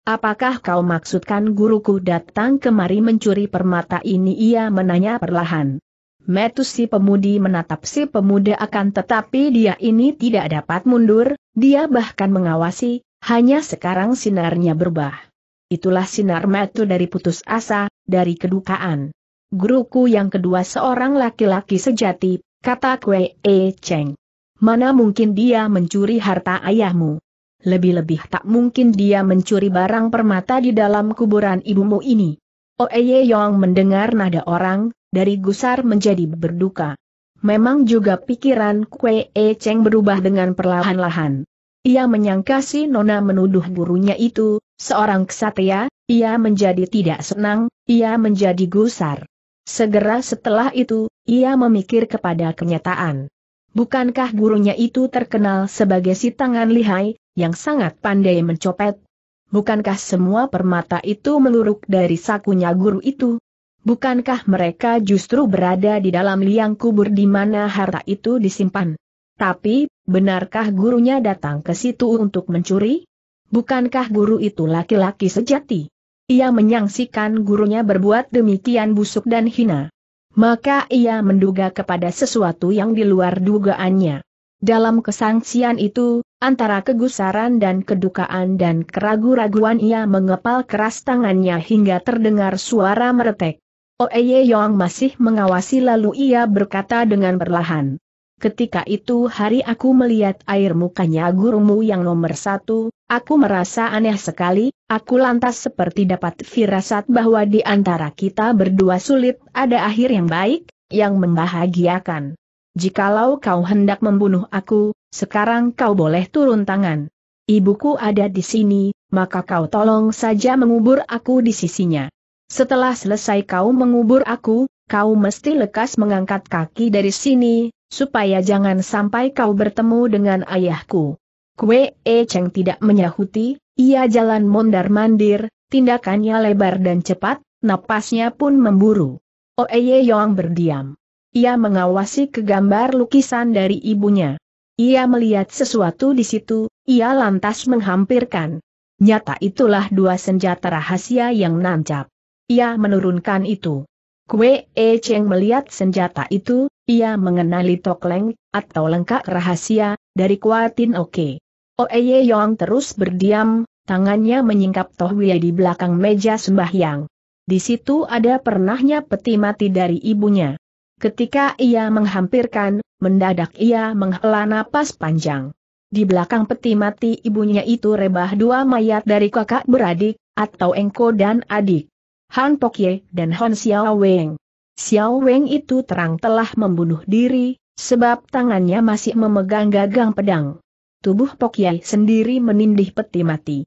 Apakah kau maksudkan guruku datang kemari mencuri permata ini? Ia menanya perlahan. Metu si pemudi menatap si pemuda akan tetapi dia ini tidak dapat mundur, dia bahkan mengawasi, hanya sekarang sinarnya berubah. Itulah sinar metu dari putus asa, dari kedukaan. Guruku yang kedua seorang laki-laki sejati, Kata Kue E Cheng. Mana mungkin dia mencuri harta ayahmu? Lebih-lebih tak mungkin dia mencuri barang permata di dalam kuburan ibumu ini. Oeye Yong mendengar nada orang, dari gusar menjadi berduka. Memang juga pikiran Kue E Cheng berubah dengan perlahan-lahan. Ia menyangka si Nona menuduh gurunya itu, seorang kesatria, ia menjadi tidak senang, ia menjadi gusar. Segera setelah itu, ia memikir kepada kenyataan. Bukankah gurunya itu terkenal sebagai si tangan lihai, yang sangat pandai mencopet? Bukankah semua permata itu meluruk dari sakunya guru itu? Bukankah mereka justru berada di dalam liang kubur di mana harta itu disimpan? Tapi, benarkah gurunya datang ke situ untuk mencuri? Bukankah guru itu laki-laki sejati? Ia menyangsikan gurunya berbuat demikian busuk dan hina. Maka ia menduga kepada sesuatu yang di luar dugaannya. Dalam kesangsian itu, antara kegusaran dan kedukaan dan keragu-raguan ia mengepal keras tangannya hingga terdengar suara meretek. Oeye Yong masih mengawasi lalu ia berkata dengan perlahan ketika itu hari aku melihat air mukanya gurumu yang nomor satu, aku merasa aneh sekali, aku lantas seperti dapat firasat bahwa di antara kita berdua sulit ada akhir yang baik, yang membahagiakan. Jikalau kau hendak membunuh aku, sekarang kau boleh turun tangan. Ibuku ada di sini, maka kau tolong saja mengubur aku di sisinya. Setelah selesai kau mengubur aku, kau mesti lekas mengangkat kaki dari sini, supaya jangan sampai kau bertemu dengan ayahku. Kue E Cheng tidak menyahuti, ia jalan mondar-mandir, tindakannya lebar dan cepat, napasnya pun memburu. Ye Yong berdiam. Ia mengawasi kegambar lukisan dari ibunya. Ia melihat sesuatu di situ, ia lantas menghampirkan. Nyata itulah dua senjata rahasia yang nancap. Ia menurunkan itu. Kue E Cheng melihat senjata itu, ia mengenali tokleng, atau lengkap rahasia, dari Kuatin Oke. Oe Ye Yong terus berdiam, tangannya menyingkap Toh Tohwie di belakang meja sembahyang. Di situ ada pernahnya peti mati dari ibunya. Ketika ia menghampirkan, mendadak ia menghela napas panjang. Di belakang peti mati ibunya itu rebah dua mayat dari kakak beradik, atau engko dan adik. Han Pokye dan Han Xiao Weng. Xiao Weng itu terang telah membunuh diri, sebab tangannya masih memegang gagang pedang. Tubuh Pokye sendiri menindih peti mati.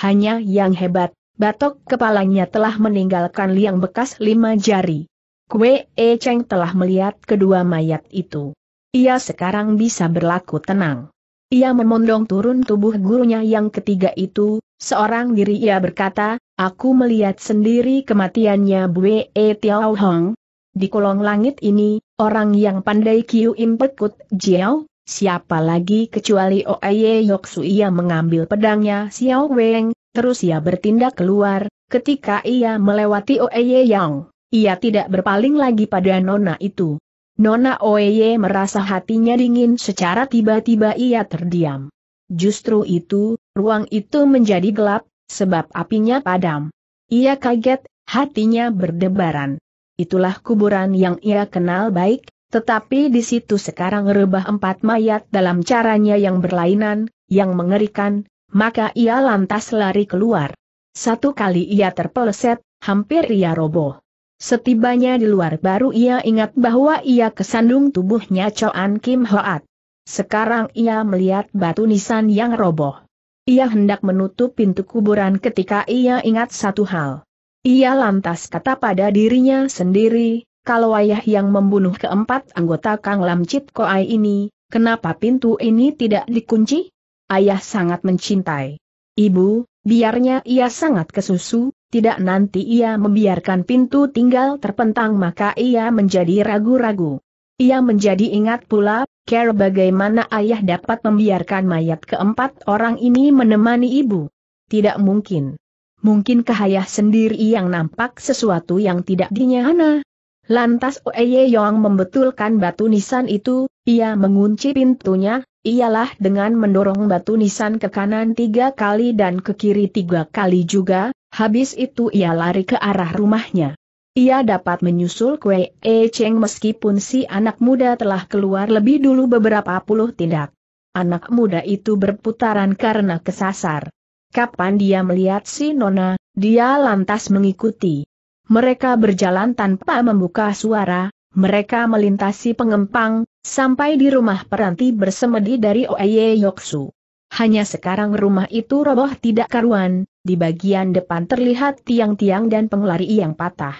Hanya yang hebat, batok kepalanya telah meninggalkan liang bekas lima jari. Kue E Cheng telah melihat kedua mayat itu. Ia sekarang bisa berlaku tenang. Ia memondong turun tubuh gurunya yang ketiga itu, Seorang diri ia berkata, aku melihat sendiri kematiannya Bue e Tiao Hong. Di kolong langit ini, orang yang pandai Kiu Im Pekut Jiao, siapa lagi kecuali Oye Yoksu ia mengambil pedangnya Xiao Weng, terus ia bertindak keluar, ketika ia melewati Oye Yang, ia tidak berpaling lagi pada nona itu. Nona Oye merasa hatinya dingin secara tiba-tiba ia terdiam. Justru itu, ruang itu menjadi gelap, sebab apinya padam. Ia kaget, hatinya berdebaran. Itulah kuburan yang ia kenal baik, tetapi di situ sekarang rebah empat mayat dalam caranya yang berlainan, yang mengerikan, maka ia lantas lari keluar. Satu kali ia terpeleset, hampir ia roboh. Setibanya di luar baru ia ingat bahwa ia kesandung tubuhnya Choan Kim Hoat. Sekarang ia melihat batu nisan yang roboh. Ia hendak menutup pintu kuburan ketika ia ingat satu hal. Ia lantas kata pada dirinya sendiri, kalau ayah yang membunuh keempat anggota Kang Lam Chit Koai ini, kenapa pintu ini tidak dikunci? Ayah sangat mencintai. Ibu, biarnya ia sangat kesusu, tidak nanti ia membiarkan pintu tinggal terpentang maka ia menjadi ragu-ragu. Ia menjadi ingat pula, care bagaimana ayah dapat membiarkan mayat keempat orang ini menemani ibu. Tidak mungkin. Mungkinkah ayah sendiri yang nampak sesuatu yang tidak dinyana? Lantas Oeye Yong membetulkan batu nisan itu, ia mengunci pintunya, ialah dengan mendorong batu nisan ke kanan tiga kali dan ke kiri tiga kali juga, habis itu ia lari ke arah rumahnya. Ia dapat menyusul Kue E Cheng meskipun si anak muda telah keluar lebih dulu beberapa puluh tindak. Anak muda itu berputaran karena kesasar. Kapan dia melihat si Nona, dia lantas mengikuti. Mereka berjalan tanpa membuka suara, mereka melintasi pengempang, sampai di rumah peranti bersemedi dari Oye Yoksu. Hanya sekarang rumah itu roboh tidak karuan, di bagian depan terlihat tiang-tiang dan pengelari yang patah.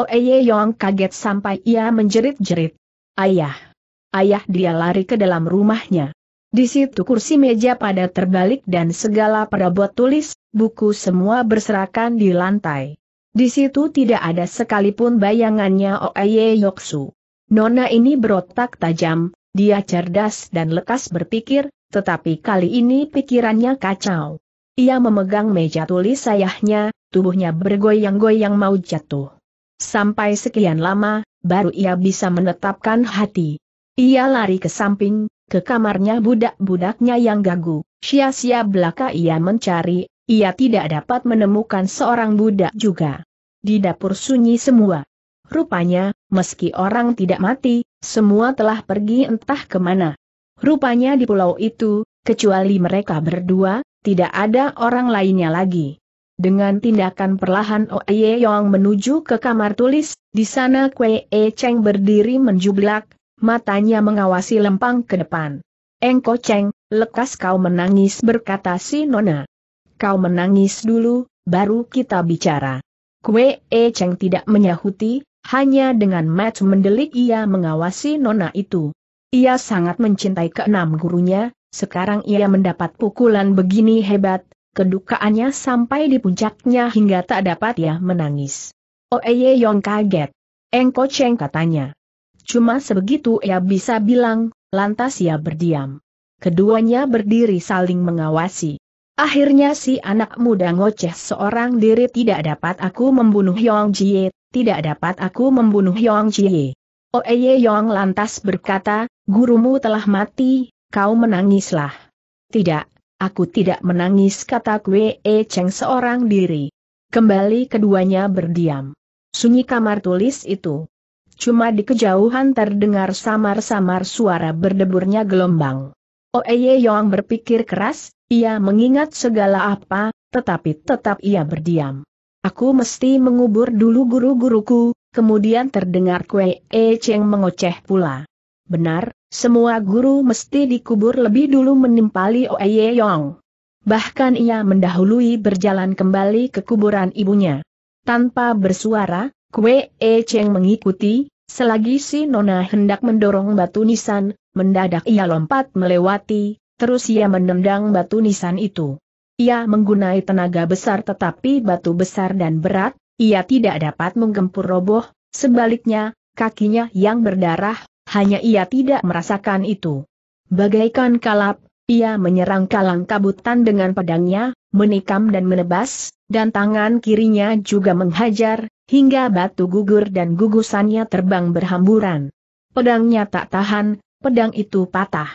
Oeye Yong kaget sampai ia menjerit-jerit. Ayah! Ayah dia lari ke dalam rumahnya. Di situ kursi meja pada terbalik dan segala perabot tulis, buku semua berserakan di lantai. Di situ tidak ada sekalipun bayangannya Oeye Yoksu. Nona ini berotak tajam, dia cerdas dan lekas berpikir, tetapi kali ini pikirannya kacau. Ia memegang meja tulis ayahnya, tubuhnya bergoyang-goyang mau jatuh. Sampai sekian lama, baru ia bisa menetapkan hati. Ia lari ke samping, ke kamarnya budak-budaknya yang gagu. Sia-sia belaka ia mencari, ia tidak dapat menemukan seorang budak juga. Di dapur sunyi semua. Rupanya, meski orang tidak mati, semua telah pergi entah kemana. Rupanya di pulau itu, kecuali mereka berdua, tidak ada orang lainnya lagi. Dengan tindakan perlahan Oye Yong menuju ke kamar tulis, di sana Kwee E Cheng berdiri menjublak, matanya mengawasi lempang ke depan. Engko Cheng, lekas kau menangis berkata si Nona. Kau menangis dulu, baru kita bicara. Kwe E Cheng tidak menyahuti, hanya dengan match mendelik ia mengawasi Nona itu. Ia sangat mencintai keenam gurunya, sekarang ia mendapat pukulan begini hebat, Kedukaannya sampai di puncaknya hingga tak dapat ia menangis. Oeye oh, Yong kaget. Engko Cheng katanya. Cuma sebegitu ia bisa bilang, lantas ia berdiam. Keduanya berdiri saling mengawasi. Akhirnya si anak muda ngoceh seorang diri tidak dapat aku membunuh Yong Jie, tidak dapat aku membunuh Yong Jie. Oeye oh, Yong lantas berkata, gurumu telah mati, kau menangislah. Tidak, Aku tidak menangis kata Kwe E Cheng seorang diri. Kembali keduanya berdiam. Sunyi kamar tulis itu. Cuma di kejauhan terdengar samar-samar suara berdeburnya gelombang. Oeye Yong berpikir keras, ia mengingat segala apa, tetapi tetap ia berdiam. Aku mesti mengubur dulu guru-guruku, kemudian terdengar Kwe E Cheng mengoceh pula. Benar, semua guru mesti dikubur lebih dulu menimpali Oye Yong. Bahkan ia mendahului berjalan kembali ke kuburan ibunya. Tanpa bersuara, Kue E Cheng mengikuti, selagi si Nona hendak mendorong batu nisan, mendadak ia lompat melewati, terus ia menendang batu nisan itu. Ia menggunai tenaga besar tetapi batu besar dan berat, ia tidak dapat menggempur roboh, sebaliknya, kakinya yang berdarah hanya ia tidak merasakan itu. Bagaikan kalap, ia menyerang kalang kabutan dengan pedangnya, menikam dan menebas, dan tangan kirinya juga menghajar, hingga batu gugur dan gugusannya terbang berhamburan. Pedangnya tak tahan, pedang itu patah.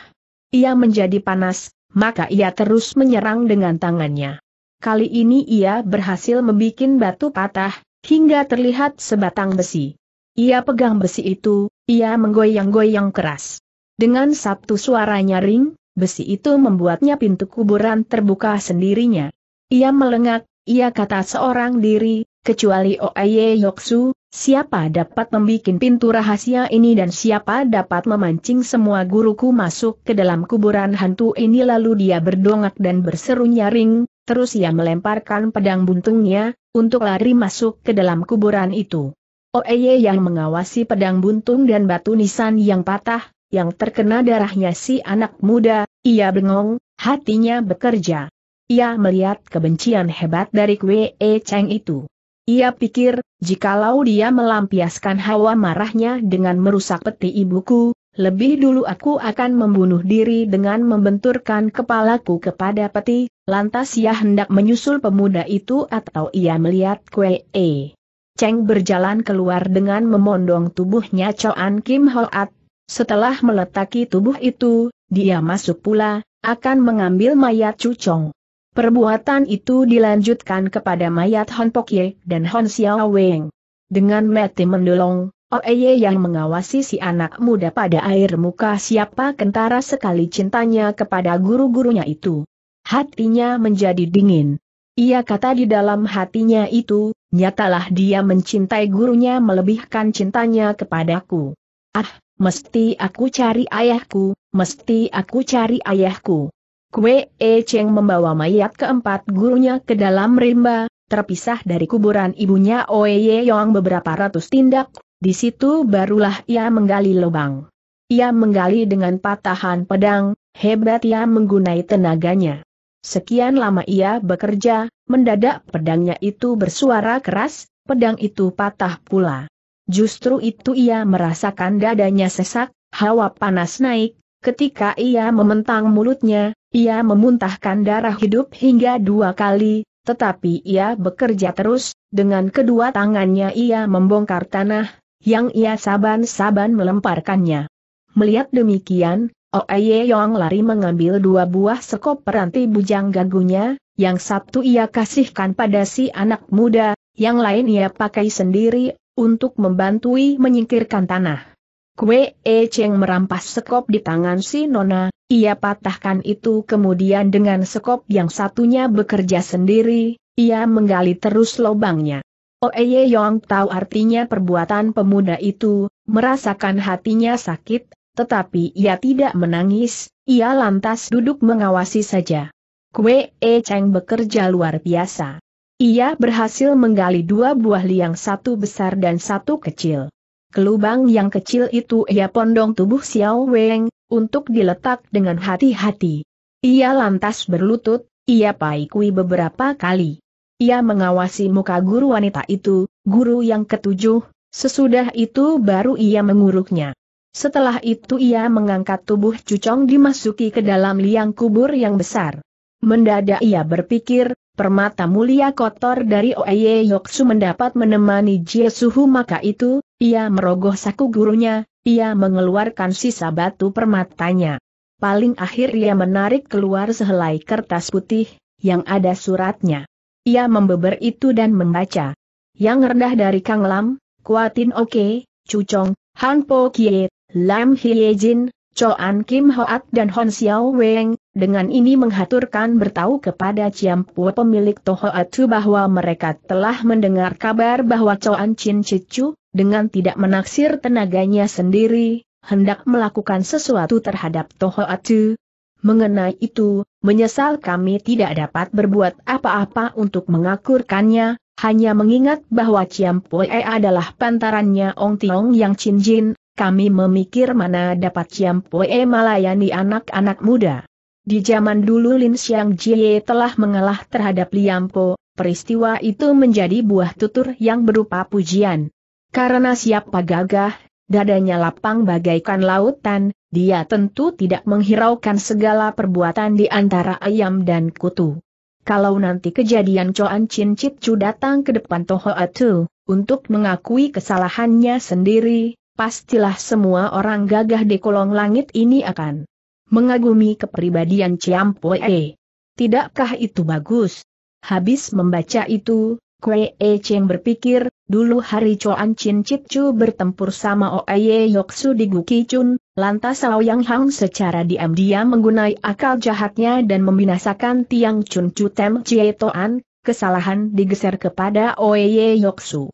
Ia menjadi panas, maka ia terus menyerang dengan tangannya. Kali ini ia berhasil membuat batu patah, hingga terlihat sebatang besi. Ia pegang besi itu, ia menggoyang-goyang keras. Dengan sabtu suaranya ring, besi itu membuatnya pintu kuburan terbuka sendirinya. Ia melengak, ia kata seorang diri, kecuali Oaye Yoksu, siapa dapat membuat pintu rahasia ini dan siapa dapat memancing semua guruku masuk ke dalam kuburan hantu ini lalu dia berdongak dan berseru nyaring, terus ia melemparkan pedang buntungnya, untuk lari masuk ke dalam kuburan itu. Oeye oh, yang mengawasi pedang buntung dan batu nisan yang patah, yang terkena darahnya si anak muda, ia bengong, hatinya bekerja. Ia melihat kebencian hebat dari Kwe e Cheng itu. Ia pikir, jikalau dia melampiaskan hawa marahnya dengan merusak peti ibuku, lebih dulu aku akan membunuh diri dengan membenturkan kepalaku kepada peti, lantas ia hendak menyusul pemuda itu atau ia melihat Kwe e. Cheng berjalan keluar dengan memondong tubuhnya Choan Kim Hoat. Setelah meletaki tubuh itu, dia masuk pula, akan mengambil mayat Cucong. Perbuatan itu dilanjutkan kepada mayat Hon Ye dan Hon Xiao Weng. Dengan mati mendolong, e Ye yang mengawasi si anak muda pada air muka siapa kentara sekali cintanya kepada guru-gurunya itu. Hatinya menjadi dingin. Ia kata di dalam hatinya itu, nyatalah dia mencintai gurunya melebihkan cintanya kepadaku. Ah, mesti aku cari ayahku, mesti aku cari ayahku. Kue E Cheng membawa mayat keempat gurunya ke dalam rimba, terpisah dari kuburan ibunya Oye Yong beberapa ratus tindak, di situ barulah ia menggali lubang. Ia menggali dengan patahan pedang, hebat ia menggunai tenaganya. Sekian lama ia bekerja, mendadak pedangnya itu bersuara keras, pedang itu patah pula. Justru itu ia merasakan dadanya sesak, hawa panas naik, ketika ia mementang mulutnya, ia memuntahkan darah hidup hingga dua kali, tetapi ia bekerja terus, dengan kedua tangannya ia membongkar tanah, yang ia saban-saban melemparkannya. Melihat demikian, Oeye oh, Yong lari mengambil dua buah sekop peranti bujang gagunya, yang satu ia kasihkan pada si anak muda, yang lain ia pakai sendiri, untuk membantui menyingkirkan tanah. Kue E Cheng merampas sekop di tangan si Nona, ia patahkan itu kemudian dengan sekop yang satunya bekerja sendiri, ia menggali terus lubangnya. Oeye oh, Yong tahu artinya perbuatan pemuda itu, merasakan hatinya sakit, tetapi ia tidak menangis, ia lantas duduk mengawasi saja. Kue E Cheng bekerja luar biasa. Ia berhasil menggali dua buah liang satu besar dan satu kecil. Kelubang yang kecil itu ia pondong tubuh Xiao Weng, untuk diletak dengan hati-hati. Ia lantas berlutut, ia paikui beberapa kali. Ia mengawasi muka guru wanita itu, guru yang ketujuh, sesudah itu baru ia menguruknya. Setelah itu ia mengangkat tubuh Cucong dimasuki ke dalam liang kubur yang besar. Mendadak ia berpikir, permata mulia kotor dari Oeye Yoksu mendapat menemani Suhu maka itu, ia merogoh saku gurunya, ia mengeluarkan sisa batu permatanya. Paling akhir ia menarik keluar sehelai kertas putih, yang ada suratnya. Ia membeber itu dan membaca. Yang rendah dari Kang Lam, Kuatin Oke, Cucong, Han Po Kie, Lam Hye Jin, Choan Kim Hoat dan Hon Xiao Weng, dengan ini menghaturkan bertahu kepada Chiam Po pemilik Tohoatu bahwa mereka telah mendengar kabar bahwa Choan Chin Chu, dengan tidak menaksir tenaganya sendiri, hendak melakukan sesuatu terhadap Toho Tohoatu. Mengenai itu, menyesal kami tidak dapat berbuat apa-apa untuk mengakurkannya, hanya mengingat bahwa Chiam Pue adalah pantarannya Ong Tiong yang Chin Jin, kami memikir mana dapat Ciam Poe melayani anak-anak muda. Di zaman dulu Lin Xiang Jie telah mengalah terhadap Liam peristiwa itu menjadi buah tutur yang berupa pujian. Karena siapa gagah, dadanya lapang bagaikan lautan, dia tentu tidak menghiraukan segala perbuatan di antara ayam dan kutu. Kalau nanti kejadian Coan Chin Chit Chu datang ke depan Toho Atu, untuk mengakui kesalahannya sendiri, pastilah semua orang gagah di kolong langit ini akan mengagumi kepribadian Ciam Poe. Tidakkah itu bagus? Habis membaca itu, Kwe E Cheng berpikir, dulu hari coan Chin Chit Chu bertempur sama Oeye Su di Guki Chun, lantas Yang Hang secara diam-diam menggunai akal jahatnya dan membinasakan Tiang Chun Chu Tem Chie Toan, kesalahan digeser kepada Oeye Su.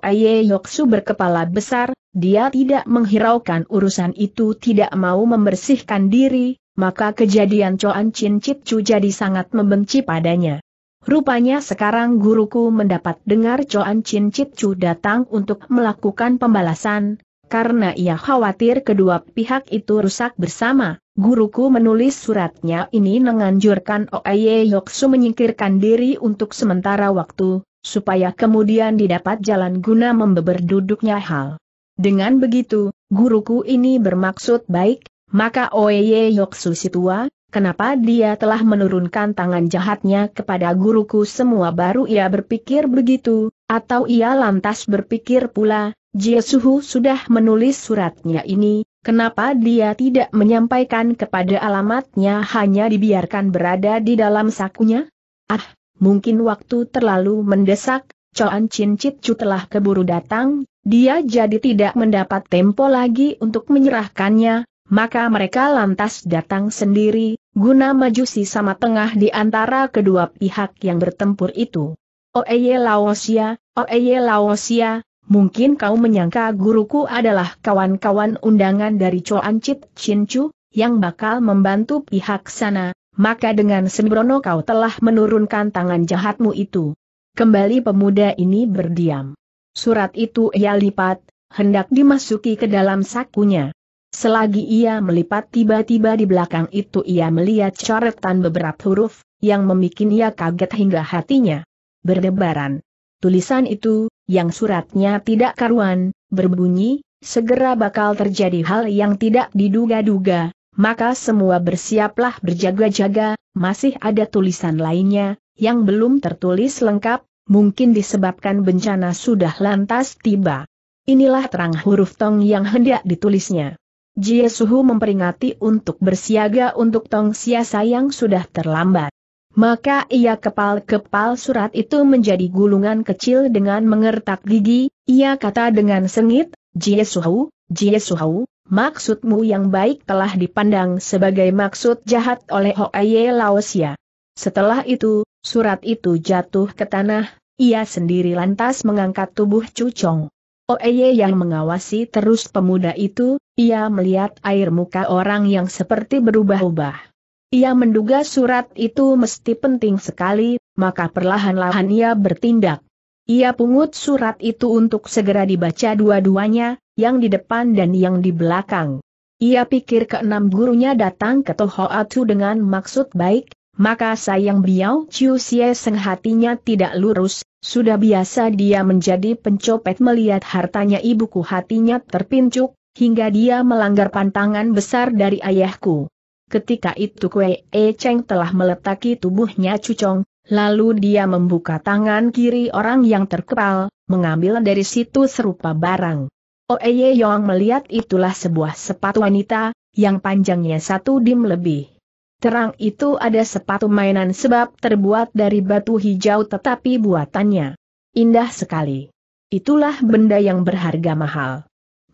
Oye oh, Yoksu berkepala besar, dia tidak menghiraukan urusan itu tidak mau membersihkan diri, maka kejadian Coan Chin Chit Chu jadi sangat membenci padanya. Rupanya sekarang guruku mendapat dengar Coan Chin Chit datang untuk melakukan pembalasan, karena ia khawatir kedua pihak itu rusak bersama. Guruku menulis suratnya ini menganjurkan Oeye Yoksu menyingkirkan diri untuk sementara waktu, supaya kemudian didapat jalan guna membeber duduknya hal. Dengan begitu, guruku ini bermaksud baik, maka Oeye Yoksu situa, kenapa dia telah menurunkan tangan jahatnya kepada guruku semua baru ia berpikir begitu, atau ia lantas berpikir pula, Jiesuhu sudah menulis suratnya ini, Kenapa dia tidak menyampaikan kepada alamatnya hanya dibiarkan berada di dalam sakunya? Ah, mungkin waktu terlalu mendesak, Coan Chin Chit Chu telah keburu datang, dia jadi tidak mendapat tempo lagi untuk menyerahkannya, maka mereka lantas datang sendiri, guna maju si sama tengah di antara kedua pihak yang bertempur itu. Oeye Laosia, Oeye Laosia, Mungkin kau menyangka guruku adalah kawan-kawan undangan dari Coan Chit Chinchu yang bakal membantu pihak sana, maka dengan sembrono kau telah menurunkan tangan jahatmu itu. Kembali pemuda ini berdiam. Surat itu ia lipat, hendak dimasuki ke dalam sakunya. Selagi ia melipat tiba-tiba di belakang itu ia melihat coretan beberapa huruf, yang membuat ia kaget hingga hatinya berdebaran. Tulisan itu, yang suratnya tidak karuan, berbunyi, segera bakal terjadi hal yang tidak diduga-duga, maka semua bersiaplah berjaga-jaga, masih ada tulisan lainnya, yang belum tertulis lengkap, mungkin disebabkan bencana sudah lantas tiba. Inilah terang huruf tong yang hendak ditulisnya. Jie Suhu memperingati untuk bersiaga untuk tong sia yang sudah terlambat. Maka ia kepal-kepal surat itu menjadi gulungan kecil dengan mengertak gigi, ia kata dengan sengit, Jie Jie Jiesuhu, maksudmu yang baik telah dipandang sebagai maksud jahat oleh Hoaye Laosia. Setelah itu, surat itu jatuh ke tanah, ia sendiri lantas mengangkat tubuh Cucong. Oeye yang mengawasi terus pemuda itu, ia melihat air muka orang yang seperti berubah-ubah. Ia menduga surat itu mesti penting sekali, maka perlahan-lahan ia bertindak. Ia pungut surat itu untuk segera dibaca dua-duanya, yang di depan dan yang di belakang. Ia pikir keenam gurunya datang ke Tohoatu dengan maksud baik, maka sayang Biao Chiu Xie Seng hatinya tidak lurus, sudah biasa dia menjadi pencopet melihat hartanya ibuku hatinya terpincuk, hingga dia melanggar pantangan besar dari ayahku. Ketika itu Kue E Cheng telah meletaki tubuhnya Cucong, lalu dia membuka tangan kiri orang yang terkepal, mengambil dari situ serupa barang. E Ye Yong melihat itulah sebuah sepatu wanita, yang panjangnya satu dim lebih. Terang itu ada sepatu mainan sebab terbuat dari batu hijau tetapi buatannya indah sekali. Itulah benda yang berharga mahal.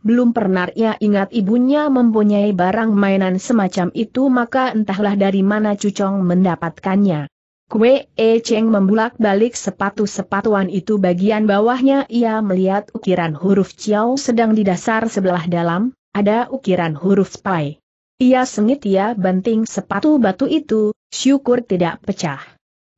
Belum pernah ia ingat ibunya mempunyai barang mainan semacam itu maka entahlah dari mana Cucong mendapatkannya. Kue E Cheng membulak balik sepatu-sepatuan itu bagian bawahnya ia melihat ukiran huruf Ciao sedang di dasar sebelah dalam, ada ukiran huruf Pai. Ia sengit ia banting sepatu batu itu, syukur tidak pecah.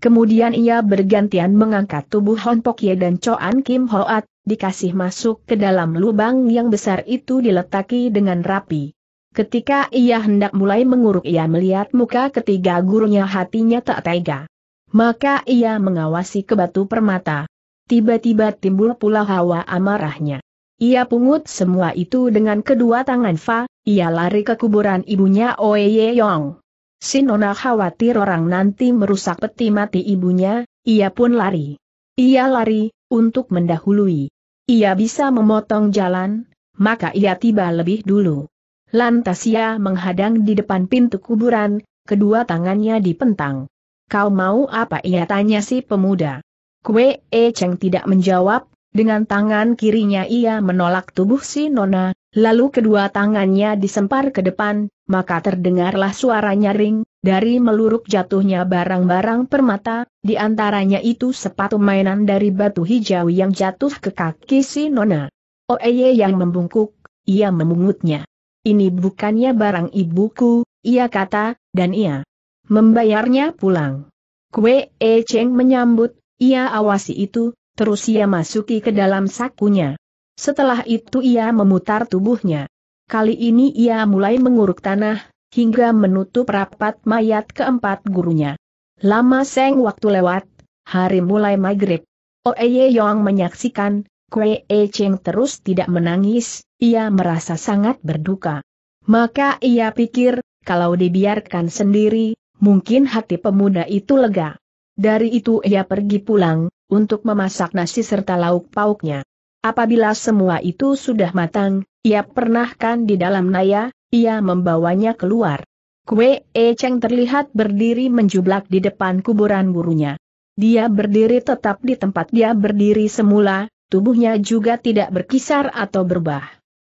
Kemudian ia bergantian mengangkat tubuh Hon Pok Ye dan Choan Kim Hoat, dikasih masuk ke dalam lubang yang besar itu diletaki dengan rapi. Ketika ia hendak mulai menguruk ia melihat muka ketiga gurunya hatinya tak tega. Maka ia mengawasi ke batu permata. Tiba-tiba timbul pula hawa amarahnya. Ia pungut semua itu dengan kedua tangan Fa, ia lari ke kuburan ibunya Oye Yong. Sinona khawatir orang nanti merusak peti mati ibunya, ia pun lari. Ia lari, untuk mendahului. Ia bisa memotong jalan, maka ia tiba lebih dulu. Lantas ia menghadang di depan pintu kuburan, kedua tangannya dipentang. Kau mau apa ia tanya si pemuda. Kue E Cheng tidak menjawab, dengan tangan kirinya ia menolak tubuh si Nona, lalu kedua tangannya disempar ke depan, maka terdengarlah suara nyaring, dari meluruk jatuhnya barang-barang permata, di antaranya itu sepatu mainan dari batu hijau yang jatuh ke kaki si Nona. Oeye oh, yang membungkuk, ia memungutnya. Ini bukannya barang ibuku, ia kata, dan ia membayarnya pulang. Kue E Cheng menyambut, ia awasi itu, Terus ia masuki ke dalam sakunya. Setelah itu ia memutar tubuhnya. Kali ini ia mulai menguruk tanah, hingga menutup rapat mayat keempat gurunya. Lama seng waktu lewat, hari mulai maghrib. Oeye Yong menyaksikan, Kwe E Cheng terus tidak menangis, ia merasa sangat berduka. Maka ia pikir, kalau dibiarkan sendiri, mungkin hati pemuda itu lega. Dari itu ia pergi pulang, untuk memasak nasi serta lauk pauknya. Apabila semua itu sudah matang, ia pernahkan di dalam naya, ia membawanya keluar. Kue E Cheng terlihat berdiri menjublak di depan kuburan gurunya. Dia berdiri tetap di tempat dia berdiri semula, tubuhnya juga tidak berkisar atau berubah.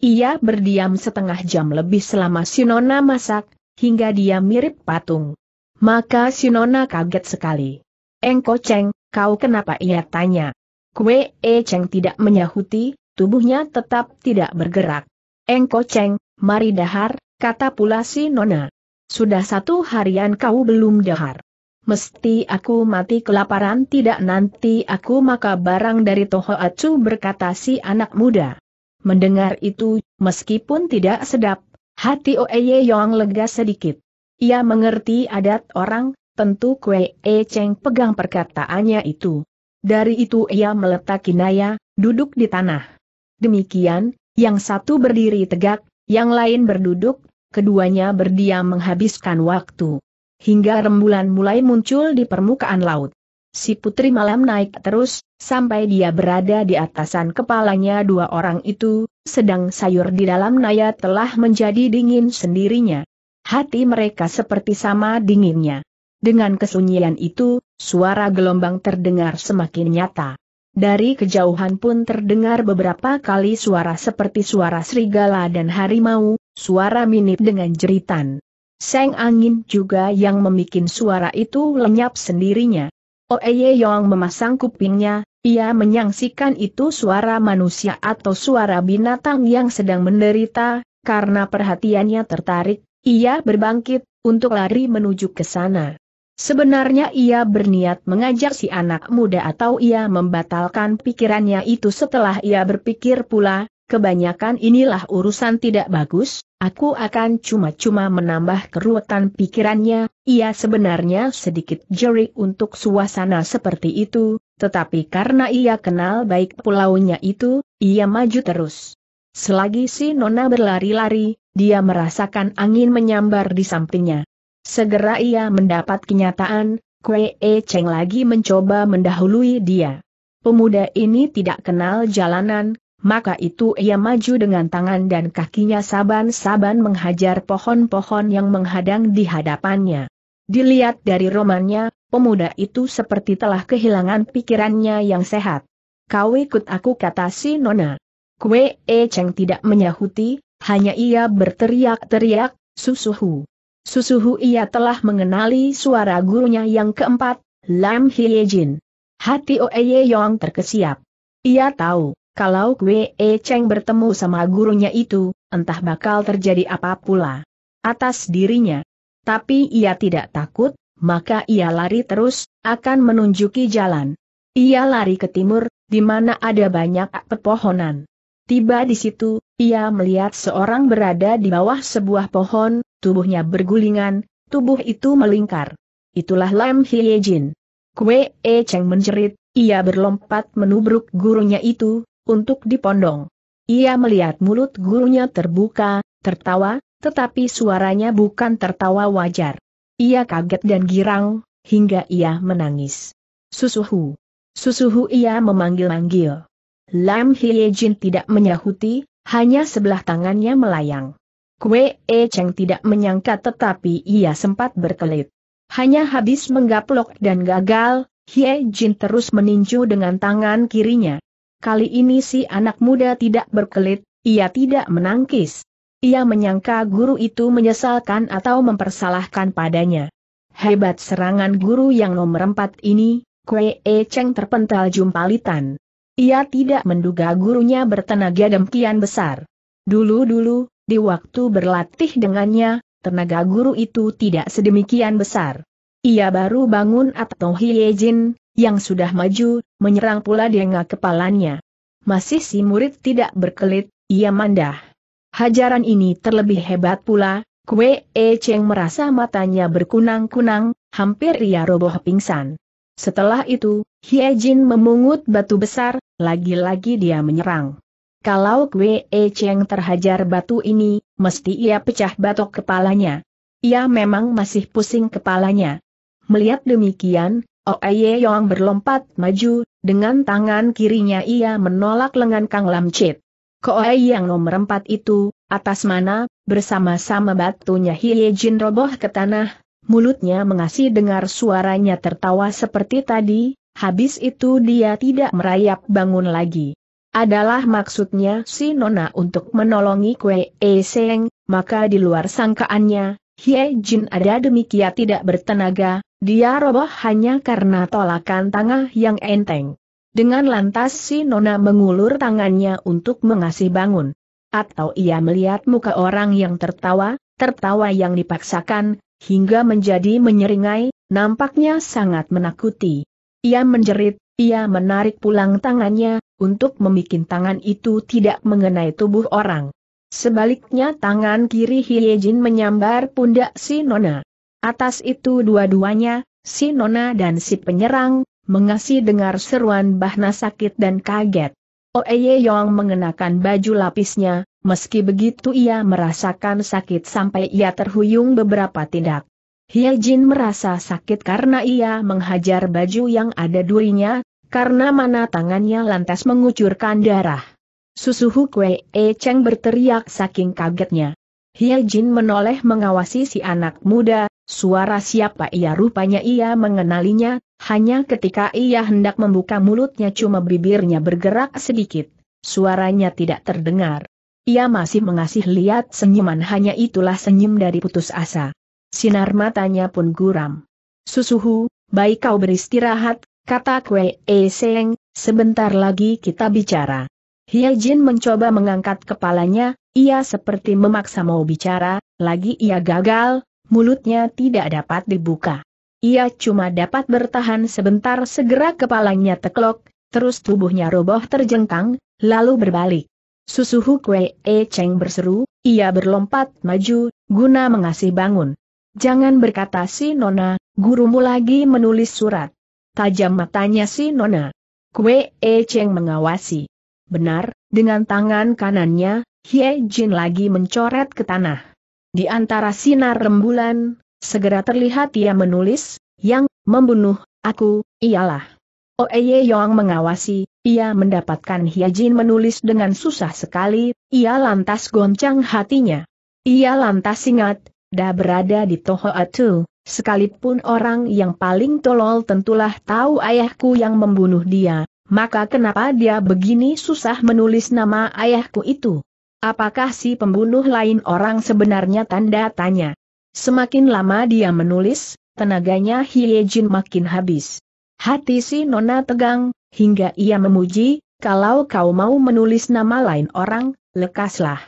Ia berdiam setengah jam lebih selama Sinona masak, hingga dia mirip patung. Maka Sinona kaget sekali. Engko Cheng, kau kenapa ia tanya? Kue E Cheng tidak menyahuti, tubuhnya tetap tidak bergerak. Engko Cheng, mari dahar, kata pula si Nona. Sudah satu harian kau belum dahar. Mesti aku mati kelaparan tidak nanti aku maka barang dari toho acu berkata si anak muda. Mendengar itu, meskipun tidak sedap, hati Oeye Yong lega sedikit. Ia mengerti adat orang, Tentu Kue E Cheng pegang perkataannya itu. Dari itu ia meletak kinaya, duduk di tanah. Demikian, yang satu berdiri tegak, yang lain berduduk, keduanya berdiam menghabiskan waktu. Hingga rembulan mulai muncul di permukaan laut. Si putri malam naik terus, sampai dia berada di atasan kepalanya dua orang itu, sedang sayur di dalam naya telah menjadi dingin sendirinya. Hati mereka seperti sama dinginnya. Dengan kesunyian itu, suara gelombang terdengar semakin nyata. Dari kejauhan pun terdengar beberapa kali suara seperti suara serigala dan harimau, suara minit dengan jeritan. Seng angin juga yang memikin suara itu lenyap sendirinya. Oe Ye Yong memasang kupingnya, ia menyaksikan itu suara manusia atau suara binatang yang sedang menderita, karena perhatiannya tertarik, ia berbangkit, untuk lari menuju ke sana. Sebenarnya ia berniat mengajak si anak muda atau ia membatalkan pikirannya itu setelah ia berpikir pula, kebanyakan inilah urusan tidak bagus, aku akan cuma-cuma menambah keruwetan pikirannya, ia sebenarnya sedikit jerik untuk suasana seperti itu, tetapi karena ia kenal baik pulaunya itu, ia maju terus. Selagi si Nona berlari-lari, dia merasakan angin menyambar di sampingnya. Segera ia mendapat kenyataan, Kue E Cheng lagi mencoba mendahului dia. Pemuda ini tidak kenal jalanan, maka itu ia maju dengan tangan dan kakinya saban-saban menghajar pohon-pohon yang menghadang di hadapannya. Dilihat dari romannya, pemuda itu seperti telah kehilangan pikirannya yang sehat. Kau ikut aku kata si Nona. Kue E Cheng tidak menyahuti, hanya ia berteriak-teriak, susuhu. Susuhu ia telah mengenali suara gurunya yang keempat, Lam Hye Jin. Hati Oeye Yong terkesiap. Ia tahu, kalau Kwe E Cheng bertemu sama gurunya itu, entah bakal terjadi apa pula atas dirinya. Tapi ia tidak takut, maka ia lari terus, akan menunjuki jalan. Ia lari ke timur, di mana ada banyak pepohonan. Tiba di situ, ia melihat seorang berada di bawah sebuah pohon, Tubuhnya bergulingan, tubuh itu melingkar. Itulah Lam Hye Jin. Kue E Cheng menjerit, ia berlompat menubruk gurunya itu, untuk dipondong. Ia melihat mulut gurunya terbuka, tertawa, tetapi suaranya bukan tertawa wajar. Ia kaget dan girang, hingga ia menangis. Susuhu. Susuhu ia memanggil-manggil. Lam Hye Jin tidak menyahuti, hanya sebelah tangannya melayang. Kue E Cheng tidak menyangka tetapi ia sempat berkelit. Hanya habis menggaplok dan gagal, Hie Jin terus meninju dengan tangan kirinya. Kali ini si anak muda tidak berkelit, ia tidak menangkis. Ia menyangka guru itu menyesalkan atau mempersalahkan padanya. Hebat serangan guru yang nomor empat ini, Kue E Cheng terpental jumpalitan. Ia tidak menduga gurunya bertenaga demikian besar. Dulu-dulu, di waktu berlatih dengannya, tenaga guru itu tidak sedemikian besar. Ia baru bangun atau Hiejin, yang sudah maju, menyerang pula dengan kepalanya. Masih si murid tidak berkelit, ia mandah. Hajaran ini terlebih hebat pula, Kue E Cheng merasa matanya berkunang-kunang, hampir ia roboh pingsan. Setelah itu, Hie Jin memungut batu besar, lagi-lagi dia menyerang. Kalau Kwe E Cheng terhajar batu ini, mesti ia pecah batok kepalanya. Ia memang masih pusing kepalanya. Melihat demikian, e ye Yong berlompat maju, dengan tangan kirinya ia menolak lengan Kang Lam Chit. Koe e yang nomor empat itu, atas mana, bersama-sama batunya Hiye Jin roboh ke tanah, mulutnya mengasih dengar suaranya tertawa seperti tadi, habis itu dia tidak merayap bangun lagi. Adalah maksudnya si Nona untuk menolongi Kue E Seng, maka di luar sangkaannya, Hye Jin ada demikian tidak bertenaga, dia roboh hanya karena tolakan tangan yang enteng. Dengan lantas si Nona mengulur tangannya untuk mengasih bangun. Atau ia melihat muka orang yang tertawa, tertawa yang dipaksakan, hingga menjadi menyeringai, nampaknya sangat menakuti. Ia menjerit, ia menarik pulang tangannya, untuk memikin tangan itu tidak mengenai tubuh orang. Sebaliknya tangan kiri Jin menyambar pundak si Nona. Atas itu dua-duanya, si Nona dan si penyerang, mengasih dengar seruan Bahna sakit dan kaget. Oeye oh, Yong mengenakan baju lapisnya, meski begitu ia merasakan sakit sampai ia terhuyung beberapa tindak. Hye Jin merasa sakit karena ia menghajar baju yang ada durinya, karena mana tangannya lantas mengucurkan darah. Susuhu Huque E Cheng berteriak saking kagetnya. Hia Jin menoleh mengawasi si anak muda, suara siapa ia rupanya ia mengenalinya, hanya ketika ia hendak membuka mulutnya cuma bibirnya bergerak sedikit, suaranya tidak terdengar. Ia masih mengasih lihat senyuman hanya itulah senyum dari putus asa. Sinar matanya pun guram. Susuhu, baik kau beristirahat, Kata Kwe E eh, Seng, sebentar lagi kita bicara. Hye Jin mencoba mengangkat kepalanya, ia seperti memaksa mau bicara, lagi ia gagal, mulutnya tidak dapat dibuka. Ia cuma dapat bertahan sebentar segera kepalanya teklok, terus tubuhnya roboh terjengkang, lalu berbalik. Susuhu Kwe E eh, Cheng berseru, ia berlompat maju, guna mengasih bangun. Jangan berkata si Nona, gurumu lagi menulis surat tajam matanya si Nona. Kue E Cheng mengawasi. Benar, dengan tangan kanannya, Hye Jin lagi mencoret ke tanah. Di antara sinar rembulan, segera terlihat ia menulis, yang membunuh aku, ialah. Oeye Yong mengawasi, ia mendapatkan Hye Jin menulis dengan susah sekali, ia lantas goncang hatinya. Ia lantas ingat, dah berada di Toho Atu. Sekalipun orang yang paling tolol tentulah tahu ayahku yang membunuh dia, maka kenapa dia begini susah menulis nama ayahku itu? Apakah si pembunuh lain orang sebenarnya tanda tanya? Semakin lama dia menulis, tenaganya Jin makin habis. Hati si Nona tegang, hingga ia memuji, kalau kau mau menulis nama lain orang, lekaslah.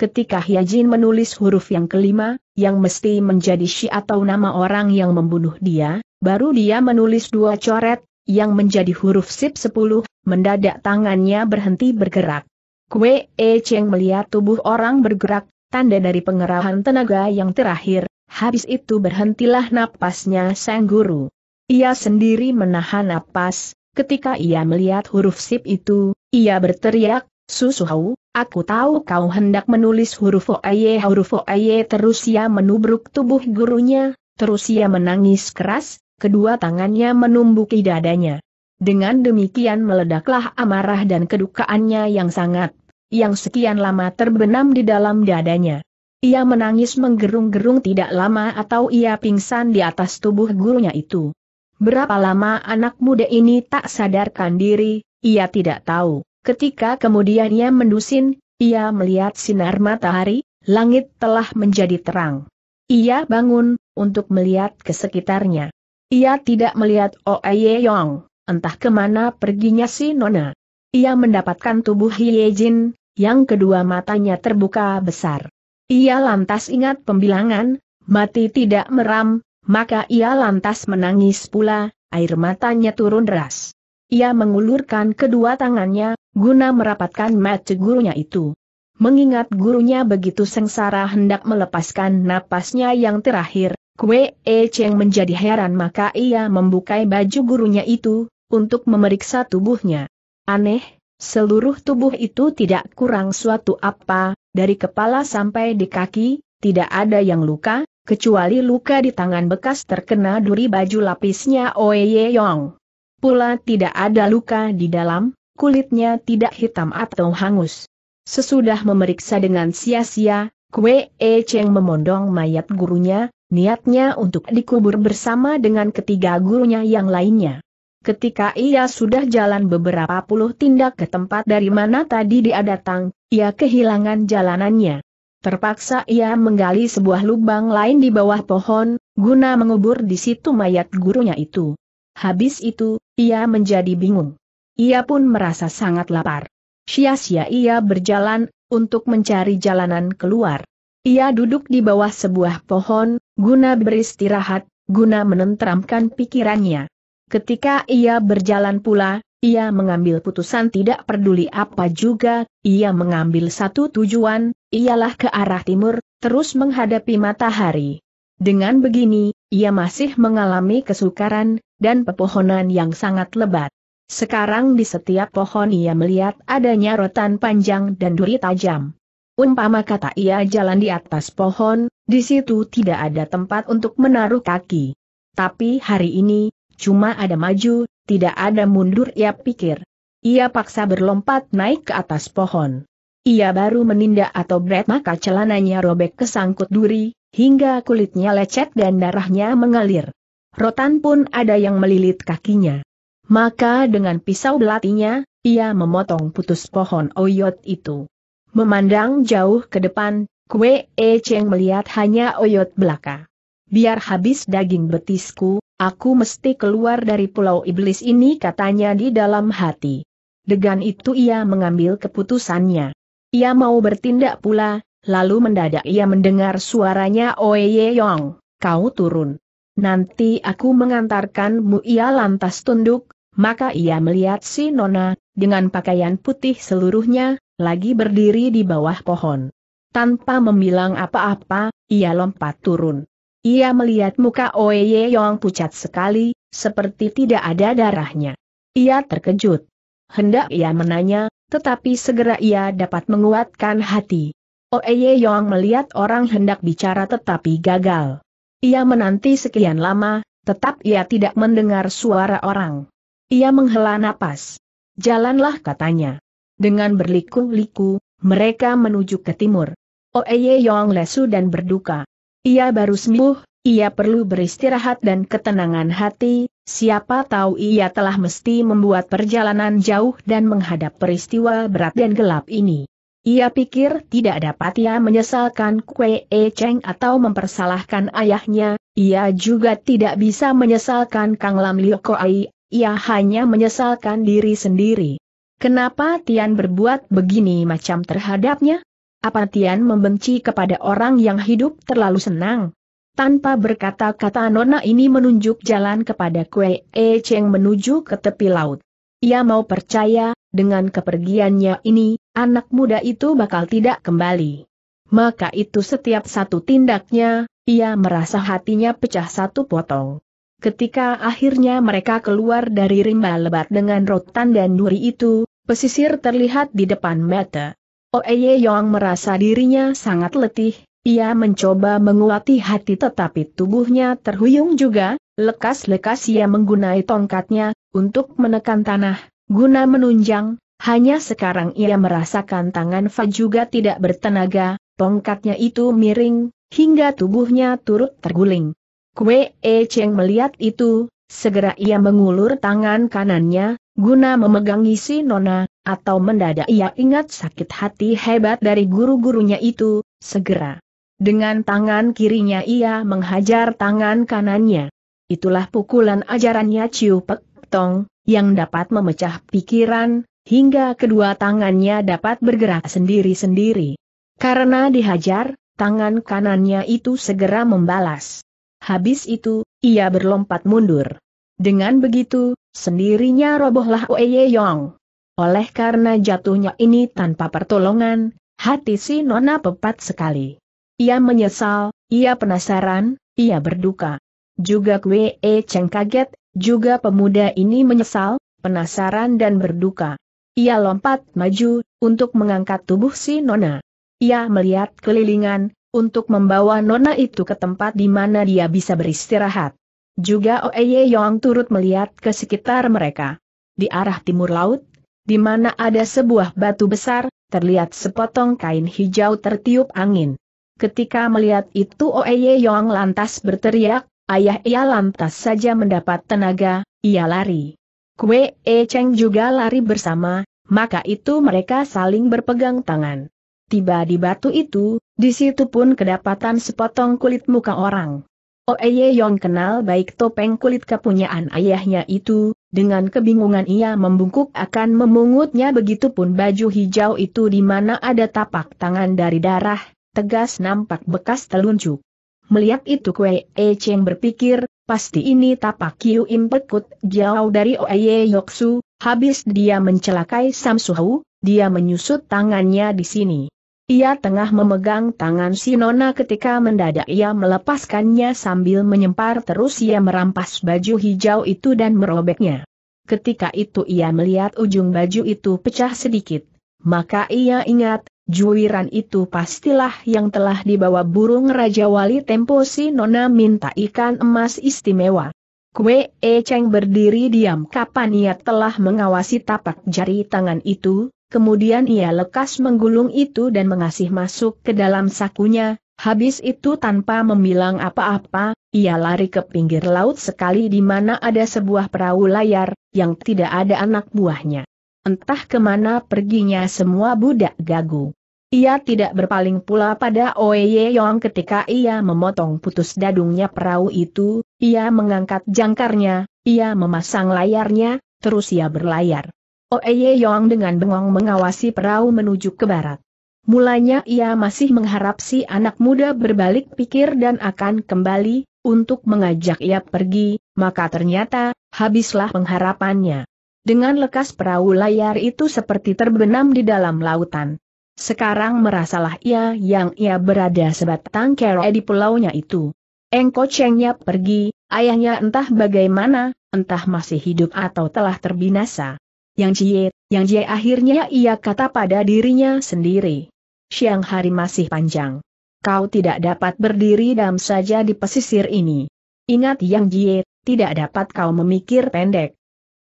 Ketika Hyajin menulis huruf yang kelima, yang mesti menjadi Shi atau nama orang yang membunuh dia, baru dia menulis dua coret, yang menjadi huruf sip sepuluh, mendadak tangannya berhenti bergerak. Kue E Cheng melihat tubuh orang bergerak, tanda dari pengerahan tenaga yang terakhir, habis itu berhentilah napasnya sang guru. Ia sendiri menahan napas, ketika ia melihat huruf sip itu, ia berteriak, Susuhau, aku tahu kau hendak menulis huruf Oye huruf Oye terus ia menubruk tubuh gurunya, terus ia menangis keras, kedua tangannya menumbuki dadanya. Dengan demikian meledaklah amarah dan kedukaannya yang sangat, yang sekian lama terbenam di dalam dadanya. Ia menangis menggerung-gerung tidak lama atau ia pingsan di atas tubuh gurunya itu. Berapa lama anak muda ini tak sadarkan diri, ia tidak tahu. Ketika kemudian ia mendusin, ia melihat sinar matahari, langit telah menjadi terang. Ia bangun, untuk melihat ke sekitarnya. Ia tidak melihat Oe Yong, entah kemana perginya si Nona. Ia mendapatkan tubuh Hye Jin, yang kedua matanya terbuka besar. Ia lantas ingat pembilangan, mati tidak meram, maka ia lantas menangis pula, air matanya turun deras. Ia mengulurkan kedua tangannya, guna merapatkan mata gurunya itu. Mengingat gurunya begitu sengsara hendak melepaskan napasnya yang terakhir, Kue E Cheng menjadi heran maka ia membuka baju gurunya itu, untuk memeriksa tubuhnya. Aneh, seluruh tubuh itu tidak kurang suatu apa, dari kepala sampai di kaki, tidak ada yang luka, kecuali luka di tangan bekas terkena duri baju lapisnya Oye Yong. Pula tidak ada luka di dalam, kulitnya tidak hitam atau hangus. Sesudah memeriksa dengan sia-sia, Kwe E Cheng memondong mayat gurunya, niatnya untuk dikubur bersama dengan ketiga gurunya yang lainnya. Ketika ia sudah jalan beberapa puluh tindak ke tempat dari mana tadi dia datang, ia kehilangan jalanannya. Terpaksa ia menggali sebuah lubang lain di bawah pohon, guna mengubur di situ mayat gurunya itu. Habis itu, ia menjadi bingung. Ia pun merasa sangat lapar. Sia-sia ia berjalan, untuk mencari jalanan keluar. Ia duduk di bawah sebuah pohon, guna beristirahat, guna menenteramkan pikirannya. Ketika ia berjalan pula, ia mengambil putusan tidak peduli apa juga, ia mengambil satu tujuan, ialah ke arah timur, terus menghadapi matahari. Dengan begini, ia masih mengalami kesukaran, dan pepohonan yang sangat lebat. Sekarang di setiap pohon ia melihat adanya rotan panjang dan duri tajam. Umpama kata ia jalan di atas pohon, di situ tidak ada tempat untuk menaruh kaki. Tapi hari ini, cuma ada maju, tidak ada mundur ia pikir. Ia paksa berlompat naik ke atas pohon. Ia baru menindak atau berat maka celananya robek kesangkut duri, hingga kulitnya lecet dan darahnya mengalir. Rotan pun ada yang melilit kakinya. Maka dengan pisau belatinya, ia memotong putus pohon oyot itu. Memandang jauh ke depan, Kue E Cheng melihat hanya oyot belaka. Biar habis daging betisku, aku mesti keluar dari pulau iblis ini katanya di dalam hati. Dengan itu ia mengambil keputusannya. Ia mau bertindak pula, lalu mendadak ia mendengar suaranya Ye Yong, kau turun. Nanti aku mengantarkanmu ia lantas tunduk, maka ia melihat si Nona, dengan pakaian putih seluruhnya, lagi berdiri di bawah pohon. Tanpa membilang apa-apa, ia lompat turun. Ia melihat muka Oye Yong pucat sekali, seperti tidak ada darahnya. Ia terkejut. Hendak ia menanya, tetapi segera ia dapat menguatkan hati. Oye Yong melihat orang hendak bicara tetapi gagal. Ia menanti sekian lama, tetap ia tidak mendengar suara orang. Ia menghela napas. Jalanlah katanya. Dengan berliku-liku, mereka menuju ke timur. Oeye oh, Yong lesu dan berduka. Ia baru sembuh, ia perlu beristirahat dan ketenangan hati, siapa tahu ia telah mesti membuat perjalanan jauh dan menghadap peristiwa berat dan gelap ini. Ia pikir tidak dapat ia menyesalkan Kue E Cheng atau mempersalahkan ayahnya, ia juga tidak bisa menyesalkan Kang Lam Liu Koai ia hanya menyesalkan diri sendiri. Kenapa Tian berbuat begini macam terhadapnya? Apa Tian membenci kepada orang yang hidup terlalu senang? Tanpa berkata-kata Nona ini menunjuk jalan kepada Kue E Cheng menuju ke tepi laut. Ia mau percaya, dengan kepergiannya ini, anak muda itu bakal tidak kembali. Maka itu setiap satu tindaknya, ia merasa hatinya pecah satu potong. Ketika akhirnya mereka keluar dari rimba lebat dengan rotan dan duri itu, pesisir terlihat di depan mata. Oeye Yong merasa dirinya sangat letih, ia mencoba menguati hati tetapi tubuhnya terhuyung juga, lekas-lekas ia menggunai tongkatnya, untuk menekan tanah, guna menunjang, hanya sekarang ia merasakan tangan Fa juga tidak bertenaga, tongkatnya itu miring, hingga tubuhnya turut terguling. Kue E Cheng melihat itu, segera ia mengulur tangan kanannya, guna memegangi si Nona, atau mendadak ia ingat sakit hati hebat dari guru-gurunya itu, segera. Dengan tangan kirinya ia menghajar tangan kanannya. Itulah pukulan ajarannya Ciu Pek Tong, yang dapat memecah pikiran, hingga kedua tangannya dapat bergerak sendiri-sendiri. Karena dihajar, tangan kanannya itu segera membalas. Habis itu, ia berlompat mundur. Dengan begitu, sendirinya robohlah Ye Yong. Oleh karena jatuhnya ini tanpa pertolongan, hati si Nona pepat sekali. Ia menyesal, ia penasaran, ia berduka. Juga Kwe E Cheng kaget, juga pemuda ini menyesal, penasaran dan berduka. Ia lompat maju, untuk mengangkat tubuh si Nona. Ia melihat kelilingan, untuk membawa nona itu ke tempat di mana dia bisa beristirahat. Juga Oeye Yong turut melihat ke sekitar mereka. Di arah timur laut, di mana ada sebuah batu besar, terlihat sepotong kain hijau tertiup angin. Ketika melihat itu Oeye Yong lantas berteriak, ayah ia lantas saja mendapat tenaga, ia lari. Kue E Cheng juga lari bersama, maka itu mereka saling berpegang tangan. Tiba di batu itu, di situ pun kedapatan sepotong kulit muka orang. Oeye oh, Yong kenal baik topeng kulit kepunyaan ayahnya itu, dengan kebingungan ia membungkuk akan memungutnya begitupun baju hijau itu di mana ada tapak tangan dari darah, tegas nampak bekas telunjuk. Melihat itu Kwe E Cheng berpikir, pasti ini tapak Kiu Im Pekut jauh dari Oeye Yoksu, habis dia mencelakai Samsuhu, dia menyusut tangannya di sini. Ia tengah memegang tangan si Nona ketika mendadak ia melepaskannya sambil menyempar terus ia merampas baju hijau itu dan merobeknya. Ketika itu ia melihat ujung baju itu pecah sedikit, maka ia ingat, juwiran itu pastilah yang telah dibawa burung Raja Wali Tempo si Nona minta ikan emas istimewa. Kue E Cheng berdiri diam kapan ia telah mengawasi tapak jari tangan itu, kemudian ia lekas menggulung itu dan mengasih masuk ke dalam sakunya, habis itu tanpa membilang apa-apa, ia lari ke pinggir laut sekali di mana ada sebuah perahu layar, yang tidak ada anak buahnya. Entah kemana perginya semua budak gagu. Ia tidak berpaling pula pada Oye Yong ketika ia memotong putus dadungnya perahu itu, ia mengangkat jangkarnya, ia memasang layarnya, terus ia berlayar. Oeye Yong dengan bengong mengawasi perahu menuju ke barat. Mulanya ia masih mengharap si anak muda berbalik pikir dan akan kembali, untuk mengajak ia pergi, maka ternyata, habislah pengharapannya. Dengan lekas perahu layar itu seperti terbenam di dalam lautan. Sekarang merasalah ia yang ia berada sebatang kera di pulaunya itu. Engko Chengnya pergi, ayahnya entah bagaimana, entah masih hidup atau telah terbinasa. Yang Jie, Yang Jie akhirnya ia kata pada dirinya sendiri. Siang hari masih panjang. Kau tidak dapat berdiri dam saja di pesisir ini. Ingat Yang Jie, tidak dapat kau memikir pendek.